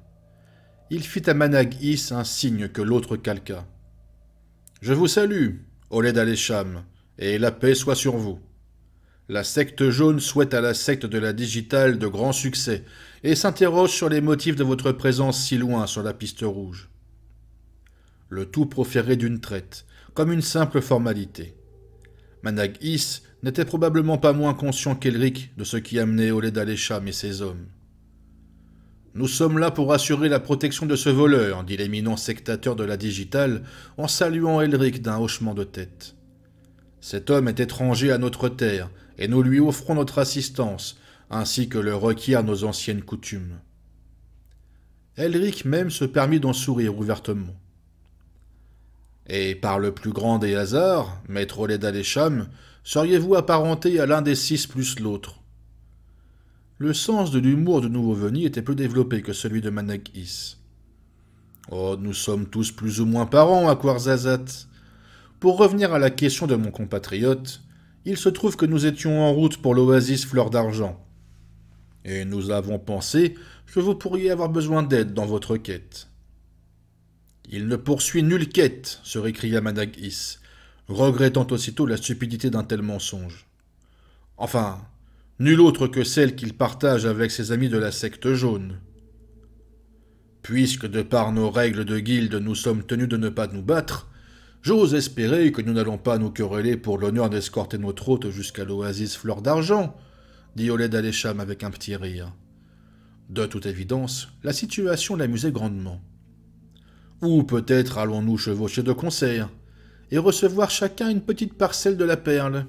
il fit à Managis un signe que l'autre calqua. Je vous salue, Oled Alesham, et la paix soit sur vous. La secte jaune souhaite à la secte de la digitale de grands succès et s'interroge sur les motifs de votre présence si loin sur la piste rouge. Le tout proféré d'une traite, comme une simple formalité. Manag n'était probablement pas moins conscient qu'Elric de ce qui amenait Oled Alesham et ses hommes. Nous sommes là pour assurer la protection de ce voleur, dit l'éminent sectateur de la digitale en saluant Elric d'un hochement de tête. Cet homme est étranger à notre terre, et nous lui offrons notre assistance, ainsi que le requiert nos anciennes coutumes. Elric même se permit d'en sourire ouvertement. Et par le plus grand des hasards, maître Oleda seriez-vous apparenté à l'un des six plus l'autre le sens de l'humour de Nouveau venu était plus développé que celui de Manak Oh, nous sommes tous plus ou moins parents à Kwarzazat. Pour revenir à la question de mon compatriote, il se trouve que nous étions en route pour l'oasis Fleur d'Argent. Et nous avons pensé que vous pourriez avoir besoin d'aide dans votre quête. Il ne poursuit nulle quête, se récria Managis, regrettant aussitôt la stupidité d'un tel mensonge. Enfin, nulle autre que celle qu'il partage avec ses amis de la secte jaune. Puisque de par nos règles de guilde nous sommes tenus de ne pas nous battre, j'ose espérer que nous n'allons pas nous quereller pour l'honneur d'escorter notre hôte jusqu'à l'oasis Fleur d'Argent, dit Oled Alécham avec un petit rire. De toute évidence, la situation l'amusait grandement. Ou peut-être allons-nous chevaucher de concert et recevoir chacun une petite parcelle de la perle.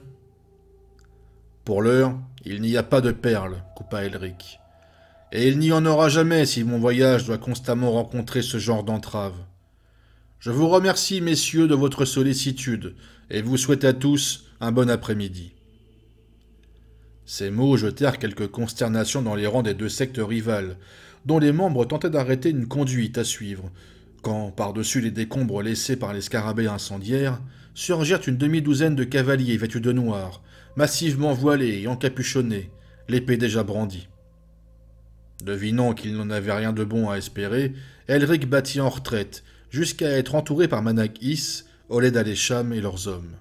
Pour l'heure, il n'y a pas de perles, coupa Elric. Et il n'y en aura jamais si mon voyage doit constamment rencontrer ce genre d'entrave. Je vous remercie, messieurs, de votre sollicitude, et vous souhaite à tous un bon après-midi. Ces mots jetèrent quelques consternations dans les rangs des deux sectes rivales, dont les membres tentaient d'arrêter une conduite à suivre, quand, par-dessus les décombres laissés par les scarabées incendiaires, surgirent une demi-douzaine de cavaliers vêtus de noir, massivement voilé et encapuchonné, l'épée déjà brandie. Devinant qu'il n'en avait rien de bon à espérer, Elric battit en retraite, jusqu'à être entouré par Manachis, Is, Oled Alesham et leurs hommes.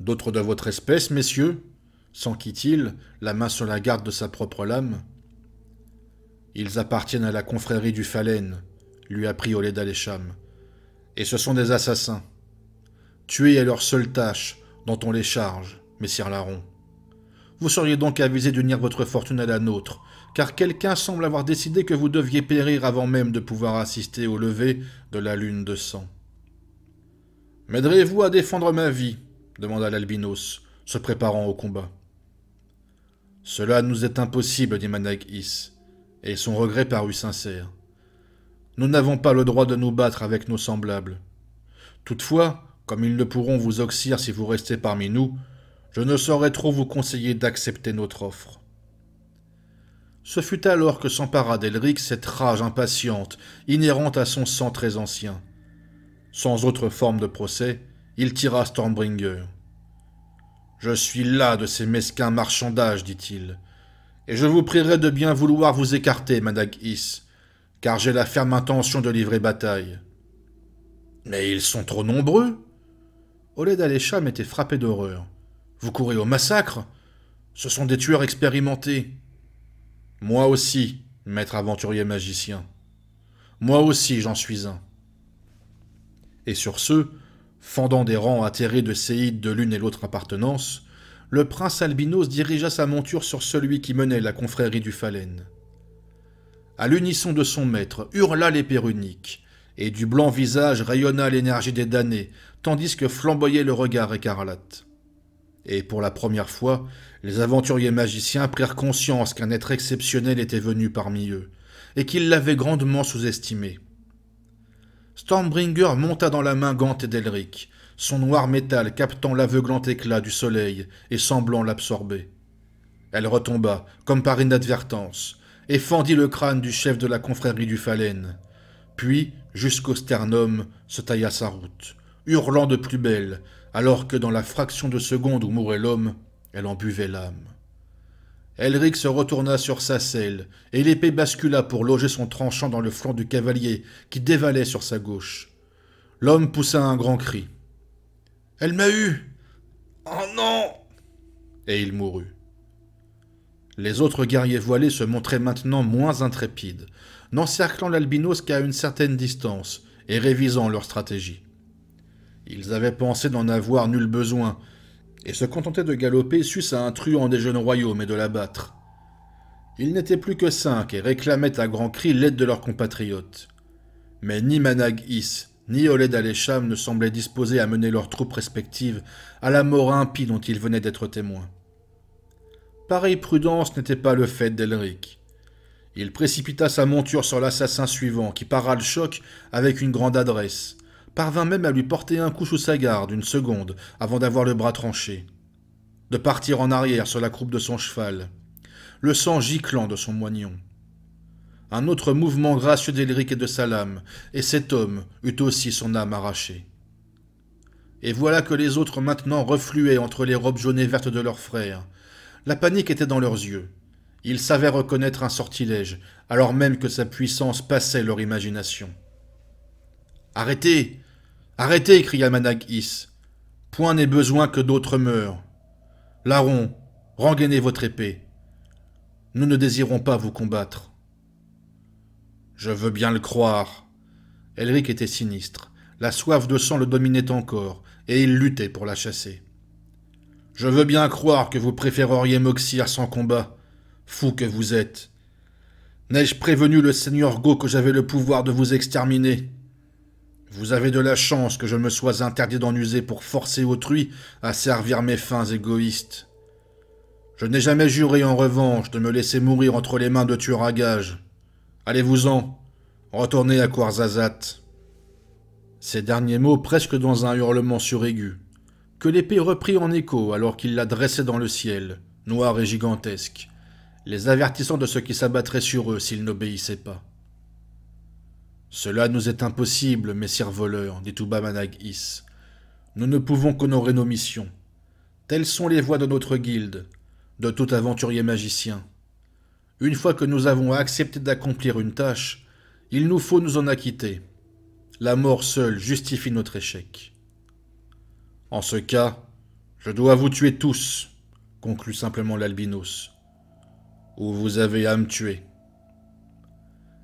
D'autres de votre espèce, messieurs s'enquit-il, la main sur la garde de sa propre lame. Ils appartiennent à la confrérie du Falen, » lui apprit Oled Alesham. Et ce sont des assassins. Tuer est leur seule tâche, dont on les charge, messire Larron. Vous seriez donc avisé d'unir votre fortune à la nôtre, car quelqu'un semble avoir décidé que vous deviez périr avant même de pouvoir assister au lever de la lune de sang. M'aiderez-vous à défendre ma vie demanda l'albinos, se préparant au combat. Cela nous est impossible, dit manak Is, et son regret parut sincère. Nous n'avons pas le droit de nous battre avec nos semblables. Toutefois, comme ils ne pourront vous oxyre si vous restez parmi nous, je ne saurais trop vous conseiller d'accepter notre offre. Ce fut alors que s'empara d'Elric cette rage impatiente, inhérente à son sang très ancien. Sans autre forme de procès, il tira Stormbringer. Je suis là de ces mesquins marchandages, dit-il, et je vous prierai de bien vouloir vous écarter, Madag car j'ai la ferme intention de livrer bataille. Mais ils sont trop nombreux, Oled était frappé d'horreur. Vous courez au massacre Ce sont des tueurs expérimentés. Moi aussi, maître aventurier magicien. Moi aussi, j'en suis un. Et sur ce, fendant des rangs atterrés de séides de l'une et l'autre appartenance, le prince Albinos dirigea sa monture sur celui qui menait la confrérie du Phalène. À l'unisson de son maître, hurla les péruniques, et du blanc visage rayonna l'énergie des damnés, tandis que flamboyait le regard écarlate. Et pour la première fois, les aventuriers magiciens prirent conscience qu'un être exceptionnel était venu parmi eux, et qu'ils l'avaient grandement sous-estimé. Stormbringer monta dans la main gante d'Elric, son noir métal captant l'aveuglant éclat du soleil et semblant l'absorber. Elle retomba, comme par inadvertance, et fendit le crâne du chef de la confrérie du Phalène. Puis, jusqu'au sternum, se tailla sa route, hurlant de plus belle, alors que dans la fraction de seconde où mourait l'homme, elle en buvait l'âme. Elric se retourna sur sa selle, et l'épée bascula pour loger son tranchant dans le flanc du cavalier, qui dévalait sur sa gauche. L'homme poussa un grand cri. Elle m'a eu Oh non Et il mourut. Les autres guerriers voilés se montraient maintenant moins intrépides, n'encerclant l'albinos qu'à une certaine distance et révisant leur stratégie. Ils avaient pensé n'en avoir nul besoin, et se contentaient de galoper sus à un truand des jeunes royaumes et de l'abattre. Ils n'étaient plus que cinq et réclamaient à grands cris l'aide de leurs compatriotes. Mais ni Manag ni Oled Alecham ne semblaient disposés à mener leurs troupes respectives à la mort impie dont ils venaient d'être témoins. Pareille prudence n'était pas le fait d'Elric. Il précipita sa monture sur l'assassin suivant, qui para le choc avec une grande adresse, parvint même à lui porter un coup sous sa garde, une seconde, avant d'avoir le bras tranché, de partir en arrière sur la croupe de son cheval, le sang giclant de son moignon. Un autre mouvement gracieux d'Elric et de sa lame, et cet homme eut aussi son âme arrachée. Et voilà que les autres maintenant refluaient entre les robes jaunes et vertes de leurs frères. La panique était dans leurs yeux. Ils savaient reconnaître un sortilège, alors même que sa puissance passait leur imagination. Arrêtez Arrêtez, cria Manag Point n'est besoin que d'autres meurent. Laron, rengainez votre épée. Nous ne désirons pas vous combattre. Je veux bien le croire. Elric était sinistre. La soif de sang le dominait encore, et il luttait pour la chasser. Je veux bien croire que vous préféreriez Moxir sans combat. Fou que vous êtes. N'ai-je prévenu le seigneur Go que j'avais le pouvoir de vous exterminer vous avez de la chance que je me sois interdit d'en user pour forcer autrui à servir mes fins égoïstes. Je n'ai jamais juré en revanche de me laisser mourir entre les mains de tueurs à gages. Allez-vous-en, retournez à Kwarzazat. Ces derniers mots presque dans un hurlement suraigu, que l'épée reprit en écho alors qu'il la dressait dans le ciel, noir et gigantesque, les avertissant de ce qui s'abattrait sur eux s'ils n'obéissaient pas. Cela nous est impossible, messieurs voleurs, dit Toubamanag Nous ne pouvons qu'honorer nos missions. Telles sont les voies de notre guilde, de tout aventurier magicien. Une fois que nous avons accepté d'accomplir une tâche, il nous faut nous en acquitter. La mort seule justifie notre échec. En ce cas, je dois vous tuer tous, conclut simplement l'albinos. Ou vous avez à me tuer.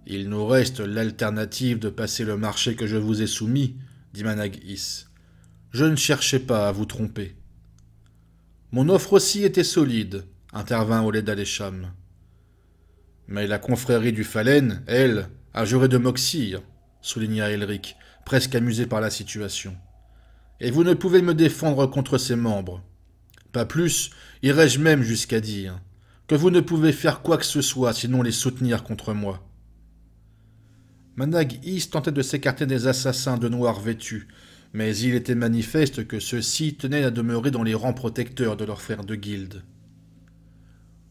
Il nous reste l'alternative de passer le marché que je vous ai soumis, dit Managis. Je ne cherchais pas à vous tromper. Mon offre aussi était solide, intervint Oled Mais la confrérie du Falen, elle, a juré de m'oxyre, souligna Elric, presque amusé par la situation. Et vous ne pouvez me défendre contre ses membres. Pas plus, irais-je même jusqu'à dire, que vous ne pouvez faire quoi que ce soit sinon les soutenir contre moi. Manag tentait de s'écarter des assassins de noirs vêtus, mais il était manifeste que ceux-ci tenaient à demeurer dans les rangs protecteurs de leurs frères de guilde.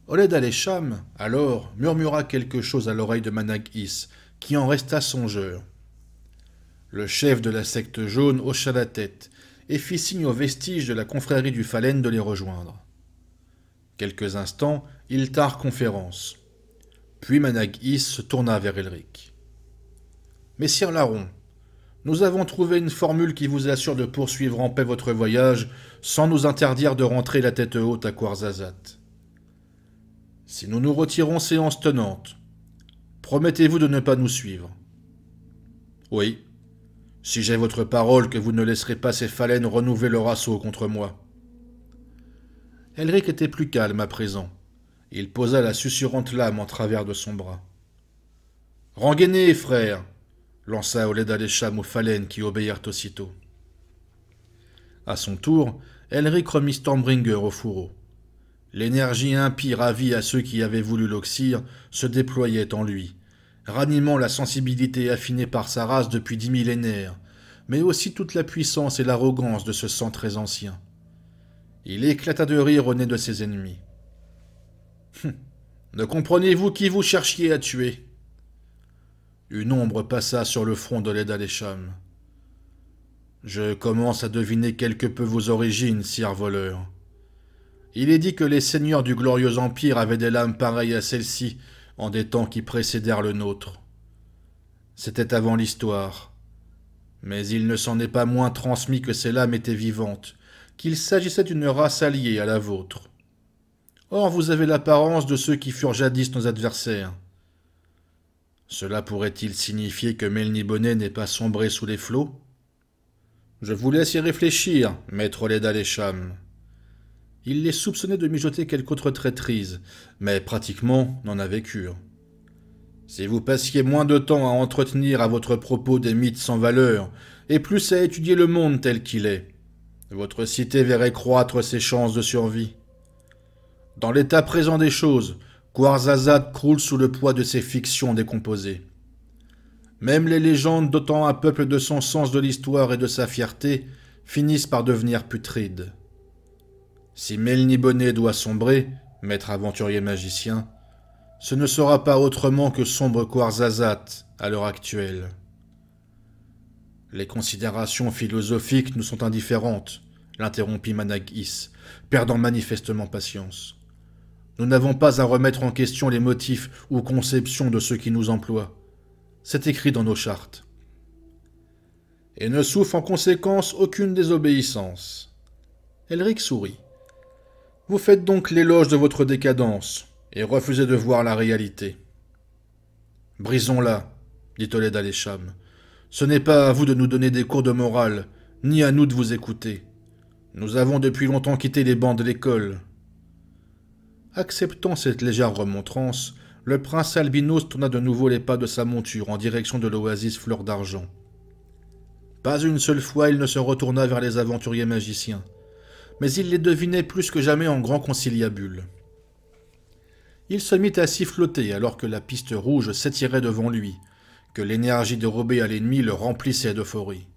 Oled Alesham, alors, murmura quelque chose à l'oreille de Manag qui en resta songeur. Le chef de la secte jaune hocha la tête et fit signe aux vestiges de la confrérie du Falen de les rejoindre. Quelques instants, ils tinrent conférence. Puis Manag Is se tourna vers Elric. Messire Larron, nous avons trouvé une formule qui vous assure de poursuivre en paix votre voyage sans nous interdire de rentrer la tête haute à Quarzazat. Si nous nous retirons séance tenante, promettez-vous de ne pas nous suivre. Oui, si j'ai votre parole que vous ne laisserez pas ces phalènes renouveler leur assaut contre moi. Elric était plus calme à présent. Il posa la susurrante lame en travers de son bras. Rengainez, frère, lança les aux phalènes qui obéirent aussitôt. À son tour, Elric remit Stormbringer au fourreau. L'énergie impie ravie à ceux qui avaient voulu l'oxyre se déployait en lui, ranimant la sensibilité affinée par sa race depuis dix millénaires, mais aussi toute la puissance et l'arrogance de ce sang très ancien. Il éclata de rire au nez de ses ennemis. Hum, ne comprenez-vous qui vous cherchiez à tuer une ombre passa sur le front de Leda Je commence à deviner quelque peu vos origines, sire voleur. Il est dit que les seigneurs du glorieux empire avaient des lames pareilles à celles-ci en des temps qui précédèrent le nôtre. C'était avant l'histoire. Mais il ne s'en est pas moins transmis que ces lames étaient vivantes, qu'il s'agissait d'une race alliée à la vôtre. Or vous avez l'apparence de ceux qui furent jadis nos adversaires. Cela pourrait-il signifier que Melnibonnet n'est pas sombré sous les flots Je vous laisse y réfléchir, maître Leda Lesham. Il les soupçonnait de mijoter quelque autre traîtrise, mais pratiquement n'en avait cure. Si vous passiez moins de temps à entretenir à votre propos des mythes sans valeur, et plus à étudier le monde tel qu'il est, votre cité verrait croître ses chances de survie. Dans l'état présent des choses, Quarzazate croule sous le poids de ses fictions décomposées. Même les légendes dotant un peuple de son sens de l'histoire et de sa fierté finissent par devenir putrides. Si Melniboné doit sombrer, maître aventurier magicien, ce ne sera pas autrement que sombre Quarzazate à l'heure actuelle. Les considérations philosophiques nous sont indifférentes, l'interrompit Managis, perdant manifestement patience. Nous n'avons pas à remettre en question les motifs ou conceptions de ceux qui nous emploient. C'est écrit dans nos chartes. Et ne souffre en conséquence aucune désobéissance. Elric sourit. Vous faites donc l'éloge de votre décadence et refusez de voir la réalité. Brisons-la, dit Tolède à Ce n'est pas à vous de nous donner des cours de morale, ni à nous de vous écouter. Nous avons depuis longtemps quitté les bancs de l'école. Acceptant cette légère remontrance, le prince Albinos tourna de nouveau les pas de sa monture en direction de l'oasis Fleur d'Argent. Pas une seule fois il ne se retourna vers les aventuriers magiciens, mais il les devinait plus que jamais en grand conciliabule. Il se mit à siffloter alors que la piste rouge s'étirait devant lui, que l'énergie dérobée à l'ennemi le remplissait d'euphorie.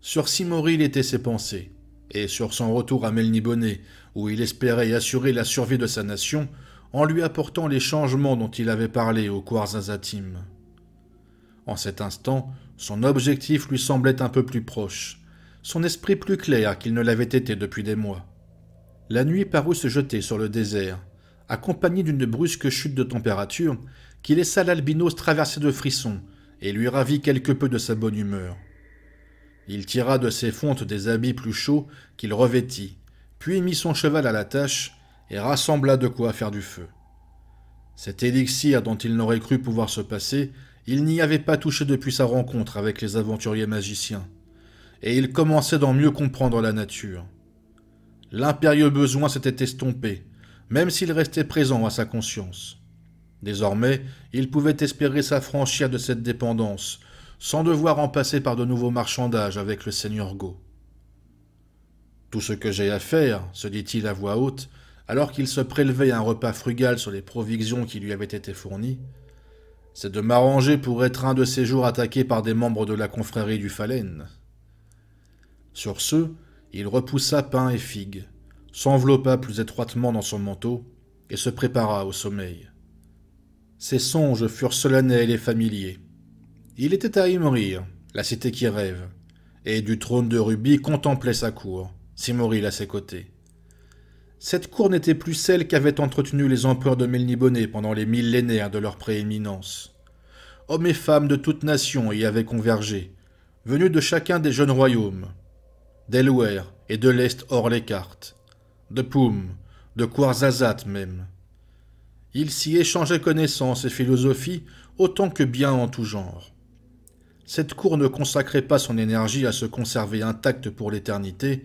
Sur Simoril étaient ses pensées, et sur son retour à Melnibonnet, où il espérait assurer la survie de sa nation en lui apportant les changements dont il avait parlé au Quarzazatim. En cet instant, son objectif lui semblait un peu plus proche, son esprit plus clair qu'il ne l'avait été depuis des mois. La nuit parut se jeter sur le désert, accompagnée d'une brusque chute de température qui laissa l'albinos traversé de frissons et lui ravit quelque peu de sa bonne humeur. Il tira de ses fontes des habits plus chauds qu'il revêtit, puis mit son cheval à la tâche et rassembla de quoi faire du feu. Cet élixir dont il n'aurait cru pouvoir se passer, il n'y avait pas touché depuis sa rencontre avec les aventuriers magiciens, et il commençait d'en mieux comprendre la nature. L'impérieux besoin s'était estompé, même s'il restait présent à sa conscience. Désormais, il pouvait espérer s'affranchir de cette dépendance, sans devoir en passer par de nouveaux marchandages avec le seigneur Go. Tout ce que j'ai à faire, se dit-il à voix haute, alors qu'il se prélevait un repas frugal sur les provisions qui lui avaient été fournies, c'est de m'arranger pour être un de ces jours attaqué par des membres de la confrérie du Phalène. Sur ce, il repoussa pain et figues, s'enveloppa plus étroitement dans son manteau et se prépara au sommeil. Ses songes furent solennels et familiers. Il était à Imrir, la cité qui rêve, et du trône de Ruby contemplait sa cour, Simoril à ses côtés. Cette cour n'était plus celle qu'avaient entretenue les empereurs de Melniboné pendant les millénaires de leur prééminence. Hommes et femmes de toutes nations y avaient convergé, venus de chacun des jeunes royaumes, d'Elwer et de l'Est hors les cartes, de Poum, de Kwarzazat même. Ils s'y échangeaient connaissances et philosophies autant que bien en tout genre. Cette cour ne consacrait pas son énergie à se conserver intacte pour l'éternité,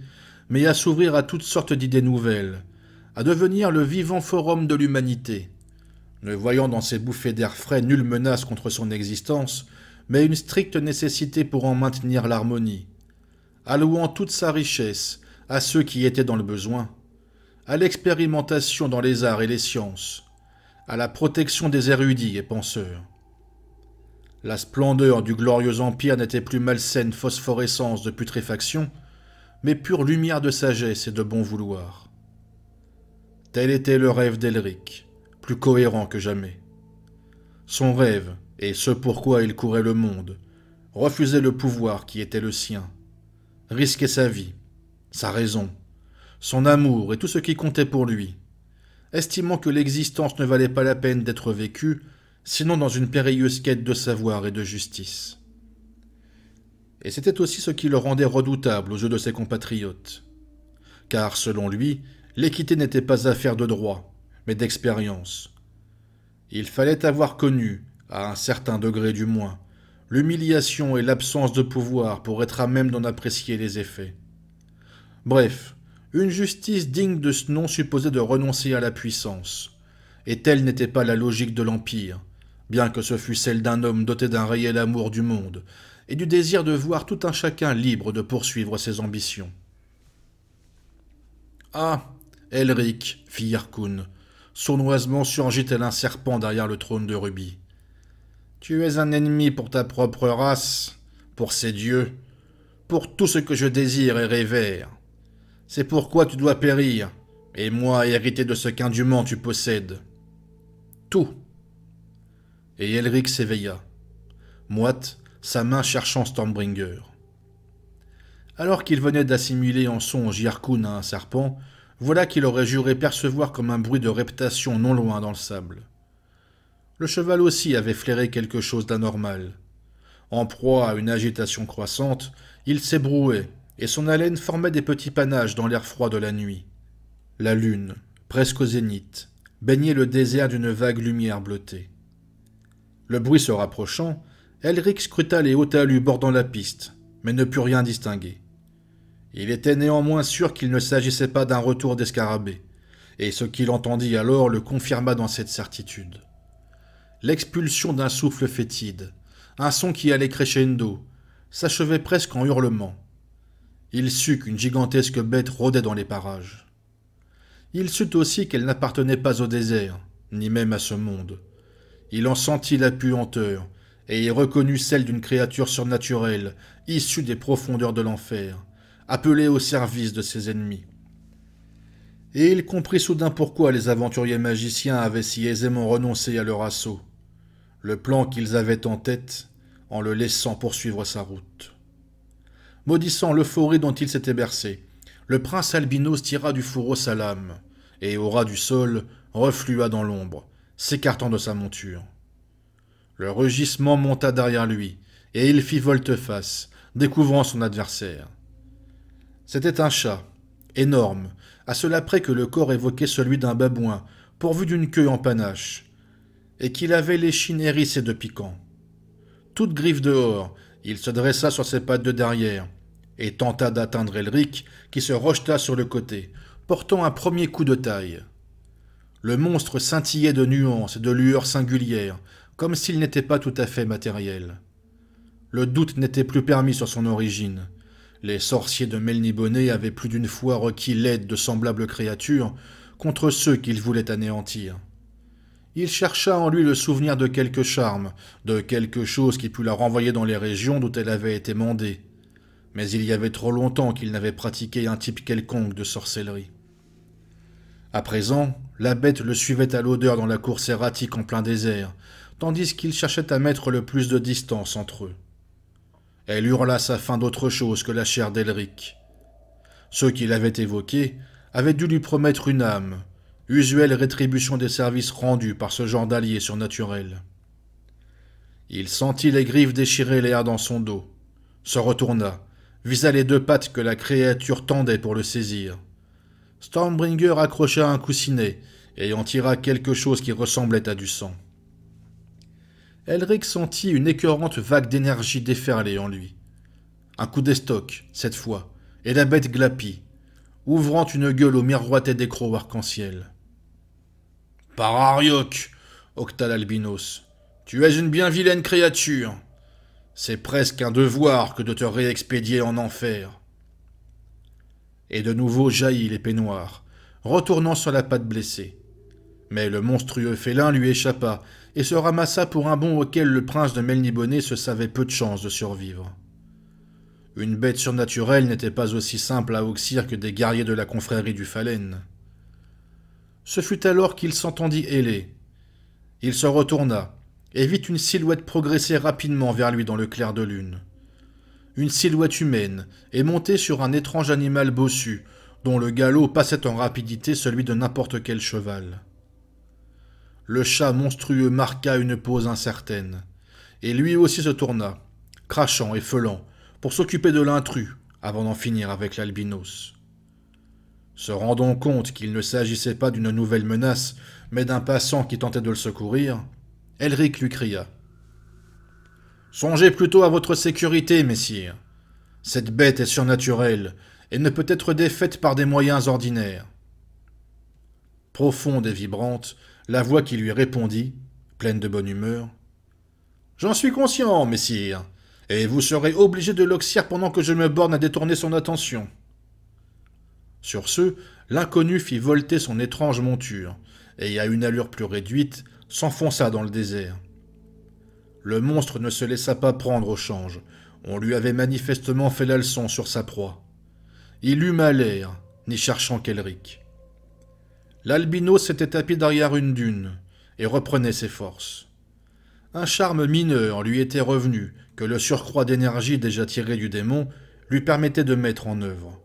mais à s'ouvrir à toutes sortes d'idées nouvelles, à devenir le vivant forum de l'humanité. Ne voyant dans ses bouffées d'air frais nulle menace contre son existence, mais une stricte nécessité pour en maintenir l'harmonie, allouant toute sa richesse à ceux qui étaient dans le besoin, à l'expérimentation dans les arts et les sciences, à la protection des érudits et penseurs. La splendeur du glorieux empire n'était plus malsaine phosphorescence de putréfaction, pure lumière de sagesse et de bon vouloir. Tel était le rêve d'Elric, plus cohérent que jamais. Son rêve, et ce pourquoi il courait le monde, refusait le pouvoir qui était le sien, risquait sa vie, sa raison, son amour et tout ce qui comptait pour lui, estimant que l'existence ne valait pas la peine d'être vécue, sinon dans une périlleuse quête de savoir et de justice et c'était aussi ce qui le rendait redoutable aux yeux de ses compatriotes. Car, selon lui, l'équité n'était pas affaire de droit, mais d'expérience. Il fallait avoir connu, à un certain degré du moins, l'humiliation et l'absence de pouvoir pour être à même d'en apprécier les effets. Bref, une justice digne de ce nom supposait de renoncer à la puissance. Et telle n'était pas la logique de l'Empire, bien que ce fût celle d'un homme doté d'un réel amour du monde, et du désir de voir tout un chacun libre de poursuivre ses ambitions. Ah Elric, fit Yarkun. Sournoisement surgit elle un serpent derrière le trône de rubis. Tu es un ennemi pour ta propre race, pour ses dieux, pour tout ce que je désire et rêvère. C'est pourquoi tu dois périr, et moi hériter de ce qu'indûment tu possèdes. Tout. Et Elric s'éveilla. Moite, sa main cherchant Stormbringer. Alors qu'il venait d'assimiler en songe Yarkun à un serpent, voilà qu'il aurait juré percevoir comme un bruit de reptation non loin dans le sable. Le cheval aussi avait flairé quelque chose d'anormal. En proie à une agitation croissante, il s'ébrouait, et son haleine formait des petits panaches dans l'air froid de la nuit. La lune, presque au zénith, baignait le désert d'une vague lumière bleutée. Le bruit se rapprochant, Elric scruta les hautes talus bordant la piste, mais ne put rien distinguer. Il était néanmoins sûr qu'il ne s'agissait pas d'un retour d'escarabée, et ce qu'il entendit alors le confirma dans cette certitude. L'expulsion d'un souffle fétide, un son qui allait crescendo, s'achevait presque en hurlement. Il sut qu'une gigantesque bête rôdait dans les parages. Il sut aussi qu'elle n'appartenait pas au désert, ni même à ce monde. Il en sentit la puanteur, et il reconnut celle d'une créature surnaturelle, issue des profondeurs de l'enfer, appelée au service de ses ennemis. Et il comprit soudain pourquoi les aventuriers magiciens avaient si aisément renoncé à leur assaut, le plan qu'ils avaient en tête en le laissant poursuivre sa route. Maudissant l'euphorie dont il s'était bercé, le prince Albinos tira du fourreau sa lame, et au ras du sol reflua dans l'ombre, s'écartant de sa monture. Le rugissement monta derrière lui, et il fit volte-face, découvrant son adversaire. C'était un chat, énorme, à cela près que le corps évoquait celui d'un babouin, pourvu d'une queue en panache, et qu'il avait l'échine hérissée de piquants. Toute griffe dehors, il se dressa sur ses pattes de derrière, et tenta d'atteindre Elric, qui se rejeta sur le côté, portant un premier coup de taille. Le monstre scintillait de nuances et de lueurs singulières, comme s'il n'était pas tout à fait matériel. Le doute n'était plus permis sur son origine. Les sorciers de Melnibonnet avaient plus d'une fois requis l'aide de semblables créatures contre ceux qu'ils voulaient anéantir. Il chercha en lui le souvenir de quelque charme, de quelque chose qui pût la renvoyer dans les régions d'où elle avait été mandée. Mais il y avait trop longtemps qu'il n'avait pratiqué un type quelconque de sorcellerie. À présent, la bête le suivait à l'odeur dans la course erratique en plein désert, tandis qu'il cherchait à mettre le plus de distance entre eux. Elle hurla sa fin d'autre chose que la chair d'Elric. Ceux qui l'avaient évoqué avaient dû lui promettre une âme, usuelle rétribution des services rendus par ce genre d'allié surnaturel. Il sentit les griffes déchirer l'air dans son dos, se retourna, visa les deux pattes que la créature tendait pour le saisir. Stormbringer accrocha un coussinet et en tira quelque chose qui ressemblait à du sang. Elric sentit une écœurante vague d'énergie déferler en lui. Un coup d'estoc, cette fois, et la bête glapit, ouvrant une gueule au miroité des arc-en-ciel. Par Arioc, octa l'albinos, tu es une bien vilaine créature. C'est presque un devoir que de te réexpédier en enfer. Et de nouveau jaillit l'épée noire, retournant sur la patte blessée. Mais le monstrueux félin lui échappa et se ramassa pour un bond auquel le prince de Melniboné se savait peu de chance de survivre. Une bête surnaturelle n'était pas aussi simple à auxir que des guerriers de la confrérie du Phalène. Ce fut alors qu'il s'entendit ailer. Il se retourna et vit une silhouette progresser rapidement vers lui dans le clair de lune. Une silhouette humaine et montée sur un étrange animal bossu, dont le galop passait en rapidité celui de n'importe quel cheval. Le chat monstrueux marqua une pause incertaine. Et lui aussi se tourna, crachant et feulant, pour s'occuper de l'intrus, avant d'en finir avec l'albinos. Se rendant compte qu'il ne s'agissait pas d'une nouvelle menace, mais d'un passant qui tentait de le secourir, Elric lui cria. Songez plutôt à votre sécurité, messire. Cette bête est surnaturelle, et ne peut être défaite par des moyens ordinaires. Profonde et vibrante, la voix qui lui répondit, pleine de bonne humeur. J'en suis conscient, messire, et vous serez obligé de l'oxyre pendant que je me borne à détourner son attention. Sur ce, l'inconnu fit volter son étrange monture, et à une allure plus réduite, s'enfonça dans le désert. Le monstre ne se laissa pas prendre au change. On lui avait manifestement fait la leçon sur sa proie. Il eut mal l'air, n'y cherchant qu'Elric l'albino s'était tapé derrière une dune et reprenait ses forces. Un charme mineur lui était revenu, que le surcroît d'énergie déjà tiré du démon lui permettait de mettre en œuvre.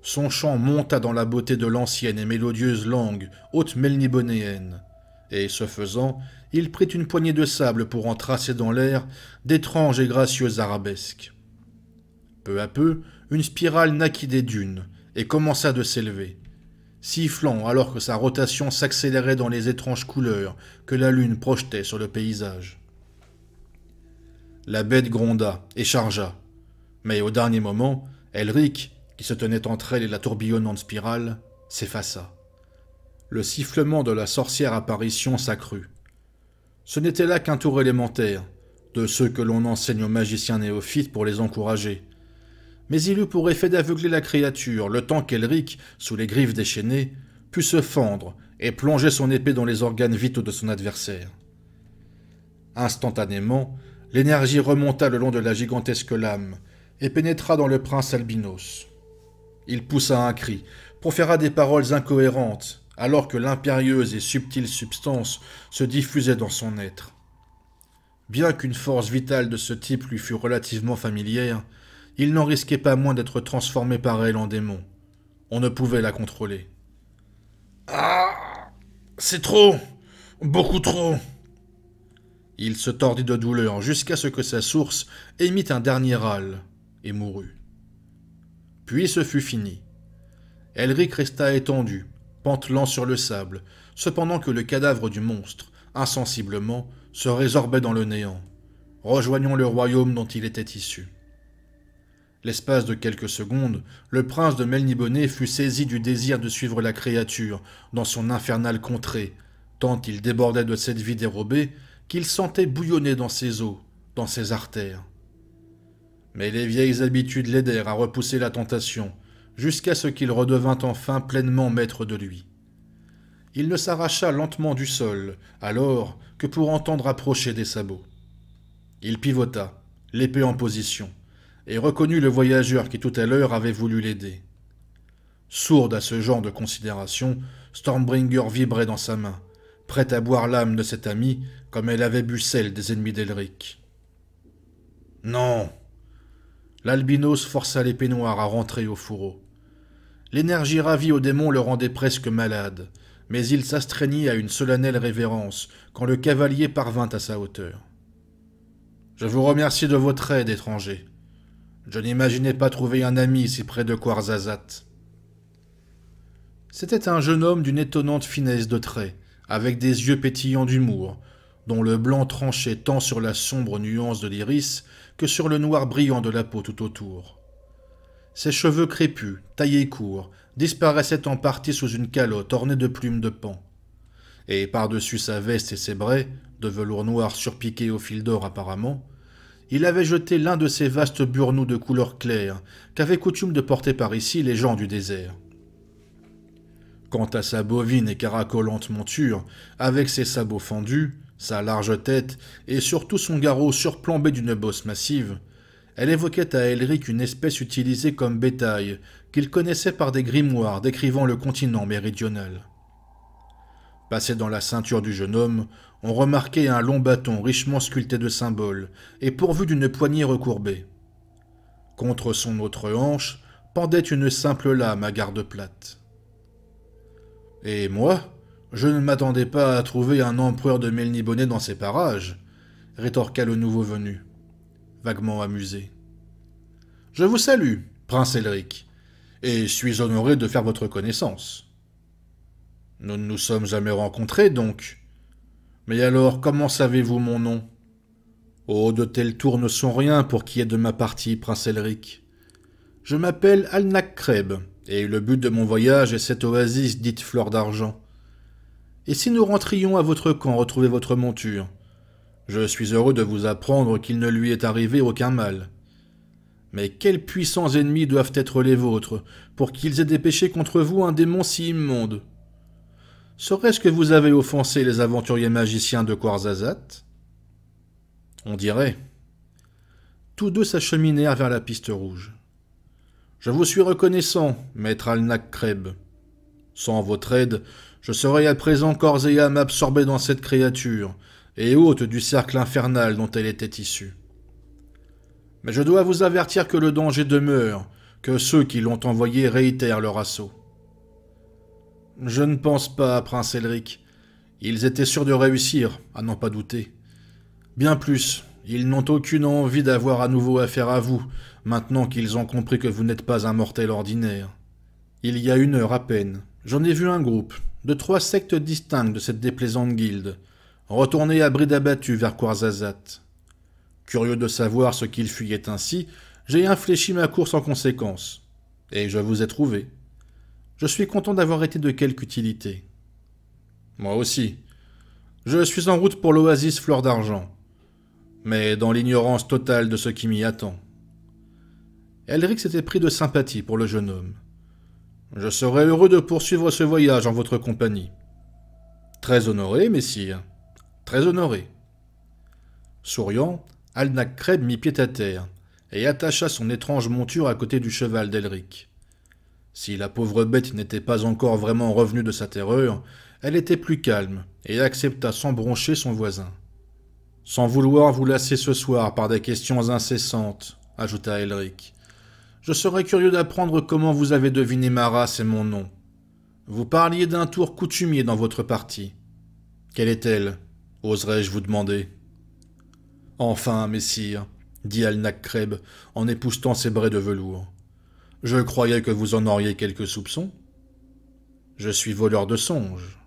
Son chant monta dans la beauté de l'ancienne et mélodieuse langue haute melnibonéenne, et ce faisant, il prit une poignée de sable pour en tracer dans l'air d'étranges et gracieuses arabesques. Peu à peu, une spirale naquit des dunes et commença de s'élever, sifflant alors que sa rotation s'accélérait dans les étranges couleurs que la lune projetait sur le paysage. La bête gronda et chargea, mais au dernier moment, Elric, qui se tenait entre elle et la tourbillonnante spirale, s'effaça. Le sifflement de la sorcière apparition s'accrut. Ce n'était là qu'un tour élémentaire, de ceux que l'on enseigne aux magiciens néophytes pour les encourager, mais il eut pour effet d'aveugler la créature le temps qu'Elric, sous les griffes déchaînées, put se fendre et plonger son épée dans les organes vitaux de son adversaire. Instantanément, l'énergie remonta le long de la gigantesque lame et pénétra dans le prince albinos. Il poussa un cri, proféra des paroles incohérentes, alors que l'impérieuse et subtile substance se diffusait dans son être. Bien qu'une force vitale de ce type lui fût relativement familière, il n'en risquait pas moins d'être transformé par elle en démon. On ne pouvait la contrôler. Ah C'est trop Beaucoup trop Il se tordit de douleur jusqu'à ce que sa source émit un dernier râle et mourut. Puis ce fut fini. Elric resta étendu, pantelant sur le sable, cependant que le cadavre du monstre, insensiblement, se résorbait dans le néant, rejoignant le royaume dont il était issu. L'espace de quelques secondes, le prince de Melniboné fut saisi du désir de suivre la créature dans son infernale contrée, tant il débordait de cette vie dérobée qu'il sentait bouillonner dans ses os, dans ses artères. Mais les vieilles habitudes l'aidèrent à repousser la tentation, jusqu'à ce qu'il redevint enfin pleinement maître de lui. Il ne s'arracha lentement du sol, alors que pour entendre approcher des sabots. Il pivota, l'épée en position et reconnut le voyageur qui tout à l'heure avait voulu l'aider. Sourde à ce genre de considération, Stormbringer vibrait dans sa main, prête à boire l'âme de cet ami comme elle avait bu celle des ennemis d'Elric. Non L'albinos força l'épée noire à rentrer au fourreau. L'énergie ravie au démon le rendait presque malade, mais il s'astreignit à une solennelle révérence quand le cavalier parvint à sa hauteur. Je vous remercie de votre aide, étranger. Je n'imaginais pas trouver un ami si près de Kwarzazat. C'était un jeune homme d'une étonnante finesse de trait, avec des yeux pétillants d'humour, dont le blanc tranchait tant sur la sombre nuance de l'iris que sur le noir brillant de la peau tout autour. Ses cheveux crépus, taillés courts, disparaissaient en partie sous une calotte ornée de plumes de pan. Et par-dessus sa veste et ses braies, de velours noir surpiqué au fil d'or apparemment, il avait jeté l'un de ces vastes burnous de couleur claire qu'avaient coutume de porter par ici les gens du désert. Quant à sa bovine et caracolante monture, avec ses sabots fendus, sa large tête et surtout son garrot surplombé d'une bosse massive, elle évoquait à Elric une espèce utilisée comme bétail qu'il connaissait par des grimoires décrivant le continent méridional. Passé dans la ceinture du jeune homme, on remarquait un long bâton richement sculpté de symboles et pourvu d'une poignée recourbée. Contre son autre hanche pendait une simple lame à garde plate. Et moi, je ne m'attendais pas à trouver un empereur de Melnibonnet dans ces parages, rétorqua le nouveau venu, vaguement amusé. Je vous salue, prince Elric, et suis honoré de faire votre connaissance. Nous ne nous sommes jamais rencontrés, donc, mais alors, comment savez-vous mon nom Oh, de tels tours ne sont rien pour qui est de ma partie, prince Elric. Je m'appelle Kreb, et le but de mon voyage est cette oasis dite Fleur d'Argent. Et si nous rentrions à votre camp retrouver votre monture Je suis heureux de vous apprendre qu'il ne lui est arrivé aucun mal. Mais quels puissants ennemis doivent être les vôtres, pour qu'ils aient dépêché contre vous un démon si immonde Serait-ce que vous avez offensé les aventuriers magiciens de Quarzazat On dirait. Tous deux s'acheminèrent vers la piste rouge. Je vous suis reconnaissant, maître Alnak Kreb. Sans votre aide, je serais à présent corps et âme absorbé dans cette créature, et hôte du cercle infernal dont elle était issue. Mais je dois vous avertir que le danger demeure, que ceux qui l'ont envoyé réitèrent leur assaut. Je ne pense pas, prince Elric. Ils étaient sûrs de réussir, à n'en pas douter. Bien plus, ils n'ont aucune envie d'avoir à nouveau affaire à vous, maintenant qu'ils ont compris que vous n'êtes pas un mortel ordinaire. Il y a une heure à peine, j'en ai vu un groupe, de trois sectes distinctes de cette déplaisante guilde, retourner à bride abattue vers Quarzazat. Curieux de savoir ce qu'ils fuyaient ainsi, j'ai infléchi ma course en conséquence, et je vous ai trouvé. Je suis content d'avoir été de quelque utilité. Moi aussi. Je suis en route pour l'oasis Fleur d'Argent, mais dans l'ignorance totale de ce qui m'y attend. Elric s'était pris de sympathie pour le jeune homme. Je serais heureux de poursuivre ce voyage en votre compagnie. Très honoré, messire. Très honoré. Souriant, Alnac Kreb mit pied à terre et attacha son étrange monture à côté du cheval d'Elric. Si la pauvre bête n'était pas encore vraiment revenue de sa terreur, elle était plus calme et accepta sans broncher son voisin. Sans vouloir vous lasser ce soir par des questions incessantes, ajouta Elric, je serais curieux d'apprendre comment vous avez deviné ma race et mon nom. Vous parliez d'un tour coutumier dans votre partie. Quelle est-elle oserais-je vous demander Enfin, messire, dit Alnac Kreb en époustant ses braies de velours. Je croyais que vous en auriez quelques soupçons. Je suis voleur de songes,